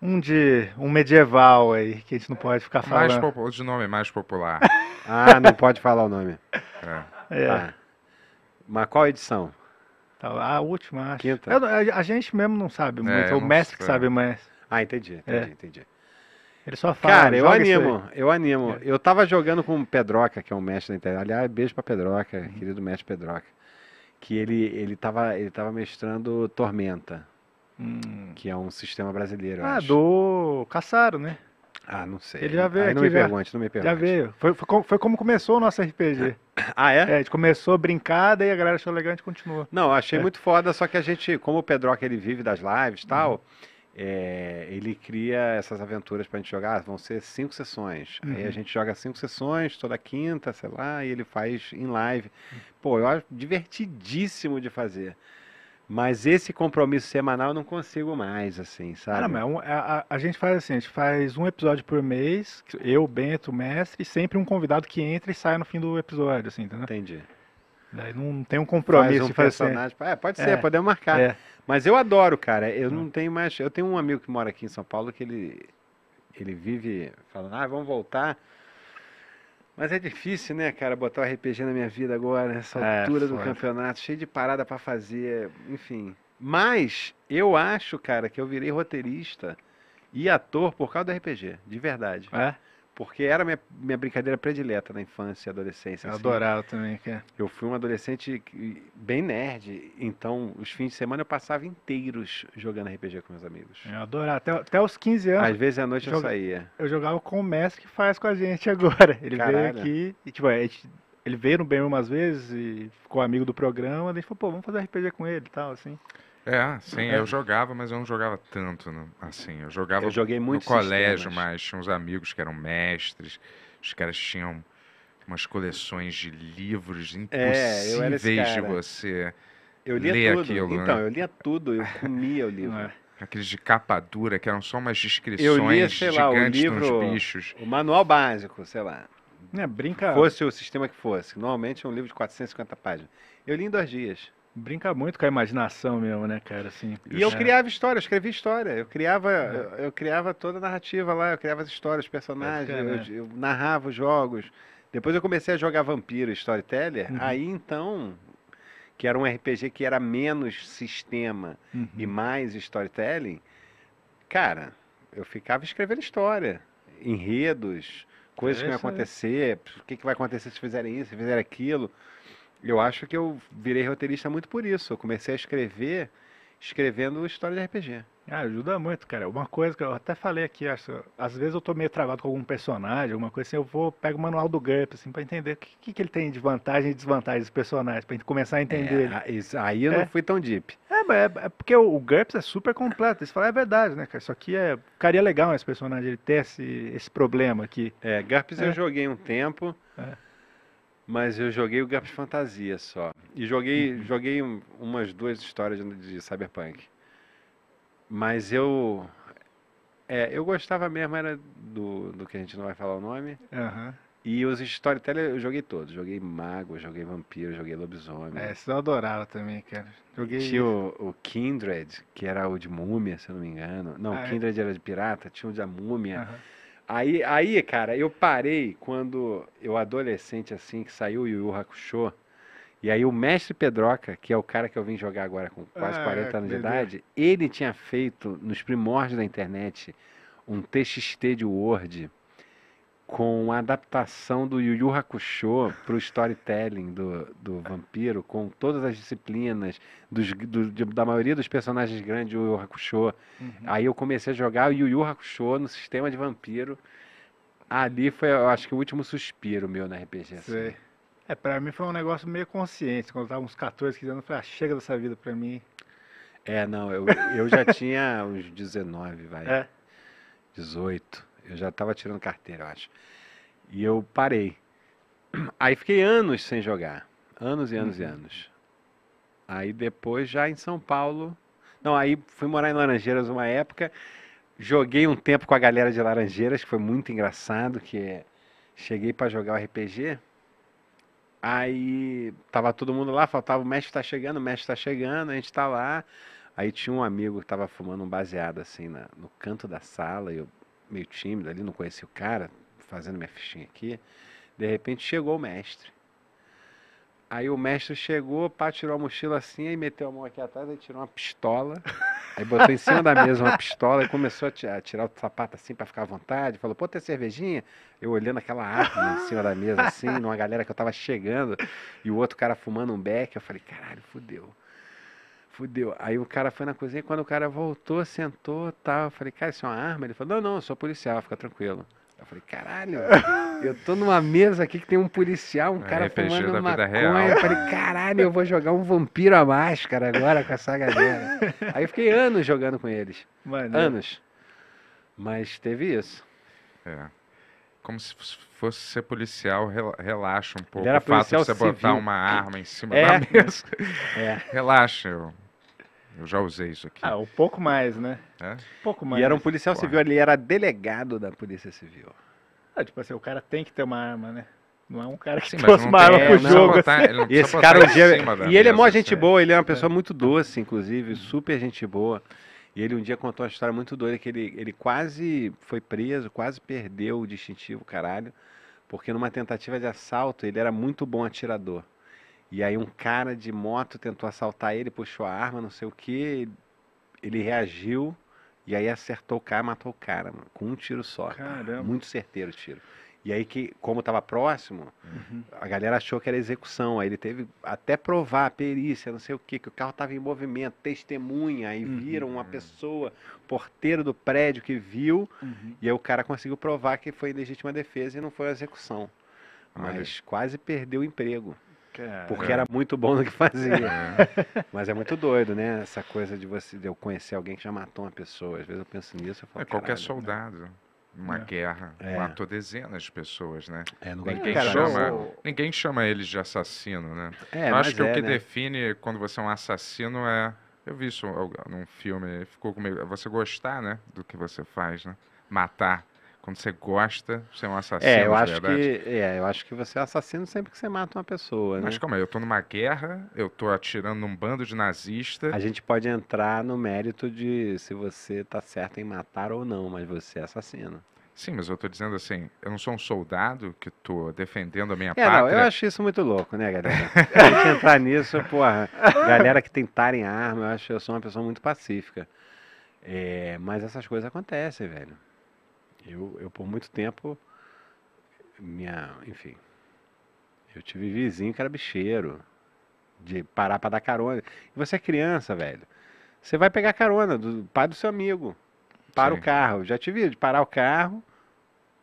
Um de um medieval aí, que a gente não pode ficar falando. Mais o de nome mais popular. ah, não pode falar o nome. É. é. Ah. Mas qual edição? Tá a última, acho. Quinta. Eu, a, gente mesmo não sabe é, muito, é, o mestre que sabe mais. Ah, entendi, é. entendi, é. entendi. Ele só fala. Cara, eu animo, eu animo. É. Eu tava jogando com o Pedroca, que é um mestre da internet. Aliás, beijo pra Pedroca, uhum. querido mestre Pedroca. Que ele, ele, tava, ele tava mestrando Tormenta, hum. que é um sistema brasileiro. Ah, acho. do Caçaro, né? Ah, não sei. Ele já veio Aí aqui. Não me já, pergunte, não me pergunte. Já veio. Foi, foi, foi como começou o nosso RPG. ah, é? É, a gente começou brincada e a galera achou legal e continua. Não, achei é. muito foda, só que a gente, como o Pedro, que ele vive das lives e uhum. tal, uhum. é, ele cria essas aventuras pra gente jogar. Ah, vão ser cinco sessões. Uhum. Aí a uhum. gente joga cinco sessões, toda quinta, sei lá, e ele faz em live. Uhum. Pô, eu acho divertidíssimo de fazer. Mas esse compromisso semanal eu não consigo mais, assim, ah, sabe? não, mas a, é é, a, a, gente faz assim, a gente faz um episódio por mês, eu, Bento, mestre, e sempre um convidado que entra e sai no fim do episódio, assim, entendeu? Entendi. Daí não tem um compromisso. Faz um personagem. Assim. É, pode ser, é, podemos marcar. É. Mas eu adoro, cara. Eu é. não tenho mais. Eu tenho um amigo que mora aqui em São Paulo que ele, ele vive falando, ah, vamos voltar. Mas é difícil, né, cara, botar o RPG na minha vida agora, nessa é, altura foda. do campeonato, cheio de parada para fazer, enfim. Mas eu acho, cara, que eu virei roteirista e ator por causa do RPG, de verdade. É? porque era minha, minha brincadeira predileta na infância e adolescência. Eu assim. adorava também, cara. Eu fui um adolescente bem nerd, então os fins de semana eu passava inteiros jogando RPG com meus amigos. Eu adorava, até, até os 15 anos. Às vezes à noite eu, eu saía. Eu jogava com o mestre que faz com a gente agora. Ele Caralho. veio aqui e, tipo, ele veio no bem umas vezes e ficou amigo do programa, daí a gente falou, pô, vamos fazer RPG com ele e tal, assim. É, sim, é. eu jogava, mas eu não jogava tanto, assim, eu jogava eu joguei muito no colégio, sistemas. mas tinha uns amigos que eram mestres, os caras tinham umas coleções de livros é, impossíveis é, de você eu lia ler tudo. aquilo. Então, né? eu lia tudo, eu comia o livro. É. Aqueles de capa dura, que eram só umas descrições eu lia, sei lá, o livro, bichos. O manual básico, sei lá. É, brinca. Fosse o sistema que fosse. Normalmente é um livro de 450 páginas. Eu li em dois dias brinca muito com a imaginação mesmo, né, cara? Assim, e eu é. criava história, eu escrevia história. Eu criava, é. eu, eu, criava toda a narrativa lá, eu criava as histórias, os personagens, eu, é. eu, narrava os jogos. Depois eu comecei a jogar Vampiro Storyteller, uhum. aí então, que era um RPG que era menos sistema uhum. e mais storytelling, cara, eu ficava escrevendo história, enredos, coisas é que iam acontecer, o que, que vai acontecer se fizerem isso, se fizerem aquilo eu acho que eu virei roteirista muito por isso. Eu comecei a escrever escrevendo história de RPG. Ah, ajuda muito, cara. Uma coisa que eu até falei aqui, acho, às vezes eu tô meio travado com algum personagem, alguma coisa assim, eu vou, pego o manual do GURP, assim, pra entender o que, que, ele tem de vantagem e desvantagem dos personagens, pra gente começar a entender é, Isso, aí eu é. não fui tão deep. É, mas é, é, porque o, o GURPS é super completo, isso fala é verdade, né, cara? Isso aqui é, ficaria legal esse personagem, ele ter esse, esse problema aqui. É, GURPS eu é. joguei um tempo... É mas eu joguei o GURPS Fantasia só. E joguei, uhum. joguei umas duas histórias de, Cyberpunk. Mas eu. É, eu gostava mesmo, era do, do que a gente não vai falar o nome. Uhum. E os storyteller eu joguei todos. Joguei mago, joguei vampiro, joguei lobisomem. É, isso eu adorava também, cara. Joguei... Tinha o, o, Kindred, que era o de múmia, se eu não me engano. Não, ah, é. Kindred é. era de pirata, tinha o da múmia. Uhum. Aí, aí, cara, eu parei quando eu adolescente, assim, que saiu o Yu Yu Hakusho. E aí o mestre Pedroca, que é o cara que eu vim jogar agora com quase ah, 40 anos de idade, ele tinha feito, nos primórdios da internet, um TXT de Word com a adaptação do Yu Yu Hakusho para o storytelling do, do vampiro, com todas as disciplinas dos, do, da maioria dos personagens grandes do Yu Yu Hakusho. Uhum. Aí eu comecei a jogar o Yu Yu Hakusho no sistema de vampiro. Ali foi, eu acho que, o último suspiro meu na RPG. Assim. É, para mim foi um negócio meio consciente. Quando eu tava uns 14, 15 anos, eu falei, ah, chega dessa vida para mim. É, não, eu, eu já tinha uns 19, vai. É. 18. Eu já estava tirando carteira, eu acho. E eu parei. Aí fiquei anos sem jogar. Anos e anos uhum. e anos. Aí depois, já em São Paulo. Não, aí fui morar em Laranjeiras uma época. Joguei um tempo com a galera de Laranjeiras, que foi muito engraçado, que é, cheguei para jogar o RPG. Aí tava todo mundo lá, faltava o mestre tá chegando, o mestre tá chegando, a gente tá lá. Aí tinha um amigo que tava fumando um baseado assim na, no canto da sala, e eu meio tímido ali, não conhecia o cara, fazendo minha fichinha aqui. De repente chegou o mestre. Aí o mestre chegou, pá, tirou a mochila assim, aí meteu a mão aqui atrás, aí tirou uma pistola. Aí botou em cima da mesa uma pistola e começou a tirar, o sapato assim para ficar à vontade. Falou, pô, tem cervejinha? Eu olhando aquela arma em cima da mesa, assim, numa galera que eu tava chegando, e o outro cara fumando um beck. Eu falei, caralho, fudeu fudeu. Aí o cara foi na cozinha, quando o cara voltou, sentou, tal, tá, eu falei, cara, isso é uma arma? Ele falou, não, não, eu sou policial, fica tranquilo. Eu falei, caralho, eu tô numa mesa aqui que tem um policial, um cara RPG fumando maconha. Real. Eu falei, caralho, eu vou jogar um vampiro à máscara agora com essa galera. Aí eu fiquei anos jogando com eles. Mano. Anos. Mas teve isso. É como se fosse ser policial, relaxa um pouco. Ele era o fato de você civil. botar uma arma em cima é. da mesa. É. relaxa, eu, eu, já usei isso aqui. Ah, um pouco mais, né? É? Um pouco mais. E era um policial Porra. civil, ele era delegado da Polícia Civil. Ah, tipo assim, o cara tem que ter uma arma, né? Não é um cara que Sim, trouxe uma arma pro jogo. Assim. E Esse cara um dia... E ele é mó assim. gente boa, ele é uma é. pessoa muito doce, inclusive, super gente boa. E ele um dia contou uma história muito doida que ele, ele quase foi preso, quase perdeu o distintivo, caralho, porque numa tentativa de assalto ele era muito bom atirador. E aí um cara de moto tentou assaltar ele, puxou a arma, não sei o que, ele reagiu e aí acertou o cara, matou o cara, mano, com um tiro só. Caramba. Muito certeiro o tiro. E aí que, como estava próximo, uhum. a galera achou que era execução. Aí ele teve até provar a perícia, não sei o que, que o carro estava em movimento, testemunha, aí uhum. viram uma pessoa, porteiro do prédio que viu, uhum. e aí o cara conseguiu provar que foi legítima defesa e não foi execução. Mas quase perdeu o emprego. Cara. Porque era muito bom no que fazia. É. Mas é muito doido, né? Essa coisa de você de eu conhecer alguém que já matou uma pessoa. Às vezes eu penso nisso. e falo, é qualquer né? soldado. Né? uma é. guerra, é. matou dezenas de pessoas, né? É, ninguém, cara, chama, eu... ninguém chama eles de assassino, né? É, eu acho que o é, que né? define quando você é um assassino é. Eu vi isso num filme, ficou comigo. Você gostar, né? Do que você faz, né? Matar. Quando você gosta, você é um assassino. É, eu acho que é, eu acho que você é assassino sempre que você mata uma pessoa. Mas né? calma, aí, eu tô numa guerra, eu tô atirando num bando de nazistas. A gente pode entrar no mérito de se você tá certo em matar ou não, mas você é assassino. Sim, mas eu estou dizendo assim, eu não sou um soldado que estou defendendo a minha é, pátria. Não, eu acho isso muito louco, né, galera? a gente entrar nisso, porra, galera que tentarem arma, eu acho que eu sou uma pessoa muito pacífica. É, mas essas coisas acontecem, velho. Eu, eu por muito tempo, minha, enfim, eu tive vizinho que era bicheiro, de parar para dar carona. E você é criança, velho. Você vai pegar carona do pai do seu amigo. Para Sim. o carro. Já tive de parar o carro.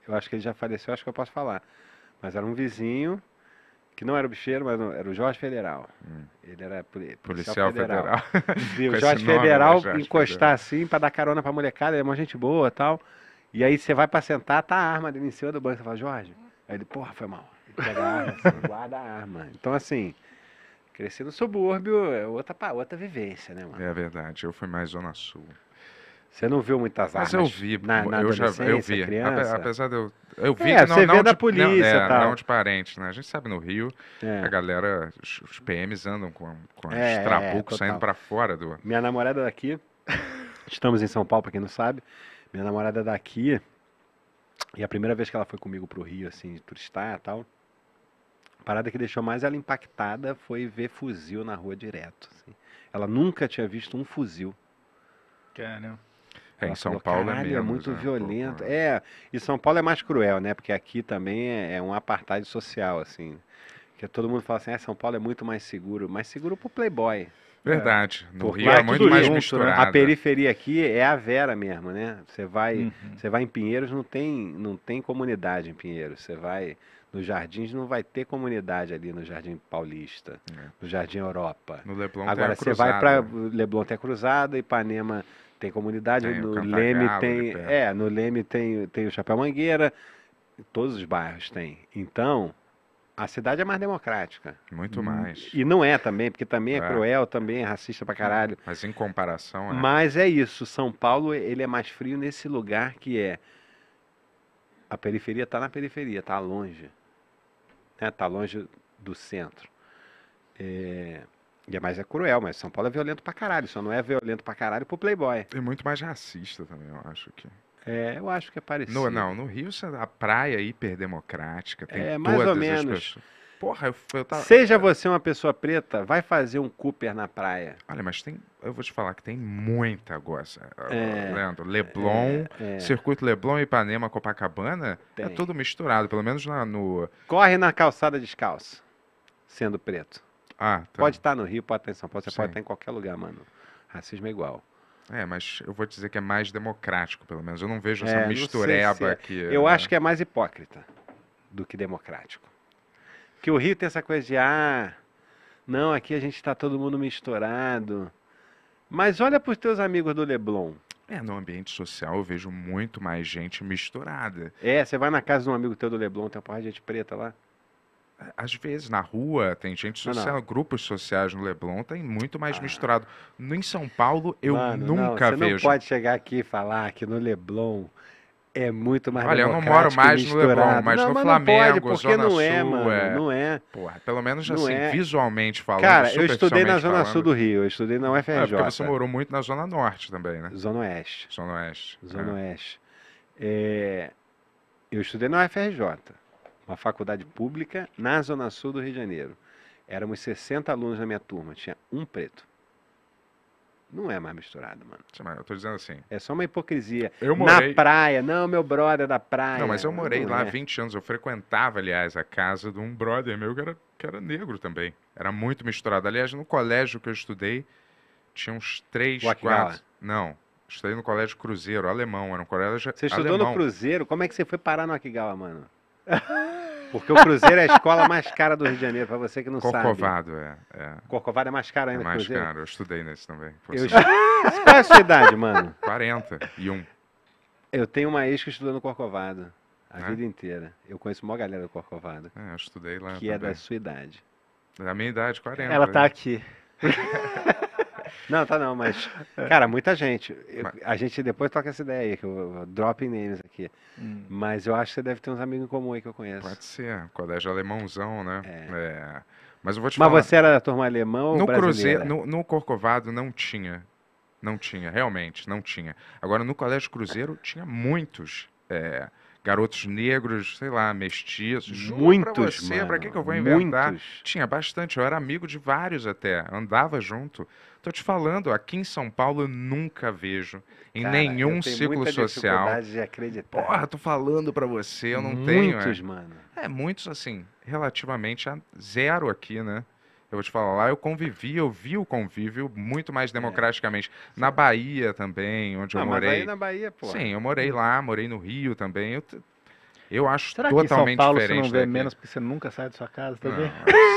Eu acho que ele já faleceu, acho que eu posso falar. Mas era um vizinho que não era o bicheiro, mas não, era o Jorge Federal. Hum. Ele era policial, policial federal. federal. o Jorge nome, né, Federal Jorge encostar Federal. assim para dar carona para molecada, ele é uma gente boa, tal. E aí você vai pra sentar, tá a arma dele em cima do banco. Você fala, Jorge. Aí ele, porra, foi mal. Pega a arma, assim, guarda a arma. Então, assim, crescer no subúrbio é outra, outra vivência, né, mano? É verdade. Eu fui mais Zona Sul. Você não viu muitas armas? Mas eu vi, na, na eu já eu vi. Apesar de eu. Eu vi é, não, você não, vê não da de, polícia. Não, é, tal. não de parente, né? A gente sabe no Rio, é. a galera, os PMs andam com, com é, é, trabucos saindo para fora do. Minha namorada daqui, estamos em São Paulo, para quem não sabe. Minha namorada é daqui, e a primeira vez que ela foi comigo pro Rio, assim, turistar e tal, a parada que deixou mais ela impactada foi ver fuzil na rua direto. Assim. Ela nunca tinha visto um fuzil. né? É, em São falou, Paulo é, é menos, é muito né? violento. é, e São Paulo é mais cruel, né? Porque aqui também é, é um apartheid social, assim. Que todo mundo fala assim, ah, São Paulo é muito mais seguro. Mais seguro pro playboy. Verdade. É. No Por Rio é muito mais junto, né? misturado. Né? A periferia aqui é a Vera mesmo, né? Você vai, uhum. você vai em Pinheiros, não tem, não tem comunidade em Pinheiros. Você vai nos Jardins, não vai ter comunidade ali no Jardim Paulista, é. no Jardim Europa. No Leblon Agora você vai para Leblon tem Cruzada, Ipanema tem comunidade, tem, no Leme tem, é, no Leme tem tem o Chapéu Mangueira, todos os bairros tem. Então, a cidade é mais democrática. Muito hum. mais. E não é também, porque também é, é. cruel, também é racista pra caralho. É, mas em comparação é. Mas é isso, São Paulo ele é mais frio nesse lugar que é a periferia tá na periferia, tá longe. Né? Tá longe do centro. É... E é mais é cruel, mas São Paulo é violento pra caralho, só não é violento pra caralho pro Playboy. É muito mais racista também, eu acho que. É, eu acho que é parecido. No, não, no Rio a praia é hiperdemocrática. Tem é, mais ou menos. Porra, eu, eu tava... Seja é. você uma pessoa preta, vai fazer um Cooper na praia. Olha, mas tem. Eu vou te falar que tem muita coisa. Ah, é, Leandro, Leblon, é, é. Circuito Leblon, Ipanema, Copacabana, é tem. é tudo misturado, pelo menos na, no. Corre na calçada descalço, sendo preto. Ah, tá. Pode estar tá no Rio, pode estar tá em São Paulo, você Sim. pode estar tá em qualquer lugar, mano. Racismo é igual. É, mas eu vou dizer que é mais democrático, pelo menos. Eu não vejo essa é, mistureba se é. que. Eu né? acho que é mais hipócrita do que democrático. Que o Rio tem essa coisa de, ah, não, aqui a gente está todo mundo misturado. Mas olha para os teus amigos do Leblon. É, no ambiente social eu vejo muito mais gente misturada. É, você vai na casa de um amigo teu do Leblon, tem uma porrada de gente preta lá. Às vezes, na rua, tem gente ah, social, não, não. grupos sociais no Leblon, tem muito mais ah. misturado. No, em São Paulo, eu Mano, nunca não, você vejo. Você não pode chegar aqui e falar que no Leblon é muito mais Olha, eu não moro mais no Leblon, mas não, no mas Flamengo, pode, Zona não é, é. Mano, é... Não é. Porra, pelo menos assim, é. visualmente falando. Cara, eu estudei na Zona falando, Sul do Rio, eu estudei na UFRJ. É porque você morou muito na Zona Norte também, né? Zona Oeste. Zona Oeste. Zona é. Oeste. É. Eu estudei na UFRJ uma faculdade pública na Zona Sul do Rio de Janeiro. Éramos 60 alunos na minha turma, tinha um preto. Não é mais misturado, mano. É eu tô dizendo assim. É só uma hipocrisia. Eu morei... Na praia, não, meu brother é da praia. Não, mas eu morei não lá é. Né? 20 anos. Eu frequentava, aliás, a casa de um brother meu que era, que era negro também. Era muito misturado. Aliás, no colégio que eu estudei, tinha uns três, Guatemala. quatro. Não. Estudei no colégio Cruzeiro, alemão. Era um colégio. Você estudou alemão. no Cruzeiro? Como é que você foi parar no Akigawa, mano? Porque o Cruzeiro é a escola mais cara do Rio de Janeiro, para você que não Corcovado, sabe. Corcovado, é, é. Corcovado é mais caro ainda é mais que Cruzeiro? mais caro, eu estudei nesse também. Eu... Qual é a sua idade, mano? um. Eu tenho uma ex que estudou no Corcovado a é? vida inteira. Eu conheço uma galera do Corcovado. É, eu estudei lá. Que também. é da sua idade. Da minha idade, 40. Ela tá é. aqui. Não, tá não, mas. É. Cara, muita gente. Eu, a gente depois toca essa ideia aí, que eu, eu drop names aqui. Hum. Mas eu acho que você deve ter uns amigos em comum aí que eu conheço. Pode ser, colégio alemãozão, né? É. é. Mas eu vou te mas falar. Mas você era da turma alemã ou no brasileira? Cruzeiro, no, no Corcovado não tinha. Não tinha, realmente, não tinha. Agora, no Colégio Cruzeiro tinha muitos. É, garotos negros, sei lá, mestiços. muitos, pra você, mano. Pra que, que eu vou inventar? Muitos. Tinha bastante, eu era amigo de vários até, andava junto. Tô te falando, aqui em São Paulo eu nunca vejo em Cara, nenhum ciclo social. De acreditar. Porra, tô falando para você, eu não muitos, tenho. Muitos, é. mano. É, muitos assim, relativamente a zero aqui, né? Eu vou te falar, lá eu convivi, eu vi o convívio muito mais é. democraticamente. É. Na Bahia também, onde eu ah, morei. Mas é aí na Bahia, pô. Sim, eu morei lá, morei no Rio também. Eu, eu acho Será totalmente diferente. São Paulo diferente você não vê daqui? menos porque você nunca sai da sua casa também?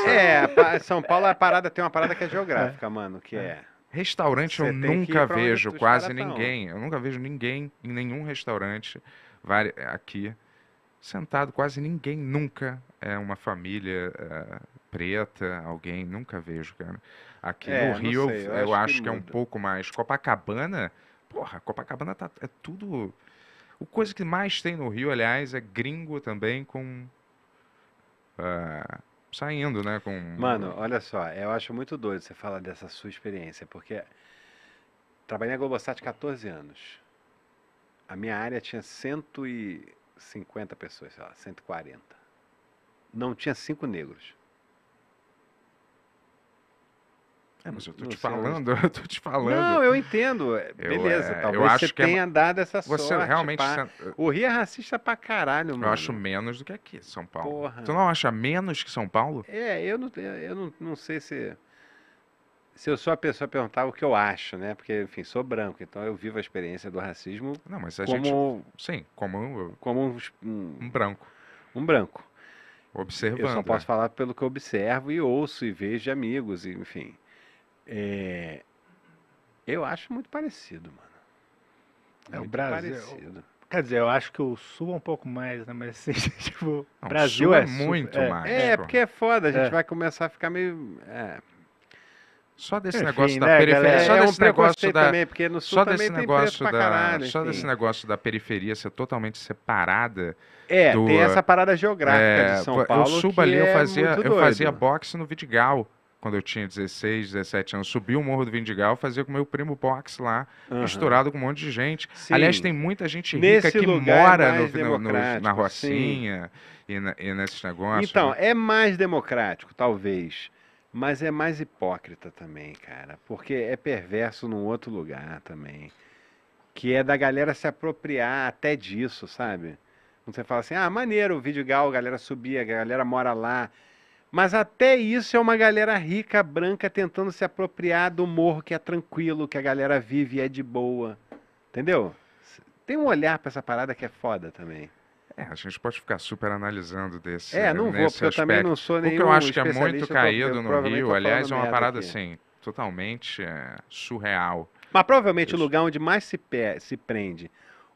é, São Paulo é parada, tem uma parada que é geográfica, é. mano, que é. é. Restaurante você eu nunca vejo quase ninguém. eu nunca vejo ninguém em nenhum restaurante aqui sentado, quase ninguém nunca é uma família. É Preta, alguém, nunca vejo, cara. Aqui é, no Rio, sei, eu, eu, acho, que, que é um pouco mais. Copacabana, porra, Copacabana tá, é tudo. O coisa que mais tem no Rio, aliás, é gringo também com. Uh, saindo, né? Com... Mano, olha só, eu acho muito doido você falar dessa sua experiência, porque trabalhei na Globosat 14 anos. A minha área tinha 150 pessoas, sei lá, 140. Não tinha cinco negros. É, mas eu tô te falando, eu tô te falando. Não, eu entendo. Beleza, é, eu, talvez você é tenha é... dado essa você sorte. Realmente O Rio é racista pra caralho, mano. Eu acho menos do que aqui, São Paulo. Porra. Tu não acha menos que São Paulo? É, eu não, eu não, não sei se... Se eu sou a pessoa a perguntar o que eu acho, né? Porque, enfim, sou branco, então eu vivo a experiência do racismo não, mas a como... Gente, sim, como... Como um, um, um branco. Um branco. Observando. Eu só posso né? falar pelo que eu observo e ouço e vejo amigos, e, enfim... É, eu acho muito parecido, mano. É o Brasil. Parecido. É Quer dizer, eu acho que o Sul é um pouco mais, né? Mas assim, tipo, Não, Brasil é, é, muito é, mais. É, é, porque é foda, a gente é. vai começar a ficar meio. É. Só desse enfim, negócio né, da periferia. Galera, só é desse um negócio da. Também, porque no sul só desse negócio da. Caralho, só desse negócio da periferia ser totalmente separada. É, do, tem essa parada geográfica de São Paulo. Eu subo ali, eu fazia, eu fazia boxe no Vidigal quando eu tinha 16, 17 anos, subia o Morro do Vindigal, fazia com meu primo box lá, uhum. misturado com um monte de gente. Sim. Aliás, tem muita gente Nesse rica que é mora é no, no, no, na Rocinha e, na, e, nesses negócios. Então, né? é mais democrático, talvez, mas é mais hipócrita também, cara, porque é perverso num outro lugar também, que é da galera se apropriar até disso, sabe? Quando você fala assim, ah, maneiro, o Vidigal, a galera subia, a galera mora lá mas até isso é uma galera rica, branca, tentando se apropriar do morro que é tranquilo, que a galera vive e é de boa. Entendeu? Tem um olhar para essa parada que é foda também. É, a gente pode ficar super analisando desse. É, não vou, porque aspecto. eu também não sou nenhum. O que eu acho que é muito caído tô, no Rio, aliás, é uma parada aqui. assim, totalmente é, surreal. Mas provavelmente isso. o lugar onde mais se, se prende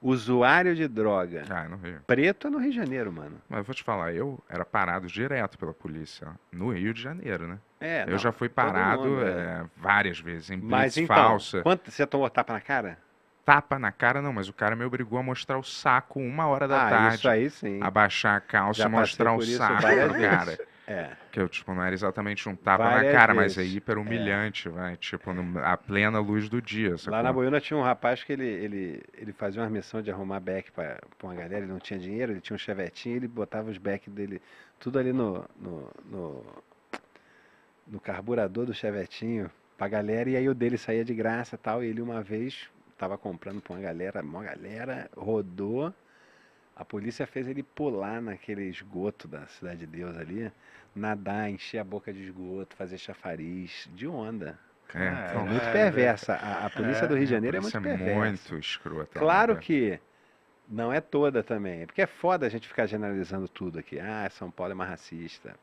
usuário de droga. Ah, no Rio. Preto é no Rio de Janeiro, mano. Mas eu vou te falar, eu era parado direto pela polícia no Rio de Janeiro, né? É, eu não, já fui parado mundo, é. é, várias vezes, em blitz então, falsa. Quanto, você tomou tapa na cara? Tapa na cara não, mas o cara me obrigou a mostrar o saco uma hora da ah, tarde. Isso aí sim. Abaixar a calça e mostrar o saco, cara. Vezes. É. Que eu, tipo, não era exatamente um tapa Várias na cara, vezes. mas é hiper é. humilhante, é. vai. Tipo, no a plena luz do dia. Sacou? Lá na Boiúna tinha um rapaz que ele, ele, ele fazia uma missão de arrumar back pra, pra uma galera, ele não tinha dinheiro, ele tinha um chevetinho, ele botava os back dele tudo ali no, no, no, no carburador do chevetinho pra galera, e aí o dele saía de graça tal, e ele uma vez tava comprando pra uma galera, uma galera, rodou a polícia fez ele pular naquele esgoto da Cidade de Deus ali, nadar, encher a boca de esgoto, fazer chafariz de onda. É, é muito é, perversa. É. A, a polícia é, do Rio de é, Janeiro é muito perversa. É muito escrota. Claro né? que não é toda também. porque é foda a gente ficar generalizando tudo aqui. Ah, São Paulo é mais racista.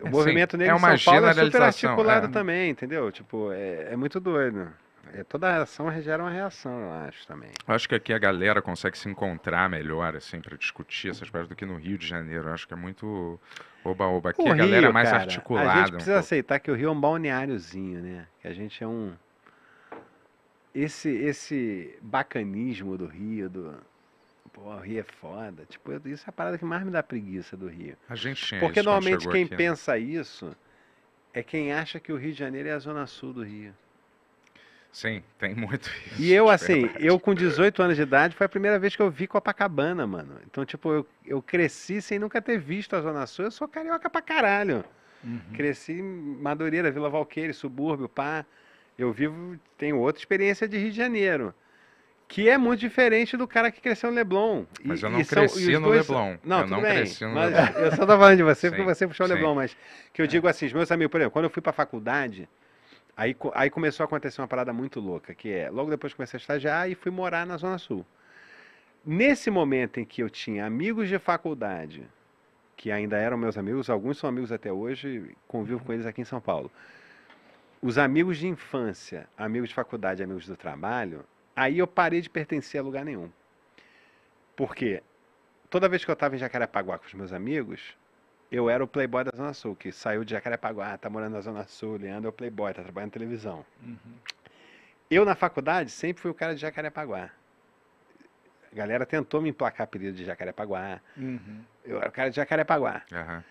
O movimento negro é uma São Paulo é super articulado também, entendeu? Tipo, é muito doido. É, toda ação gera uma reação, eu acho também. Eu acho que aqui a galera consegue se encontrar melhor, assim, para discutir essas coisas do que no Rio de Janeiro. Eu acho que é muito oba-oba. Aqui o a galera é mais cara, articulada. A gente precisa um aceitar que o Rio é um balneáriozinho, né? Que a gente é um. Esse, esse bacanismo do Rio, do. Pô, o Rio é foda. Tipo, isso é a parada que mais me dá preguiça do Rio. A gente tinha Porque normalmente quem aqui, né? pensa né? isso é quem acha que o Rio de Janeiro é a zona sul do Rio. Sim, tem muito isso. E eu, assim, verdade. eu com 18 anos de idade foi a primeira vez que eu vi Copacabana, mano. Então, tipo, eu, eu cresci sem nunca ter visto a Zona Sul. Eu sou carioca pra caralho. Uhum. Cresci em Madureira, Vila Valqueira, subúrbio, pá. Eu vivo, tenho outra experiência de Rio de Janeiro. Que é muito diferente do cara que cresceu no Leblon. E, mas eu não cresci são, no dois... Leblon. Não, eu não bem, cresci no Leblon. Eu só tô falando de você sim, porque você puxou sim. o Leblon, mas que eu é. digo assim, os meus amigos, por exemplo, quando eu fui pra faculdade, Aí, aí começou a acontecer uma parada muito louca, que é, logo depois comecei a estagiar e fui morar na Zona Sul. Nesse momento em que eu tinha amigos de faculdade, que ainda eram meus amigos, alguns são amigos até hoje, convivo com uhum. eles aqui em São Paulo. Os amigos de infância, amigos de faculdade, amigos do trabalho, aí eu parei de pertencer a lugar nenhum. Porque toda vez que eu estava em Jacarepaguá com os meus amigos, eu era o playboy da Zona Sul, que saiu de Jacarepaguá, tá morando na Zona Sul, Leandro é o playboy, tá trabalhando na televisão. Uhum. Eu, na faculdade, sempre fui o cara de Jacarepaguá. A galera tentou me emplacar apelido de Jacarepaguá. Uhum. Eu era o cara de Jacarepaguá. Uhum.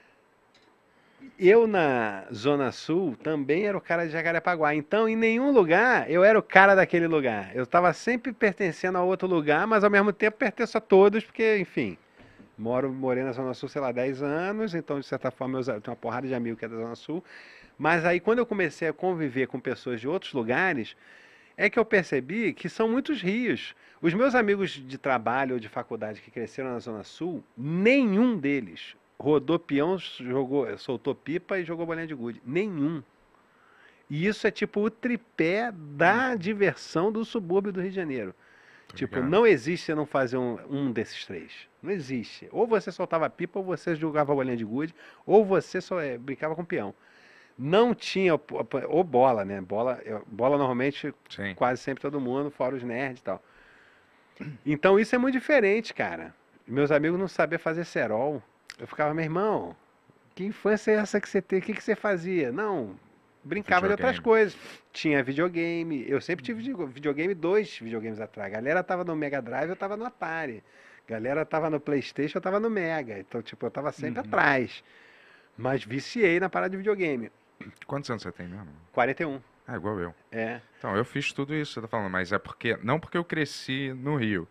Eu, na Zona Sul, também era o cara de Jacarepaguá. Então, em nenhum lugar, eu era o cara daquele lugar. Eu estava sempre pertencendo a outro lugar, mas ao mesmo tempo pertenço a todos, porque, enfim... Moro, morei na Zona Sul, sei lá, 10 anos, então, de certa forma, eu tenho uma porrada de amigos que é da Zona Sul. Mas aí, quando eu comecei a conviver com pessoas de outros lugares, é que eu percebi que são muitos rios. Os meus amigos de trabalho ou de faculdade que cresceram na Zona Sul, nenhum deles rodou peão, jogou, soltou pipa e jogou bolinha de gude. Nenhum. E isso é tipo o tripé da uhum. diversão do subúrbio do Rio de Janeiro. Tô tá tipo, ligado. não existe você não fazer um, um, desses três. Não existe. Ou você soltava pipa, ou você jogava bolinha de gude, ou você só é, brincava com peão. Não tinha, ou bola, né? Bola, bola normalmente, Sim. quase sempre todo mundo, fora os nerds e tal. Então isso é muito diferente, cara. Meus amigos não sabiam fazer cerol. Eu ficava, meu irmão, que infância é essa que você tem? O que, que você fazia? Não, brincava videogame. de outras coisas. Tinha videogame. Eu sempre tive videogame, dois videogames atrás. A galera tava no Mega Drive, eu tava no Atari. A galera tava no Playstation, eu tava no Mega. Então, tipo, eu tava sempre uhum. atrás. Mas viciei na parada de videogame. Quantos anos você tem mesmo? 41. É ah, igual eu. É. Então, eu fiz tudo isso, você tá falando, mas é porque. Não porque eu cresci no Rio,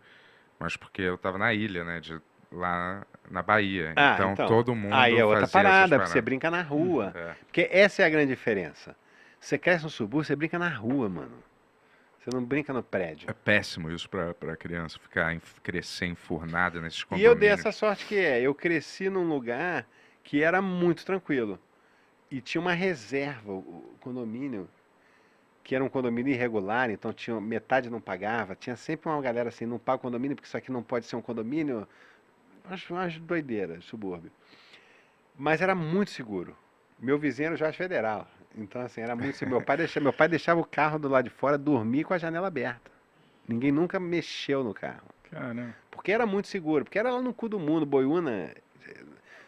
mas porque eu tava na ilha, né? De lá na Bahia. Ah, então, então, todo mundo. Aí é outra parada, porque você brinca na rua. Hum, é. Porque essa é a grande diferença. Você cresce no subúrbio, você brinca na rua, mano. Você não brinca no prédio. É péssimo isso para criança ficar em, crescer enfurnada nesses condomínios. E eu dei essa sorte que é. Eu cresci num lugar que era muito tranquilo. E tinha uma reserva, o condomínio, que era um condomínio irregular, então tinha metade não pagava. Tinha sempre uma galera assim, não paga o condomínio porque isso aqui não pode ser um condomínio, umas, umas doideiras, subúrbio. Mas era muito seguro. Meu vizinho era o Jorge Federal. Então, assim, era muito seguro. Meu pai, deixava, meu pai deixava o carro do lado de fora dormir com a janela aberta. Ninguém nunca mexeu no carro. Caramba. Porque era muito seguro. Porque era lá no cu do mundo. Boiúna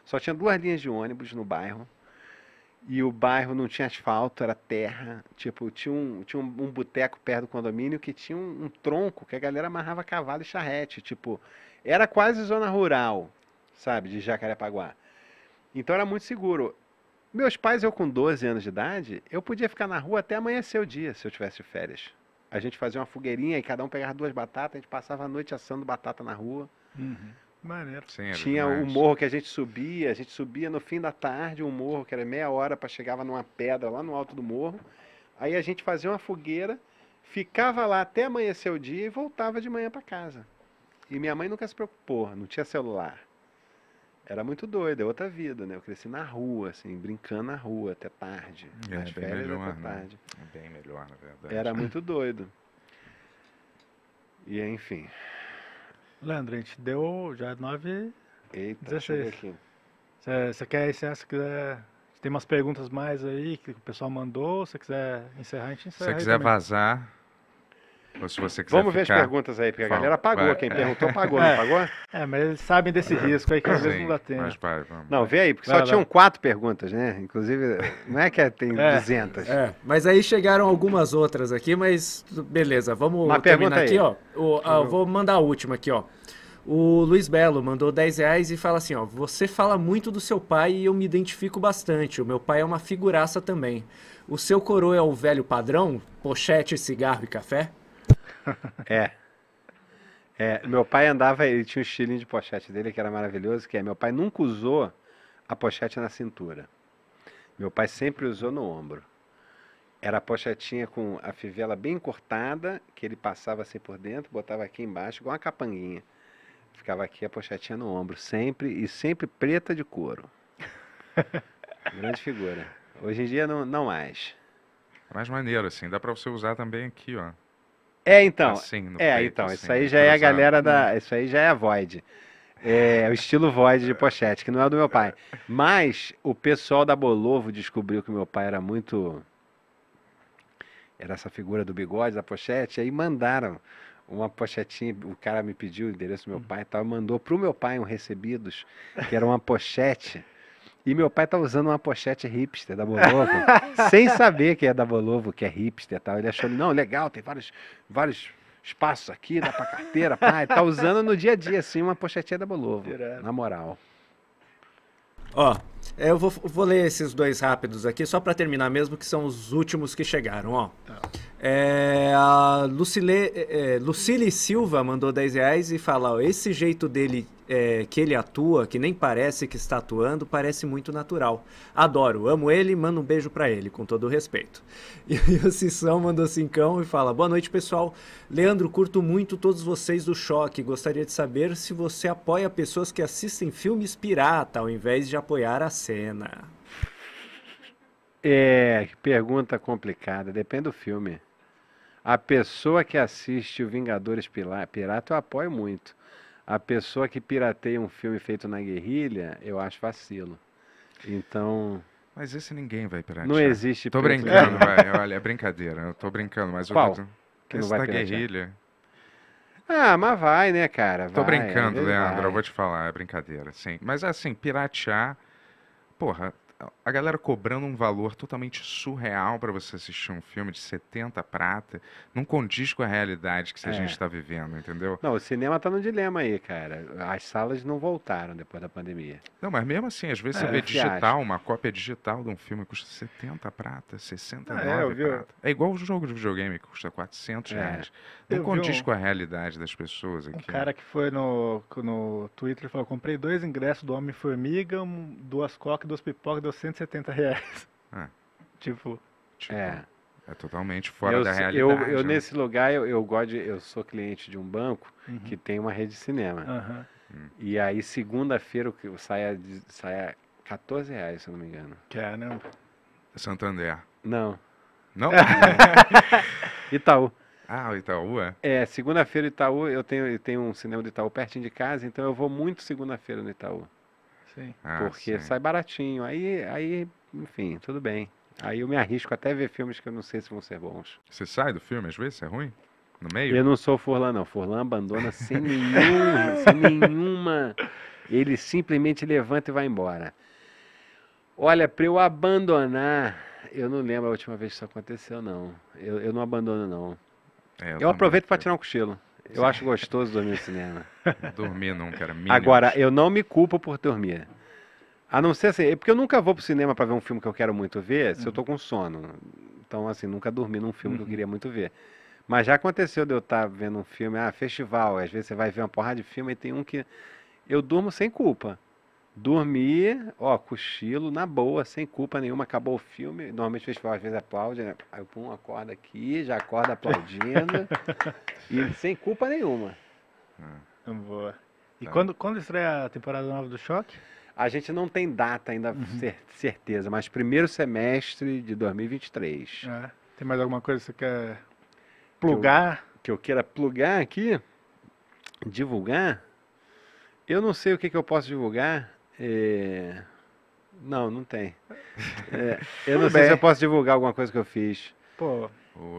só tinha duas linhas de ônibus no bairro. E o bairro não tinha asfalto, era terra. Tipo, tinha um, tinha um, um boteco perto do condomínio que tinha um, um, tronco que a galera amarrava cavalo e charrete. Tipo, era quase zona rural, sabe, de Jacarepaguá. Então era muito seguro. Meus pais, eu com 12 anos de idade, eu podia ficar na rua até amanhecer o dia, se eu tivesse férias. A gente fazia uma fogueirinha e cada um pegava duas batatas, a gente passava a noite assando batata na rua. Uhum. Maneiro. Sim, Tinha o um morro que a gente subia, a gente subia no fim da tarde, um morro que era meia hora para chegava numa pedra lá no alto do morro. Aí a gente fazia uma fogueira, ficava lá até amanhecer o dia e voltava de manhã para casa. E minha mãe nunca se preocupou, não tinha celular. Era muito doido, é outra vida, né? Eu cresci na rua, assim, brincando na rua até tarde. É, nas bem férias melhor, até né? tarde. É bem melhor, na verdade. Era muito doido. E enfim. Leandro, a gente deu já 9 Eita, 16. Você quer licença, quiser. Tem umas perguntas mais aí que o pessoal mandou. Se quiser encerrar, a gente encerra. Se quiser também. vazar. Ou se você quiser Vamos ver ficar... as perguntas aí, porque a galera pagou. Vai. Quem perguntou pagou, não é. pagou? É, mas eles sabem desse é. risco aí que às Sim, vezes não dá tempo. Mas pai, vamos. Não, vê aí, porque vai só tinham quatro perguntas, né? Inclusive, não é que é, tem é, 200. É, mas aí chegaram algumas outras aqui, mas beleza, vamos Uma terminar aqui, ó. O, a, vou mandar a última aqui, ó. O Luiz Belo mandou 10 reais e fala assim: ó, você fala muito do seu pai e eu me identifico bastante. O meu pai é uma figuraça também. O seu coroa é o velho padrão? Pochete, cigarro e café? É. é. Meu pai andava, ele tinha um estilinho de pochete dele que era maravilhoso, que é, meu pai nunca usou a pochete na cintura. Meu pai sempre usou no ombro. Era a pochetinha com a fivela bem cortada, que ele passava assim por dentro, botava aqui embaixo, igual uma capanguinha. Ficava aqui a pochetinha no ombro, sempre, e sempre preta de couro. Grande figura. Hoje em dia não, não mais. É mais maneiro, assim. Dá para você usar também aqui, ó. É, então. Assim, é, peito, então, assim, isso aí né? já é a galera da. Hum. Isso aí já é a Void. É, o estilo Void de pochete, que não é do meu pai. Mas o pessoal da Bolovo descobriu que meu pai era muito. Era essa figura do bigode, da pochete, aí mandaram uma pochetinha, o cara me pediu o endereço do meu hum. pai e tal, mandou pro meu pai um recebidos, que era uma pochete e meu pai tá usando uma pochete hipster da Bolovo, sem saber que é da Bolovo, que é hipster e tal. Ele achou, não, legal, tem vários, vários espaços aqui, dá pra carteira, pai. Tá usando no dia a dia, assim, uma pochetinha da Bolovo, Direto. na moral. Ó, eu vou, vou, ler esses dois rápidos aqui, só para terminar mesmo, que são os últimos que chegaram, ó. Tá. É, a Lucile, é, é Lucile Silva mandou 10 reais e fala: ó, esse jeito dele é, que ele atua, que nem parece que está atuando, parece muito natural. Adoro, amo ele, Mando um beijo para ele, com todo respeito. E, e o Cissão mandou cincão e fala: Boa noite, pessoal. Leandro, curto muito todos vocês do Choque. Gostaria de saber se você apoia pessoas que assistem filmes pirata ao invés de apoiar a cena. É, pergunta complicada, depende do filme. A pessoa que assiste o Vingadores Pirata eu apoio muito. A pessoa que pirateia um filme feito na guerrilha, eu acho vacilo. Então. Mas esse ninguém vai piratear. Não existe Tô brincando, vai. Olha, é brincadeira. Eu tô brincando, mas Qual? eu. Que não vai guerrilha. Ah, mas vai, né, cara? Vai, tô brincando, Leandro. Eu vou te falar, é brincadeira, sim. Mas assim, piratear. Porra, a galera cobrando um valor totalmente surreal para você assistir um filme de 70 prata, não condiz com a realidade que é. a gente está é. vivendo, entendeu? Não, o cinema está no dilema aí, cara. As salas não voltaram depois da pandemia. Não, mas mesmo assim, às vezes é, você vê digital, acha. uma cópia digital de um filme custa 70 prata, 69 ah, é, vi... prata. É igual o jogo de videogame que custa 400 é. reais. Não eu condiz um... com a realidade das pessoas aqui. Um cara que foi no, no Twitter falou, comprei dois ingressos do Homem-Formiga, duas coca, duas pipocas, duas 170 reais. É. Tipo, tipo, É. É totalmente fora eu, da realidade. Eu, eu né? nesse lugar, eu, eu gosto de, Eu sou cliente de um banco uhum. que tem uma rede de cinema. Uhum. E aí, segunda-feira, eu a, sai a 14 reais, se eu não me engano. não? É Santander. Não. Não? É. Itaú. Ah, o Itaú é? É, segunda-feira Itaú, eu tenho, eu tenho um cinema do Itaú pertinho de casa, então eu vou muito segunda-feira no Itaú. Sim. Ah, porque ah, sai baratinho. Aí, aí, enfim, tudo bem. Aí eu me arrisco até ver filmes que eu não sei se vão ser bons. Você sai do filme às vezes? É ruim? No meio? Eu não sou Furlan, não. Furlan abandona sem nenhuma, sem nenhuma. Ele simplesmente levanta e vai embora. Olha, para eu abandonar, eu não lembro a última vez que isso aconteceu, não. Eu, eu não abandono, não. É, eu, eu aproveito para tirar um cochilo. Eu acho gostoso dormir no cinema. dormir não, cara. Minions. Agora, eu não me culpo por dormir. A não ser assim, é porque eu nunca vou pro cinema para ver um filme que eu quero muito ver se eu tô uhum. com sono. Então, assim, nunca dormi num filme uhum. que eu uhum. queria muito ver. Mas já aconteceu de eu estar tá vendo um filme, ah, festival, às vezes você vai ver uma porrada de filme e tem um que eu durmo sem culpa. Dormir, ó, cochilo, na boa, sem culpa nenhuma, acabou o filme. Normalmente o festival às vezes aplaude, né? Aí pum, acorda aqui, já acorda aplaudindo. e sem culpa nenhuma. É. Hum. Boa. E tá. quando, quando estreia a temporada nova do Choque? A gente não tem data ainda, uhum. certeza, mas primeiro semestre de 2023. É. Tem mais alguma coisa que você quer plugar? Que eu, que eu queira plugar aqui? Divulgar? Eu não sei o que, que eu posso divulgar. É... Não, não tem. É, eu não sei se eu posso divulgar alguma coisa que eu fiz. Pô.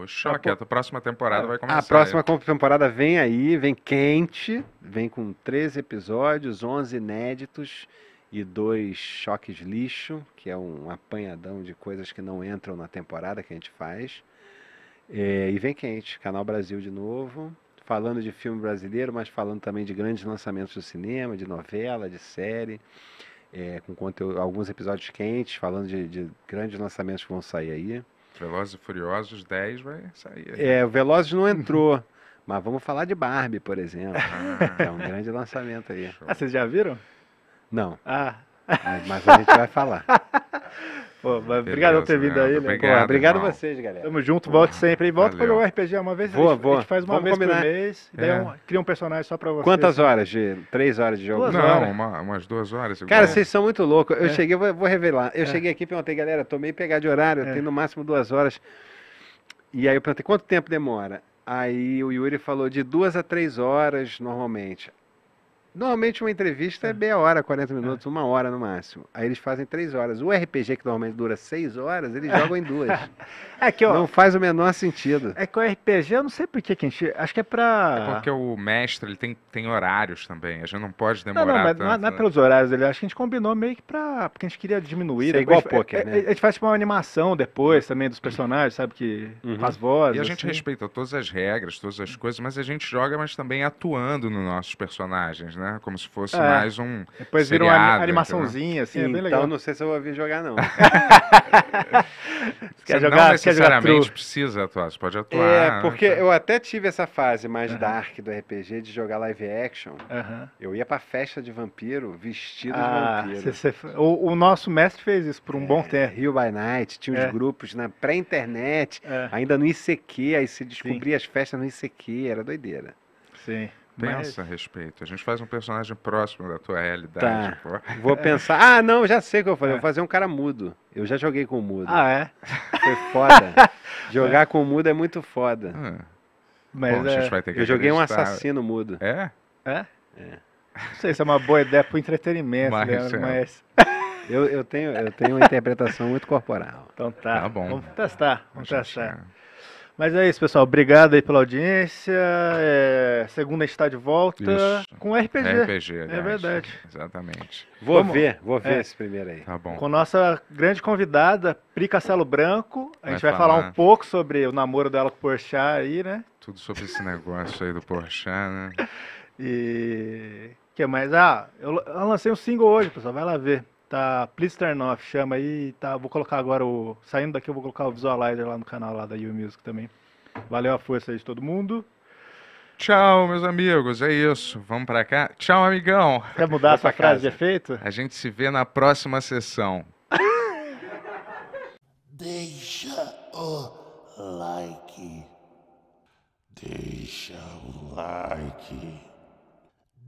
choque ah, a próxima temporada vai começar. Ah, a próxima aí. É. temporada vem aí, vem quente, vem com 13 episódios, 11 inéditos e dois choques lixo, que é um apanhadão de coisas que não entram na temporada que a gente faz. É, e vem quente, Canal Brasil de novo falando de filme brasileiro, mas falando também de grandes lançamentos do cinema, de novela, de série, é, com conteúdo, alguns episódios quentes, falando de, de, grandes lançamentos que vão sair aí. Velozes e Furiosos 10 vai sair. Aí. É, o Velozes não entrou, mas vamos falar de Barbie, por exemplo. Ah. É um grande lançamento aí. Ah, vocês já viram? Não. Ah. Mas, mas a gente vai falar. Pô, mas obrigado por ter vindo aí, né? Obrigado, Pô, obrigado vocês, galera. Tamo junto, volte sempre. E volta pra jogar RPG uma vez. Boa, a gente, boa. A gente faz uma Vamos vez combinar. por mês, daí é. um, cria um personagem só pra vocês. Quantas horas, de Três horas de jogo? Duas Não, horas. Uma, umas duas horas. Cara, vocês são muito loucos. Eu é. cheguei, vou, vou revelar. Eu é. cheguei aqui e perguntei, galera, tô meio pegar de horário, eu é. tenho no máximo duas horas. E aí eu perguntei, quanto tempo demora? Aí o Yuri falou de duas a três horas normalmente. Normalmente uma entrevista é, é. meia hora, 40 é. minutos, uma hora no máximo. Aí eles fazem três horas. O RPG, que normalmente dura seis horas, eles é. jogam em duas. é que, ó, não faz o menor sentido. É que o RPG, eu não sei por que a gente. Acho que é pra. É porque o mestre ele tem, tem horários também. A gente não pode demorar. Não, não, mas tanto, não, é, não é né? pelos horários dele. Acho que a gente combinou meio que pra. Porque a gente queria diminuir. é igual poker, é, né? A gente faz tipo uma animação depois também dos personagens, sabe? Que uhum. faz vozes. E a gente assim. respeita todas as regras, todas as coisas, mas a gente joga, mas também atuando nos nossos personagens, né? né? Como se fosse é. mais um. Depois seriado, virou uma animaçãozinha, assim. É então, legal. não sei se eu vou vir jogar, não. quer jogar, não necessariamente quer precisa atuar, você pode é, atuar. É, porque eu até tive essa fase mais uhum. dark do RPG de jogar live action. Uhum. Eu ia pra festa de vampiro vestido ah, de vampiro. Cê, cê, o, o, nosso mestre fez isso por um é, bom tempo. Rio by Night, tinha os é. grupos na pré-internet, é. ainda no ICQ, aí se descobria Sim. as festas no ICQ, era doideira. Sim pensa mas... a respeito. A gente faz um personagem próximo da tua realidade. Tá. Vou pensar. Ah, não, já sei o que eu vou fazer. É. Vou fazer um cara mudo. Eu já joguei com mudo. Ah, é? Foi foda. Jogar é. com mudo é muito foda. Hum. Mas Bom, é... a gente é. vai ter que Eu joguei acreditar. um assassino mudo. É? É? É. Não sei se é uma boa ideia pro entretenimento, né, mas, é. mas... eu, eu, tenho, eu tenho uma interpretação muito corporal. Então tá. tá bom. Vamos testar. Vamos, testar. É. Mas é isso, pessoal. Obrigado aí pela audiência. É... Segunda a gente tá de volta isso. com RPG. É RPG, é aliás. É verdade. Exatamente. Vou Vamos. ver, vou ver é. esse primeiro aí. Tá bom. Com nossa grande convidada, Pri Castelo Branco. A vai gente vai falar. falar. um pouco sobre o namoro dela com o Porchat aí, né? Tudo sobre esse negócio aí do Porchat, né? E... que mais? Ah, eu lancei um single hoje, pessoal. Vai lá ver. Tá, Plisternoff chama aí. Tá, vou colocar agora o. Saindo daqui, eu vou colocar o Visualizer lá no canal lá da You Music também. Valeu a força aí de todo mundo. Tchau, meus amigos. É isso. Vamos para cá. Tchau, amigão. Quer mudar essa frase de efeito? A gente se vê na próxima sessão. Deixa o like. Deixa o like.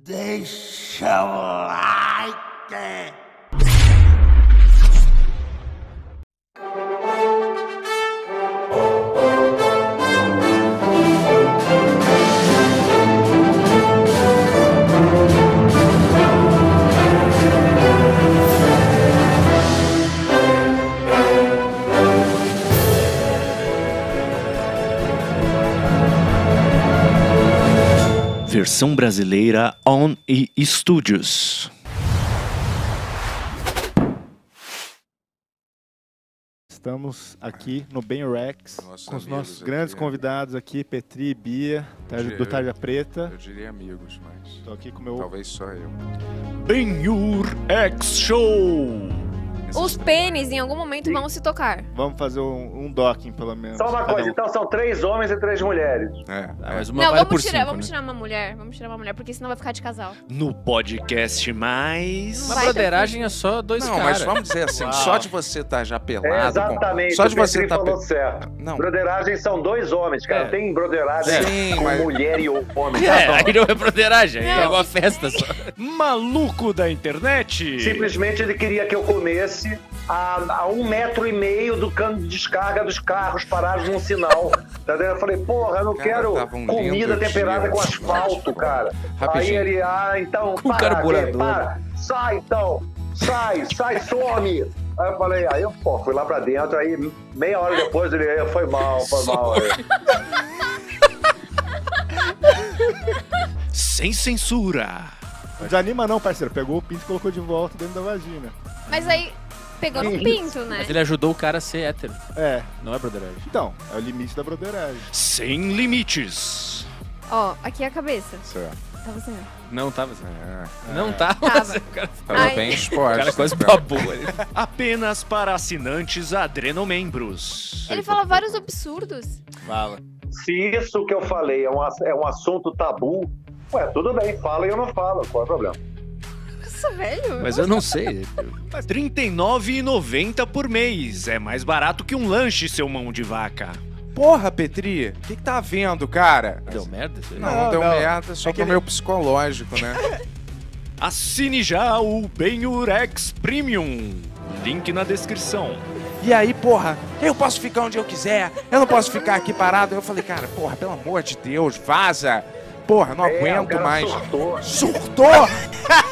Deixa o like. Versão brasileira On e Studios. Estamos aqui no Ben Rex Nossa, com os nossos grandes aqui. Né? convidados aqui, Petri e Bia, tá do eu, Tarja Preta. Eu diria amigos, mas. Estou aqui com meu. Talvez só eu. Ben Rex Show! Os pênis em algum momento Sim. vão se tocar. Vamos fazer um, um docking, pelo menos. Só uma coisa, então são três homens e três mulheres. É, ah, é. mas uma Não, vale vamos, tirar, cinco, vamos né? tirar uma mulher. Vamos tirar uma mulher, porque senão vai ficar de casal. No podcast mais. Uma broderagem é só dois Não, mas vamos dizer assim, Uau. só de você estar tá já pelado. É exatamente, com... só de você estar. Tá falou pe... certo. Não. Broderagem são dois homens, cara. É. Tem broderagem Sim, com mas... mulher e homem. Tá é, aí não é broderagem, é uma festa só. Maluco da internet! Simplesmente ele queria que eu comesse estivesse a, a, um metro e meio do cano de descarga dos carros parados num sinal. Entendeu? Eu falei, porra, eu não cara, quero um comida temperada com asfalto, cara. Rapidinho. Aí ele, ah, então, com para, para, sai então, sai, sai, some. Aí eu falei, aí eu pô, fui lá pra dentro, aí meia hora depois ele foi mal, foi mal. Sem censura. desanima não, parceiro. Pegou o pinto e colocou de volta dentro da vagina. Mas aí, Pegou no pinto, né? Mas ele ajudou o cara a ser hétero. É. Não é broderagem. Então, é o limite da broderagem. Sem limites. Ó, aqui é a cabeça. Certo. Tava sem. Não tava tá sem. É. Não tá vazando. Tava tá Ai. bem esporte. exposto. coisa quase tá Apenas para assinantes adrenomembros. Ele fala vários absurdos. Fala. Se isso que eu falei é um, é um assunto tabu, ué, tudo bem, fala e eu não falo. Qual é o problema? velho. Mas eu não sei. R$39,90 por mês. É mais barato que um lanche, seu mão de vaca. Porra, Petri, o que, que tá havendo, cara? Deu merda? Não, não, não deu não. merda, só é pro meu psicológico, né? Assine já o Benurex Premium. Link na descrição. E aí, porra, eu posso ficar onde eu quiser, eu não posso ficar aqui parado. Eu falei, cara, porra, pelo amor de Deus, vaza. Porra, não é, aguento mais. Surtou! surtou?